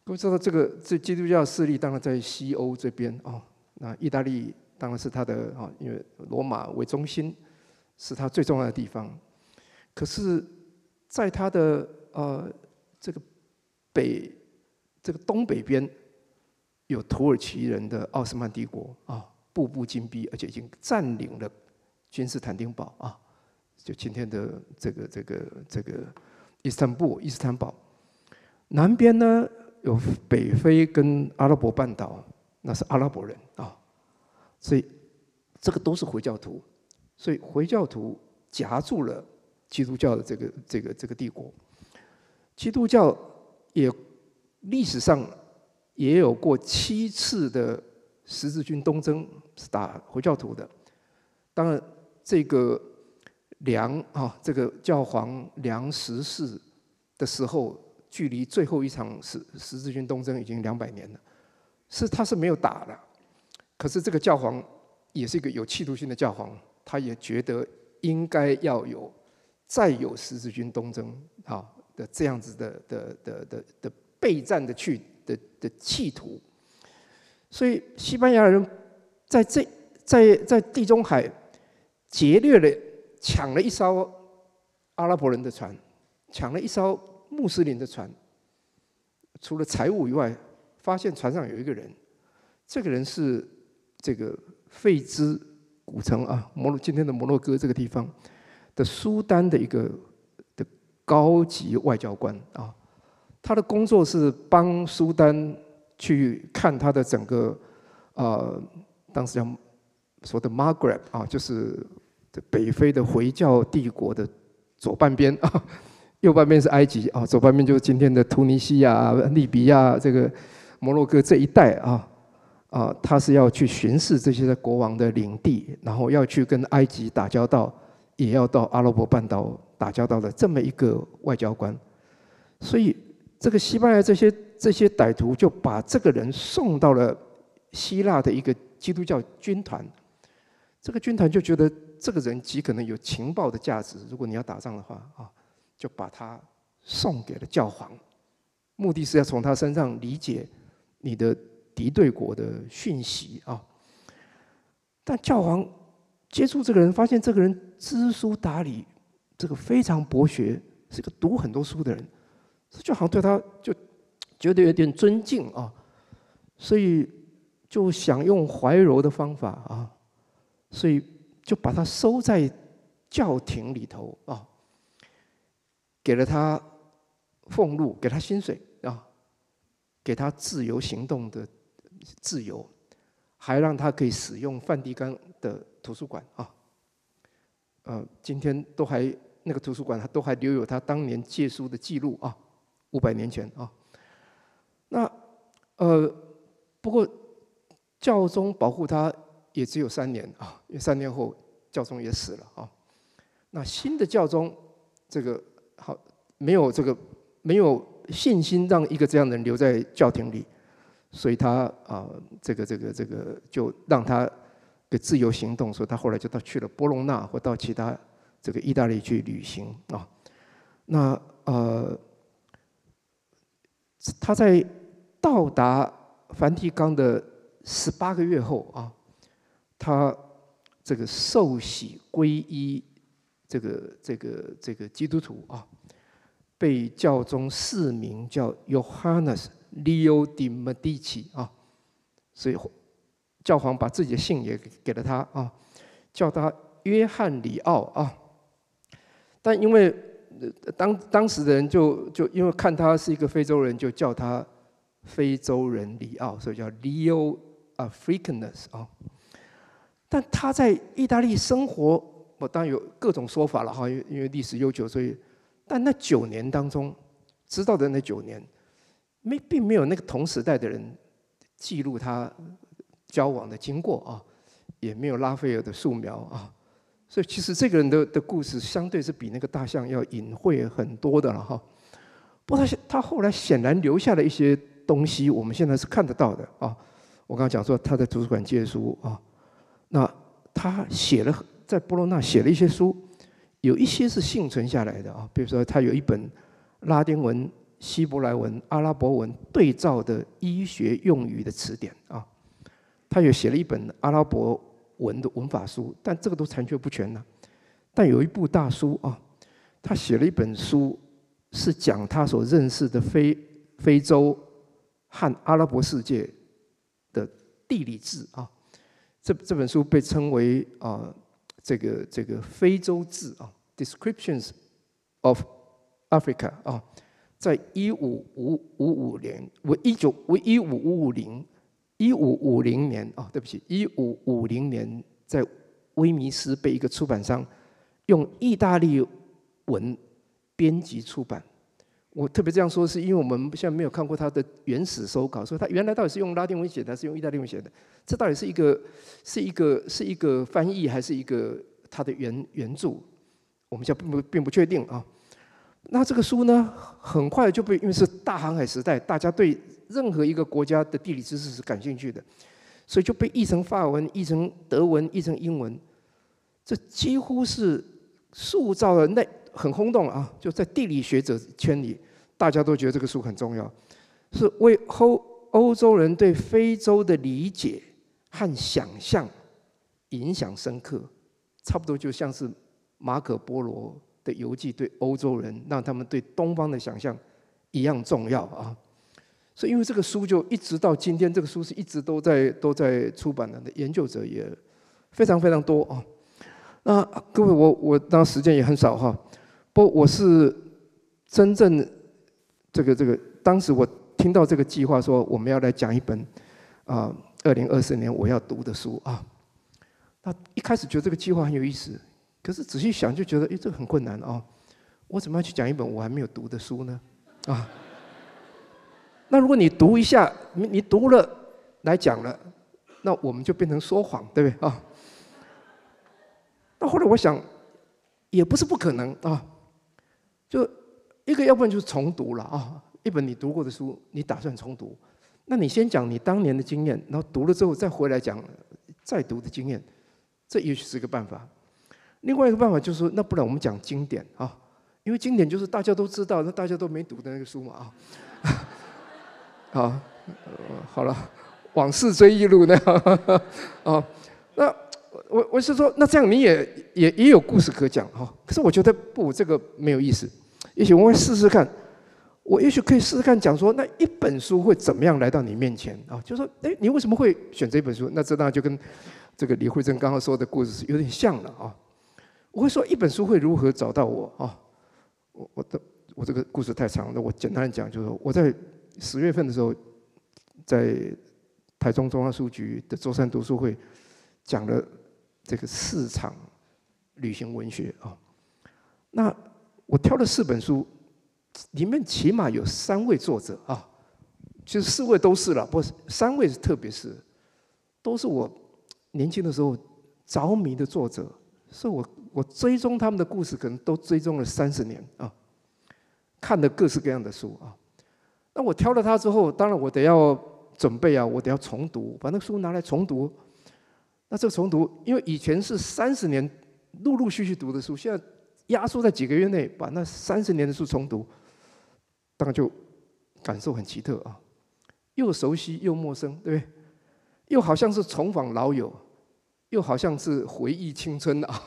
都知道，这个这基督教势力当然在西欧这边啊，那意大利当然是他的啊，因为罗马为中心是他最重要的地方。可是，在他的呃这个。北这个东北边有土耳其人的奥斯曼帝国啊，步步紧逼，而且已经占领了君士坦丁堡啊，就今天的这个这个这个伊斯坦布伊斯坦堡。南边呢有北非跟阿拉伯半岛，那是阿拉伯人啊，所以这个都是回教徒，所以回教徒夹住了基督教的这个这个这个帝国，基督教。也历史上也有过七次的十字军东征，是打回教徒的。当然，这个梁啊，这个教皇梁十四的时候，距离最后一场十十字军东征已经两百年了，是他是没有打的。可是这个教皇也是一个有企图心的教皇，他也觉得应该要有再有十字军东征啊。这样子的的的的的备战的去的的企图，所以西班牙人在这在在地中海劫掠了抢了一艘阿拉伯人的船，抢了一艘穆斯林的船。除了财物以外，发现船上有一个人，这个人是这个费兹古城啊摩洛今天的摩洛哥这个地方的苏丹的一个。高级外交官啊，他的工作是帮苏丹去看他的整个，呃，当时叫说的 Magreb 啊，就是北非的回教帝国的左半边啊，右半边是埃及啊，左半边就是今天的突尼斯啊、利比亚这个摩洛哥这一带啊啊，他是要去巡视这些国王的领地，然后要去跟埃及打交道，也要到阿拉伯半岛。打交道的这么一个外交官，所以这个西班牙这些这些歹徒就把这个人送到了希腊的一个基督教军团。这个军团就觉得这个人极可能有情报的价值，如果你要打仗的话啊，就把他送给了教皇，目的是要从他身上理解你的敌对国的讯息啊。但教皇接触这个人，发现这个人知书达理。这个非常博学，是个读很多书的人，就好像对他就觉得有点尊敬啊，所以就想用怀柔的方法啊，所以就把他收在教廷里头啊，给了他俸禄，给他薪水啊，给他自由行动的自由，还让他可以使用梵蒂冈的图书馆啊，呃，今天都还。那个图书馆，他都还留有他当年借书的记录啊，五百年前啊。那呃，不过教宗保护他也只有三年啊，因为三年后教宗也死了啊。那新的教宗这个好没有这个没有信心让一个这样的人留在教廷里，所以他啊，这个这个这个就让他给自由行动，所以他后来就到去了波隆纳或到其他。这个意大利去旅行啊，那呃，他在到达梵蒂冈的十八个月后啊，他这个受洗皈依这个这个这个基督徒啊，被教宗赐名叫 Johannes Leo d i Medici 啊，所以教皇把自己的姓也给了他啊，叫他约翰里奥啊。但因为当当时的人就就因为看他是一个非洲人，就叫他非洲人里奥，所以叫 Leo a f r i c a n u s 啊。但他在意大利生活，我当然有各种说法了哈，因为因为历史悠久，所以但那九年当中知道的那九年，没并没有那个同时代的人记录他交往的经过啊，也没有拉斐尔的素描啊。所以其实这个人的的故事相对是比那个大象要隐晦很多的了哈。不过他他后来显然留下了一些东西，我们现在是看得到的啊。我刚刚讲说他在图书馆借书啊，那他写了在波罗那写了一些书，有一些是幸存下来的啊。比如说他有一本拉丁文、希伯来文、阿拉伯文对照的医学用语的词典啊，他也写了一本阿拉伯。文的文法书，但这个都残缺不全了。但有一部大书啊，他写了一本书，是讲他所认识的非非洲和阿拉伯世界的地理志啊。这这本书被称为啊，这个这个非洲志啊，《Descriptions of Africa》啊，在一五五五五年，为一九为一五五五零。一五五零年啊，对不起，一五五零年在威尼斯被一个出版商用意大利文编辑出版。我特别这样说，是因为我们现在没有看过他的原始手稿，说他原来到底是用拉丁文写，的，还是用意大利文写的？这到底是一个，是一个，是一个翻译，还是一个他的原原著？我们现在并不并不确定啊。那这个书呢，很快就被因为是大航海时代，大家对。任何一个国家的地理知识是感兴趣的，所以就被译成法文、译成德文、译成英文。这几乎是塑造了那很轰动啊！就在地理学者圈里，大家都觉得这个书很重要，是为欧欧洲人对非洲的理解和想象影响深刻，差不多就像是马可波罗的游记对欧洲人让他们对东方的想象一样重要啊。所以，因为这个书就一直到今天，这个书是一直都在都在出版的，研究者也非常非常多啊。那各位，我我那时间也很少哈。不，我是真正这个这个，当时我听到这个计划说我们要来讲一本啊，二零二四年我要读的书啊。那一开始觉得这个计划很有意思，可是仔细想就觉得，诶，这个很困难啊，我怎么要去讲一本我还没有读的书呢？啊。那如果你读一下，你你读了来讲了，那我们就变成说谎，对不对啊？那后来我想，也不是不可能啊。就一个，要不然就重读了啊。一本你读过的书，你打算重读，那你先讲你当年的经验，然后读了之后再回来讲再读的经验，这也许是一个办法。另外一个办法就是说，那不然我们讲经典啊，因为经典就是大家都知道，那大家都没读的那个书嘛啊。好，好了，往事追忆录那样啊？那我我是说，那这样你也也也有故事可讲哈？可是我觉得不，这个没有意思。也许我会试试看，我也许可以试试看讲说那一本书会怎么样来到你面前啊？就说，哎，你为什么会选择一本书？那这当然就跟这个李慧珍刚刚说的故事有点像了啊。我会说一本书会如何找到我啊？我我的我这个故事太长，了，我简单讲，就是我在。十月份的时候，在台中中央书局的周三读书会讲了这个市场旅行文学啊。那我挑了四本书，里面起码有三位作者啊，其实四位都是了，不，是三位是特别是，都是我年轻的时候着迷的作者，是我我追踪他们的故事，可能都追踪了三十年啊，看了各式各样的书啊。那我挑了它之后，当然我得要准备啊，我得要重读，把那书拿来重读。那这个重读，因为以前是三十年陆陆续续读的书，现在压缩在几个月内把那三十年的书重读，当然就感受很奇特啊，又熟悉又陌生，对不对？又好像是重访老友，又好像是回忆青春啊。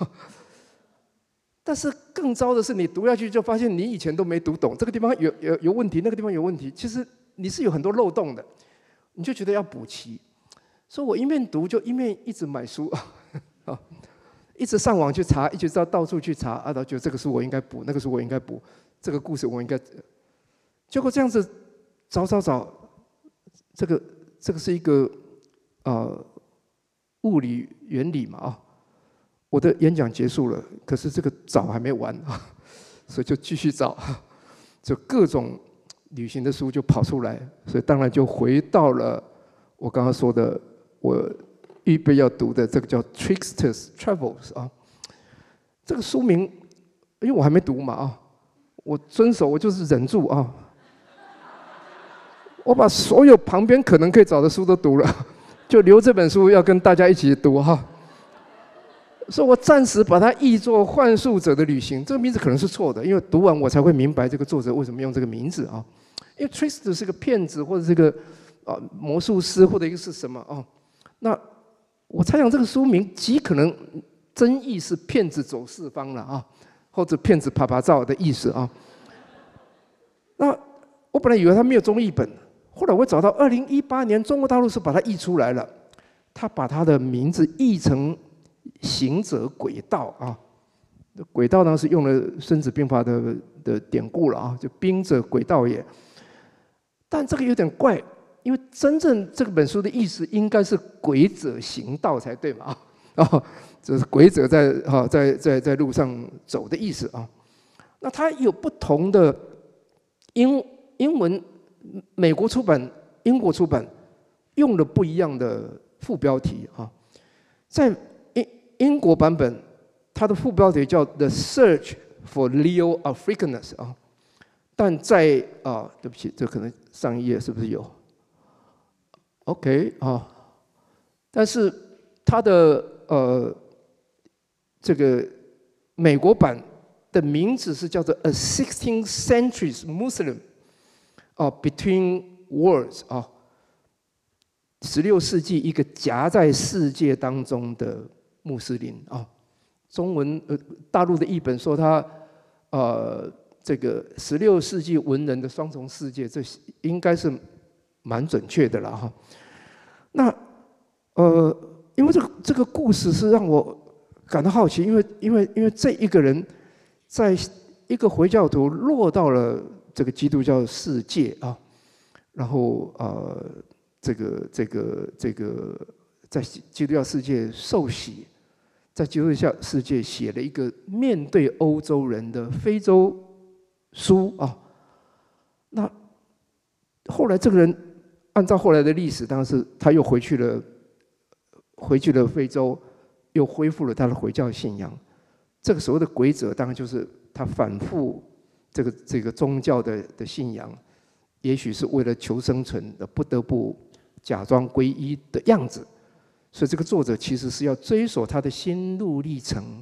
但是更糟的是，你读下去就发现你以前都没读懂，这个地方有有有问题，那个地方有问题，其实你是有很多漏洞的，你就觉得要补齐，所以我一面读就一面一直买书，啊，一直上网去查，一直到到处去查，啊，到就这个书我应该补，那个书我应该补，这个故事我应该，结果这样子找找找，这个这个是一个啊物理原理嘛啊。我的演讲结束了，可是这个找还没完啊，所以就继续找，就各种旅行的书就跑出来，所以当然就回到了我刚刚说的，我预备要读的这个叫《t r i s t e r s Travels》啊，这个书名，因为我还没读嘛啊，我遵守我就是忍住啊，我把所有旁边可能可以找的书都读了，就留这本书要跟大家一起读哈。说：“我暂时把它译作《幻术者的旅行》，这个名字可能是错的，因为读完我才会明白这个作者为什么用这个名字啊。因为 t r i s t 是个骗子，或者是个啊魔术师，或者一个是什么啊？那我猜想这个书名极可能真意是‘骗子走四方’了啊，或者‘骗子啪啪照’的意思啊。那我本来以为他没有中译本，后来我找到二零一八年中国大陆是把它译出来了，他把他的名字译成。”行者诡道啊，诡道当时用了《孙子兵法》的的典故了啊，就兵者诡道也。但这个有点怪，因为真正这本书的意思应该是诡者行道才对嘛啊！啊，这是鬼者在哈在在在路上走的意思啊。那它有不同的英英文美国出版、英国出版用了不一样的副标题啊，在。英国版本，它的副标题叫《The Search for Leo Africanus》啊，但在啊，对不起，这可能上一页是不是有？OK 啊，但是它的呃，这个美国版的名字是叫做《A Sixteenth-Century Muslim》啊，《b e t w e e n Worlds 啊，十六世纪一个夹在世界当中的。穆斯林啊，中文呃，大陆的译本说他呃，这个十六世纪文人的双重世界，这应该是蛮准确的了哈。那呃，因为这个这个故事是让我感到好奇，因为因为因为这一个人在一个回教徒落到了这个基督教世界啊，然后呃，这个这个这个在基督教世界受洗。在基督一下世界，写了一个面对欧洲人的非洲书啊。那后来这个人，按照后来的历史，当时他又回去了，回去了非洲，又恢复了他的回教信仰。这个时候的规则当然就是他反复这个这个宗教的的信仰，也许是为了求生存的，不得不假装皈依的样子。所以这个作者其实是要追索他的心路历程，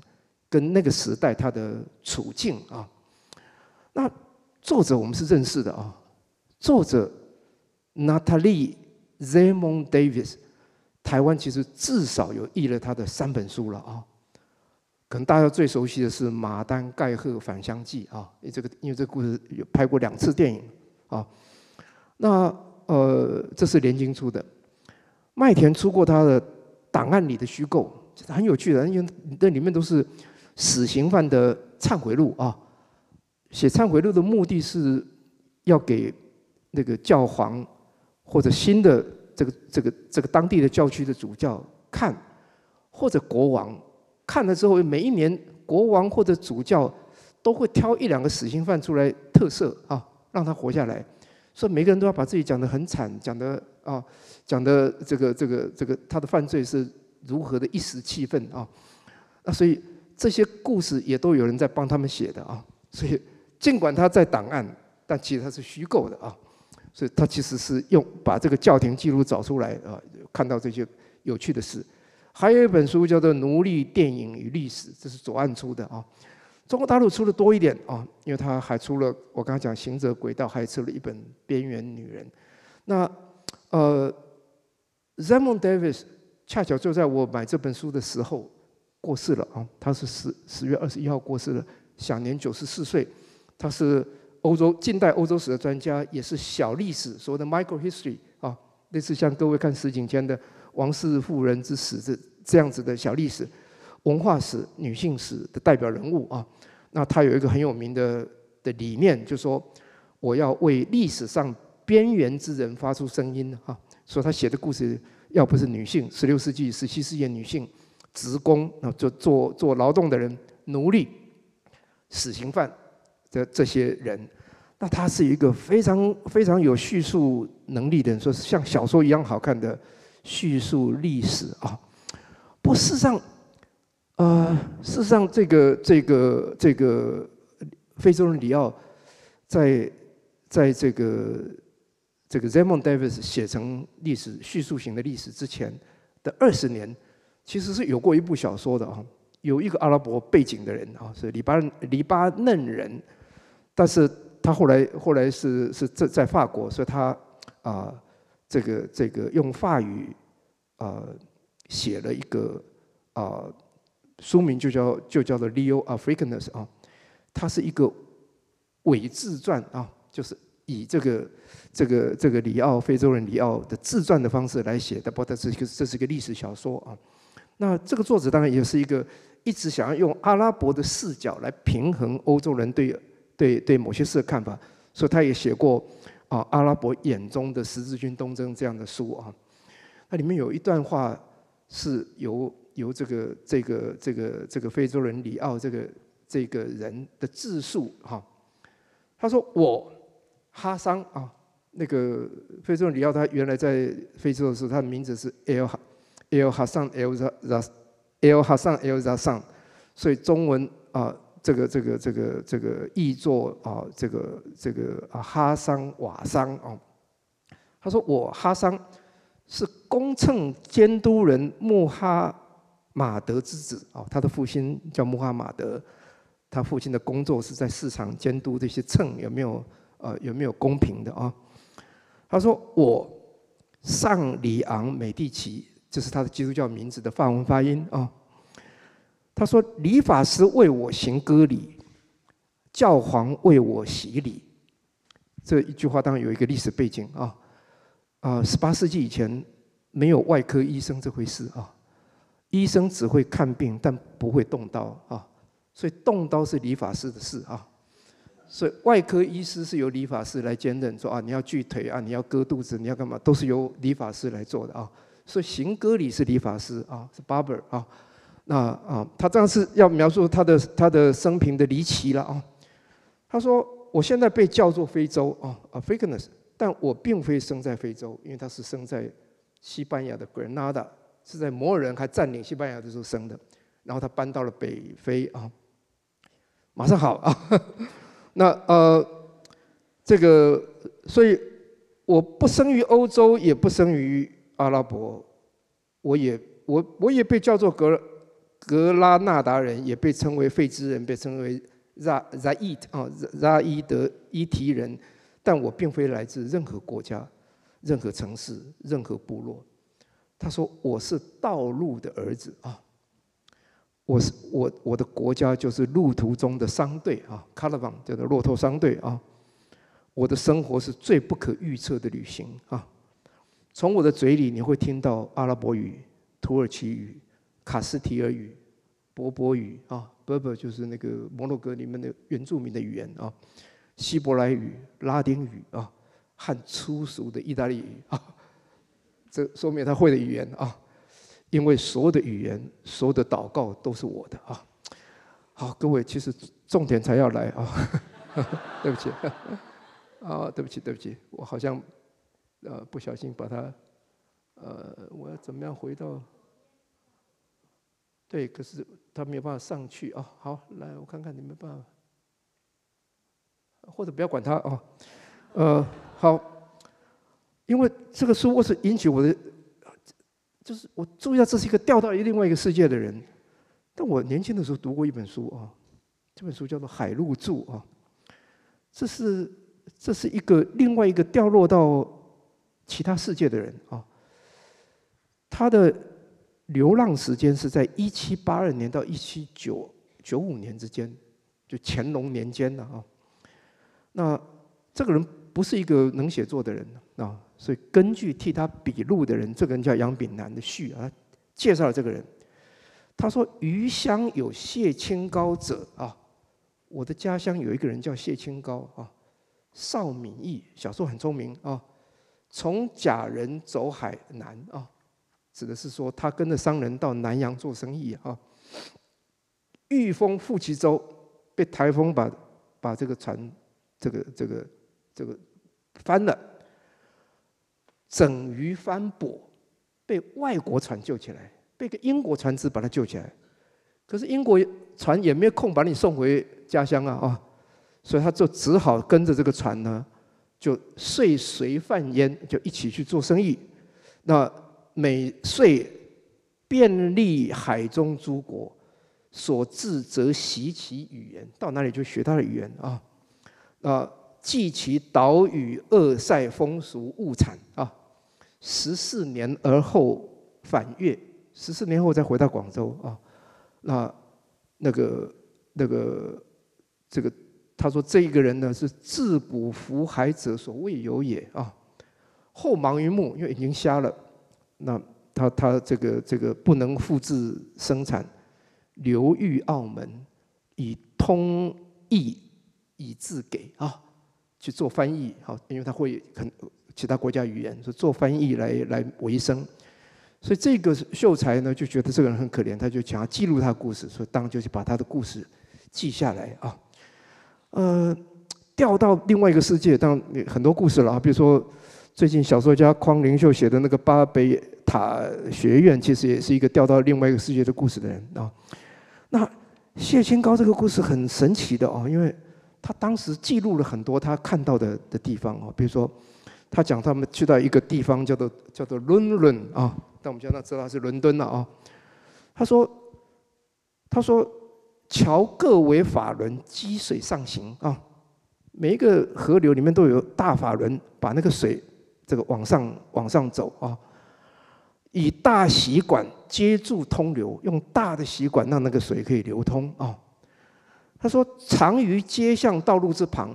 跟那个时代他的处境啊。那作者我们是认识的啊。作者 Natalie Zemon Davis，台湾其实至少有译了他的三本书了啊。可能大家最熟悉的是《马丹盖赫返乡记》啊，这个因为这故事有拍过两次电影啊。那呃，这是连经出的，麦田出过他的。档案里的虚构很有趣的，因为那里面都是死刑犯的忏悔录啊。写忏悔录的目的是要给那个教皇或者新的这个这个这个当地的教区的主教看，或者国王看了之后，每一年国王或者主教都会挑一两个死刑犯出来特赦啊，让他活下来。所以每个人都要把自己讲得很惨，讲的啊，讲的这个这个这个他的犯罪是如何的一时气愤啊，那所以这些故事也都有人在帮他们写的啊，所以尽管他在档案，但其实他是虚构的啊，所以他其实是用把这个教廷记录找出来啊，看到这些有趣的事，还有一本书叫做《奴隶电影与历史》，这是左岸出的啊。中国大陆出的多一点啊，因为他还出了我刚刚讲《行者轨道》，还出了一本《边缘女人》。那呃，Zamon Davis 恰巧就在我买这本书的时候过世了啊，他是十十月二十一号过世的，享年九十四岁。他是欧洲近代欧洲史的专家，也是小历史，所谓的 micro history 啊，类似像各位看石井谦的《王室妇人之死》这这样子的小历史。文化史、女性史的代表人物啊，那他有一个很有名的的理念，就说我要为历史上边缘之人发出声音哈。所以他写的故事，要不是女性，十六世纪、十七世纪女性职工，啊，做做做劳动的人、奴隶、死刑犯的这些人，那他是一个非常非常有叙述能力的人，说是像小说一样好看的叙述历史啊。不，事实上。呃，事实上，这个这个这个非洲人里奥，在在这个这个 z a m o n Davis 写成历史叙述型的历史之前的二十年，其实是有过一部小说的啊，有一个阿拉伯背景的人啊，是黎巴黎巴嫩人，但是他后来后来是是在在法国，所以他啊，这个这个用法语啊写了一个啊。书名就叫就叫做《Leo Africanus》啊，它是一个伪自传啊，就是以这个这个这个里奥非洲人里奥的自传的方式来写的，不过这是一个这是个历史小说啊。那这个作者当然也是一个一直想要用阿拉伯的视角来平衡欧洲人对对对某些事的看法，所以他也写过啊，阿拉伯眼中的十字军东征这样的书啊。那里面有一段话是由。由这个这个这个这个非洲人里奥这个这个人的自述哈，他说：“我哈桑啊，那个非洲人里奥，他原来在非洲的时候，他的名字是 L 哈 L 哈桑 L 扎扎 L 哈桑 L 哈桑，所以中文啊，这个这个这个这个译作啊，这个这个啊哈桑瓦桑啊。”他说：“我哈桑是工程监督人穆哈。”马德之子啊，他的父亲叫穆哈马德，他父亲的工作是在市场监督这些秤有没有呃有没有公平的啊？他说：“我上里昂美第奇，这是他的基督教名字的范文发音啊。”他说：“理法师为我行割礼，教皇为我洗礼。”这一句话当然有一个历史背景啊，啊，十八世纪以前没有外科医生这回事啊。医生只会看病，但不会动刀啊，所以动刀是理发师的事啊，所以外科医师是由理发师来兼任，说啊，你要锯腿啊，你要割肚子，你要干嘛，都是由理发师来做的啊。所以行割礼是理发师啊，是 barber 啊。那啊，他这样是要描述他的他的生平的离奇了啊。他说，我现在被叫做非洲啊，啊 f e n e u s 但我并非生在非洲，因为他是生在西班牙的 Granada。是在摩尔人还占领西班牙的时候生的，然后他搬到了北非啊，马上好啊。那呃，这个，所以我不生于欧洲，也不生于阿拉伯，我也我我也被叫做格格拉纳达人，也被称为费兹人，被称为扎扎伊特啊，扎伊德伊提人，但我并非来自任何国家、任何城市、任何部落。他说：“我是道路的儿子啊，我是我我的国家就是路途中的商队啊，Caravan 叫做骆驼商队啊。我的生活是最不可预测的旅行啊。从我的嘴里你会听到阿拉伯语、土耳其语、卡斯提尔语、波波语啊，Berber 就是那个摩洛哥里面的原住民的语言啊，希伯来语、拉丁语啊，和粗俗的意大利语啊。”这说明他会的语言啊，因为所有的语言、所有的祷告都是我的啊。好，各位，其实重点才要来啊，对不起，啊，对不起，对不起，我好像呃不小心把它呃，我要怎么样回到？对，可是他没有办法上去啊。好，来，我看看你没办法，或者不要管他啊。呃，好。因为这个书我是引起我的，就是我注意到这是一个掉到另外一个世界的人，但我年轻的时候读过一本书啊，这本书叫做《海陆注》啊，这是这是一个另外一个掉落到其他世界的人啊，他的流浪时间是在一七八二年到一七九九五年之间，就乾隆年间的啊，那这个人不是一个能写作的人啊。所以，根据替他笔录的人，这个人叫杨炳南的序啊，介绍了这个人。他说：“余乡有谢清高者啊，我的家乡有一个人叫谢清高啊，邵敏义，小时候很聪明啊，从假人走海南啊，指的是说他跟着商人到南洋做生意啊，遇风覆其舟，被台风把把这个船，这个这个这个翻了。”整鱼翻簸，被外国船救起来，被个英国船只把他救起来，可是英国船也没有空把你送回家乡啊啊！所以他就只好跟着这个船呢，就遂随贩焉，就一起去做生意。那每岁便利海中诸国，所至则习其语言，到哪里就学他的语言啊啊！记其岛屿、恶塞、风俗、物产。十四年而后返粤，十四年后再回到广州啊。那那个那个这个，他说这一个人呢是自古福海者所未有也啊。后盲于目，因为已经瞎了。那他他这个这个不能复制生产，流域澳门以通译以自给啊，去做翻译好，因为他会很。其他国家语言，说做翻译来来维生，所以这个秀才呢就觉得这个人很可怜，他就想要记录他故事，所以当就是把他的故事记下来啊。呃，调到另外一个世界，当然很多故事了啊，比如说最近小说家匡玲秀写的那个巴贝塔学院，其实也是一个调到另外一个世界的故事的人啊。那谢清高这个故事很神奇的哦，因为他当时记录了很多他看到的的地方哦，比如说。他讲他们去到一个地方，叫做叫做伦敦啊，但我们现他知道是伦敦了啊。他说，他说桥各为法轮，积水上行啊。每一个河流里面都有大法轮，把那个水这个往上往上走啊。以大习管接住通流，用大的习管让那个水可以流通啊。他说，藏于街巷道路之旁，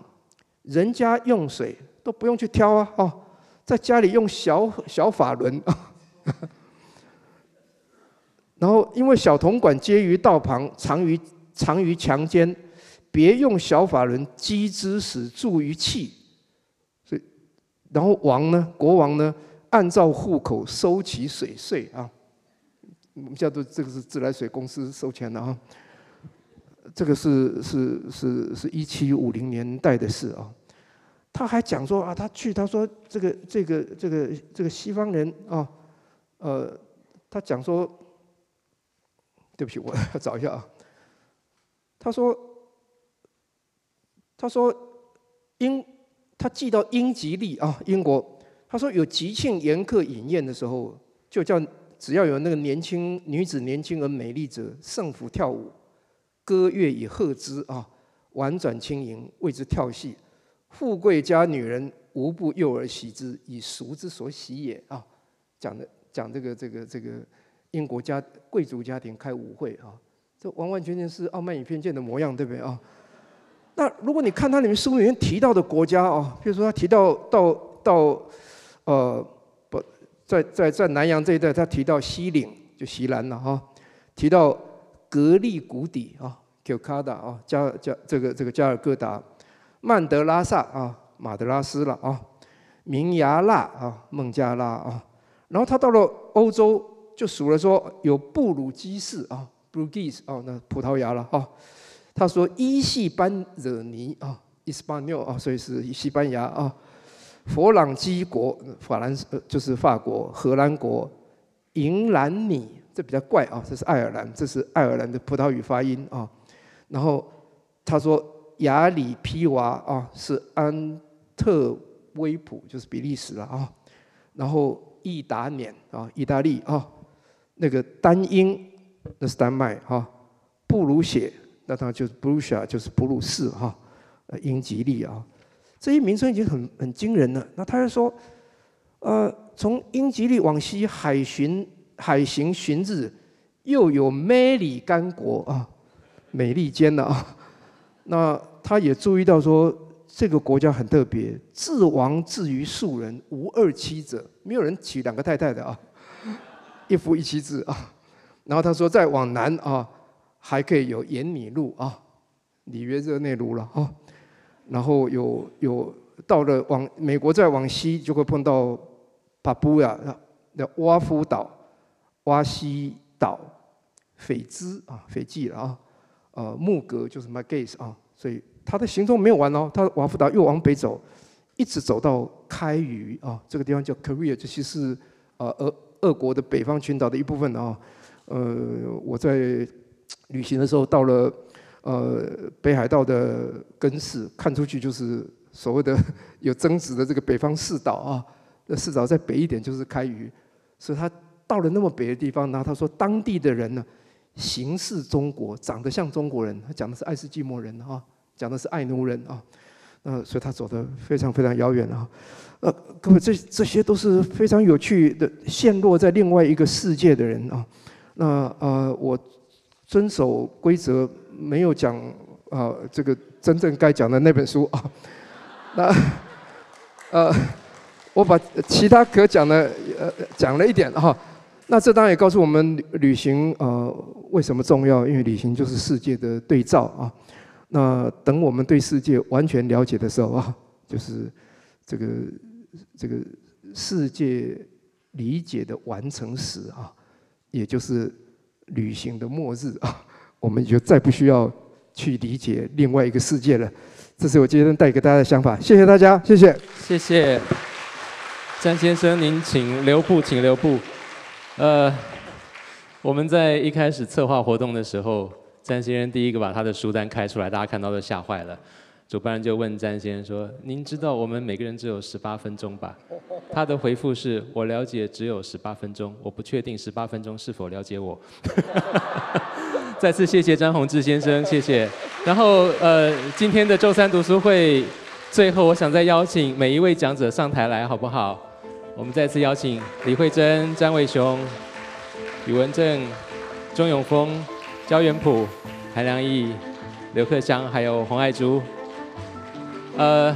人家用水。都不用去挑啊，哦，在家里用小小法轮啊，然后因为小铜管接于道旁，藏于藏于墙间，别用小法轮击之，使助于气。所以，然后王呢，国王呢，按照户口收取水税啊，我们叫做这个是自来水公司收钱的啊，这个是是是是一七五零年代的事啊。他还讲说啊，他去，他说这个这个这个这个西方人啊，呃，他讲说，对不起，我 找一下啊。他说，他说英，他寄到英吉利啊，英国。他说有吉庆严客饮宴的时候，就叫只要有那个年轻女子、年轻而美丽者，盛服跳舞，歌乐以和之啊，婉转轻盈，为之跳戏。富贵家女人无不幼而喜之，以俗之所喜也啊！讲的讲这个这个这个，英国家贵族家庭开舞会啊，这完完全全是傲慢与偏见的模样，对不对啊？那如果你看他里面书里面提到的国家啊，比如说他提到到到呃不在在在南洋这一带，他提到西岭就西兰了哈，提到格力谷底啊，吉尔卡达啊，加加这个这个加尔各答。曼德拉萨啊，马德拉斯了啊，明牙拉啊，孟加拉啊，然后他到了欧洲，就数了说有布鲁基士啊 b r u g 啊，s 哦，那葡萄牙了啊。他说伊系班惹尼啊，Espanol 啊，所以是西班牙啊。佛朗基国，法兰就是法国，荷兰国，银兰尼这比较怪啊，这是爱尔兰，这是爱尔兰的葡萄牙语发音啊。然后他说。雅里皮娃啊，是安特威普，就是比利时了啊。然后意达涅啊，意大利啊，那个丹英，那是丹麦哈。布鲁写，那它就是布鲁西就是布鲁士哈。呃，英吉利啊，这些名称已经很很惊人了。那他就说，呃，从英吉利往西海巡海行巡至，又有梅里甘国啊，美利坚了啊。那他也注意到说，这个国家很特别，自王至于庶人，无二妻者，没有人娶两个太太的啊，一夫一妻制啊。然后他说，再往南啊，还可以有延米路啊，里约热内卢了啊。然后有有到了往美国再往西，就会碰到巴布亚、那那瓦夫岛、瓦西岛、斐兹啊、斐济了啊。呃，木格就是 My g a e s 啊，所以他的行踪没有完哦。他瓦福达又往北走，一直走到开渔啊，这个地方叫 Korea，这些是呃俄俄国的北方群岛的一部分啊。呃，我在旅行的时候到了呃北海道的根室，看出去就是所谓的有增值的这个北方四岛啊。这四岛再北一点就是开渔，所以他到了那么北的地方，然后他说当地的人呢。形似中国，长得像中国人，他讲的是爱斯基摩人啊，讲的是爱奴人啊，那所以他走得非常非常遥远啊，呃，各位，这这些都是非常有趣的，陷落在另外一个世界的人啊，那呃，我遵守规则，没有讲啊，这个真正该讲的那本书啊，那呃，我把其他可讲的呃讲了一点哈。那这当然也告诉我们旅行呃为什么重要？因为旅行就是世界的对照啊。那等我们对世界完全了解的时候啊，就是这个这个世界理解的完成时啊，也就是旅行的末日啊，我们就再不需要去理解另外一个世界了。这是我今天带给大家的想法，谢谢大家，谢谢，谢谢。张先生，您请留步，请留步。呃，我们在一开始策划活动的时候，詹先生第一个把他的书单开出来，大家看到都吓坏了。主办人就问詹先生说：“您知道我们每个人只有十八分钟吧？”他的回复是：“我了解只有十八分钟，我不确定十八分钟是否了解我。”再次谢谢张宏志先生，谢谢。然后呃，今天的周三读书会，最后我想再邀请每一位讲者上台来，好不好？我们再次邀请李慧珍、张伟雄、宇文正、钟永峰、焦元溥、韩良义、刘克湘，还有洪爱珠。呃，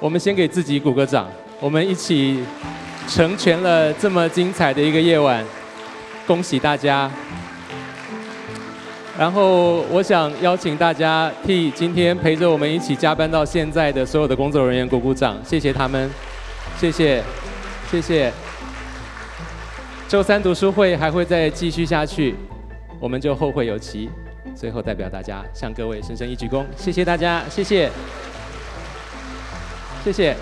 我们先给自己鼓个掌，我们一起成全了这么精彩的一个夜晚，恭喜大家。然后我想邀请大家替今天陪着我们一起加班到现在的所有的工作人员鼓鼓掌，谢谢他们，谢谢。谢谢。周三读书会还会再继续下去，我们就后会有期。最后代表大家向各位深深一鞠躬，谢谢大家，谢谢，谢谢。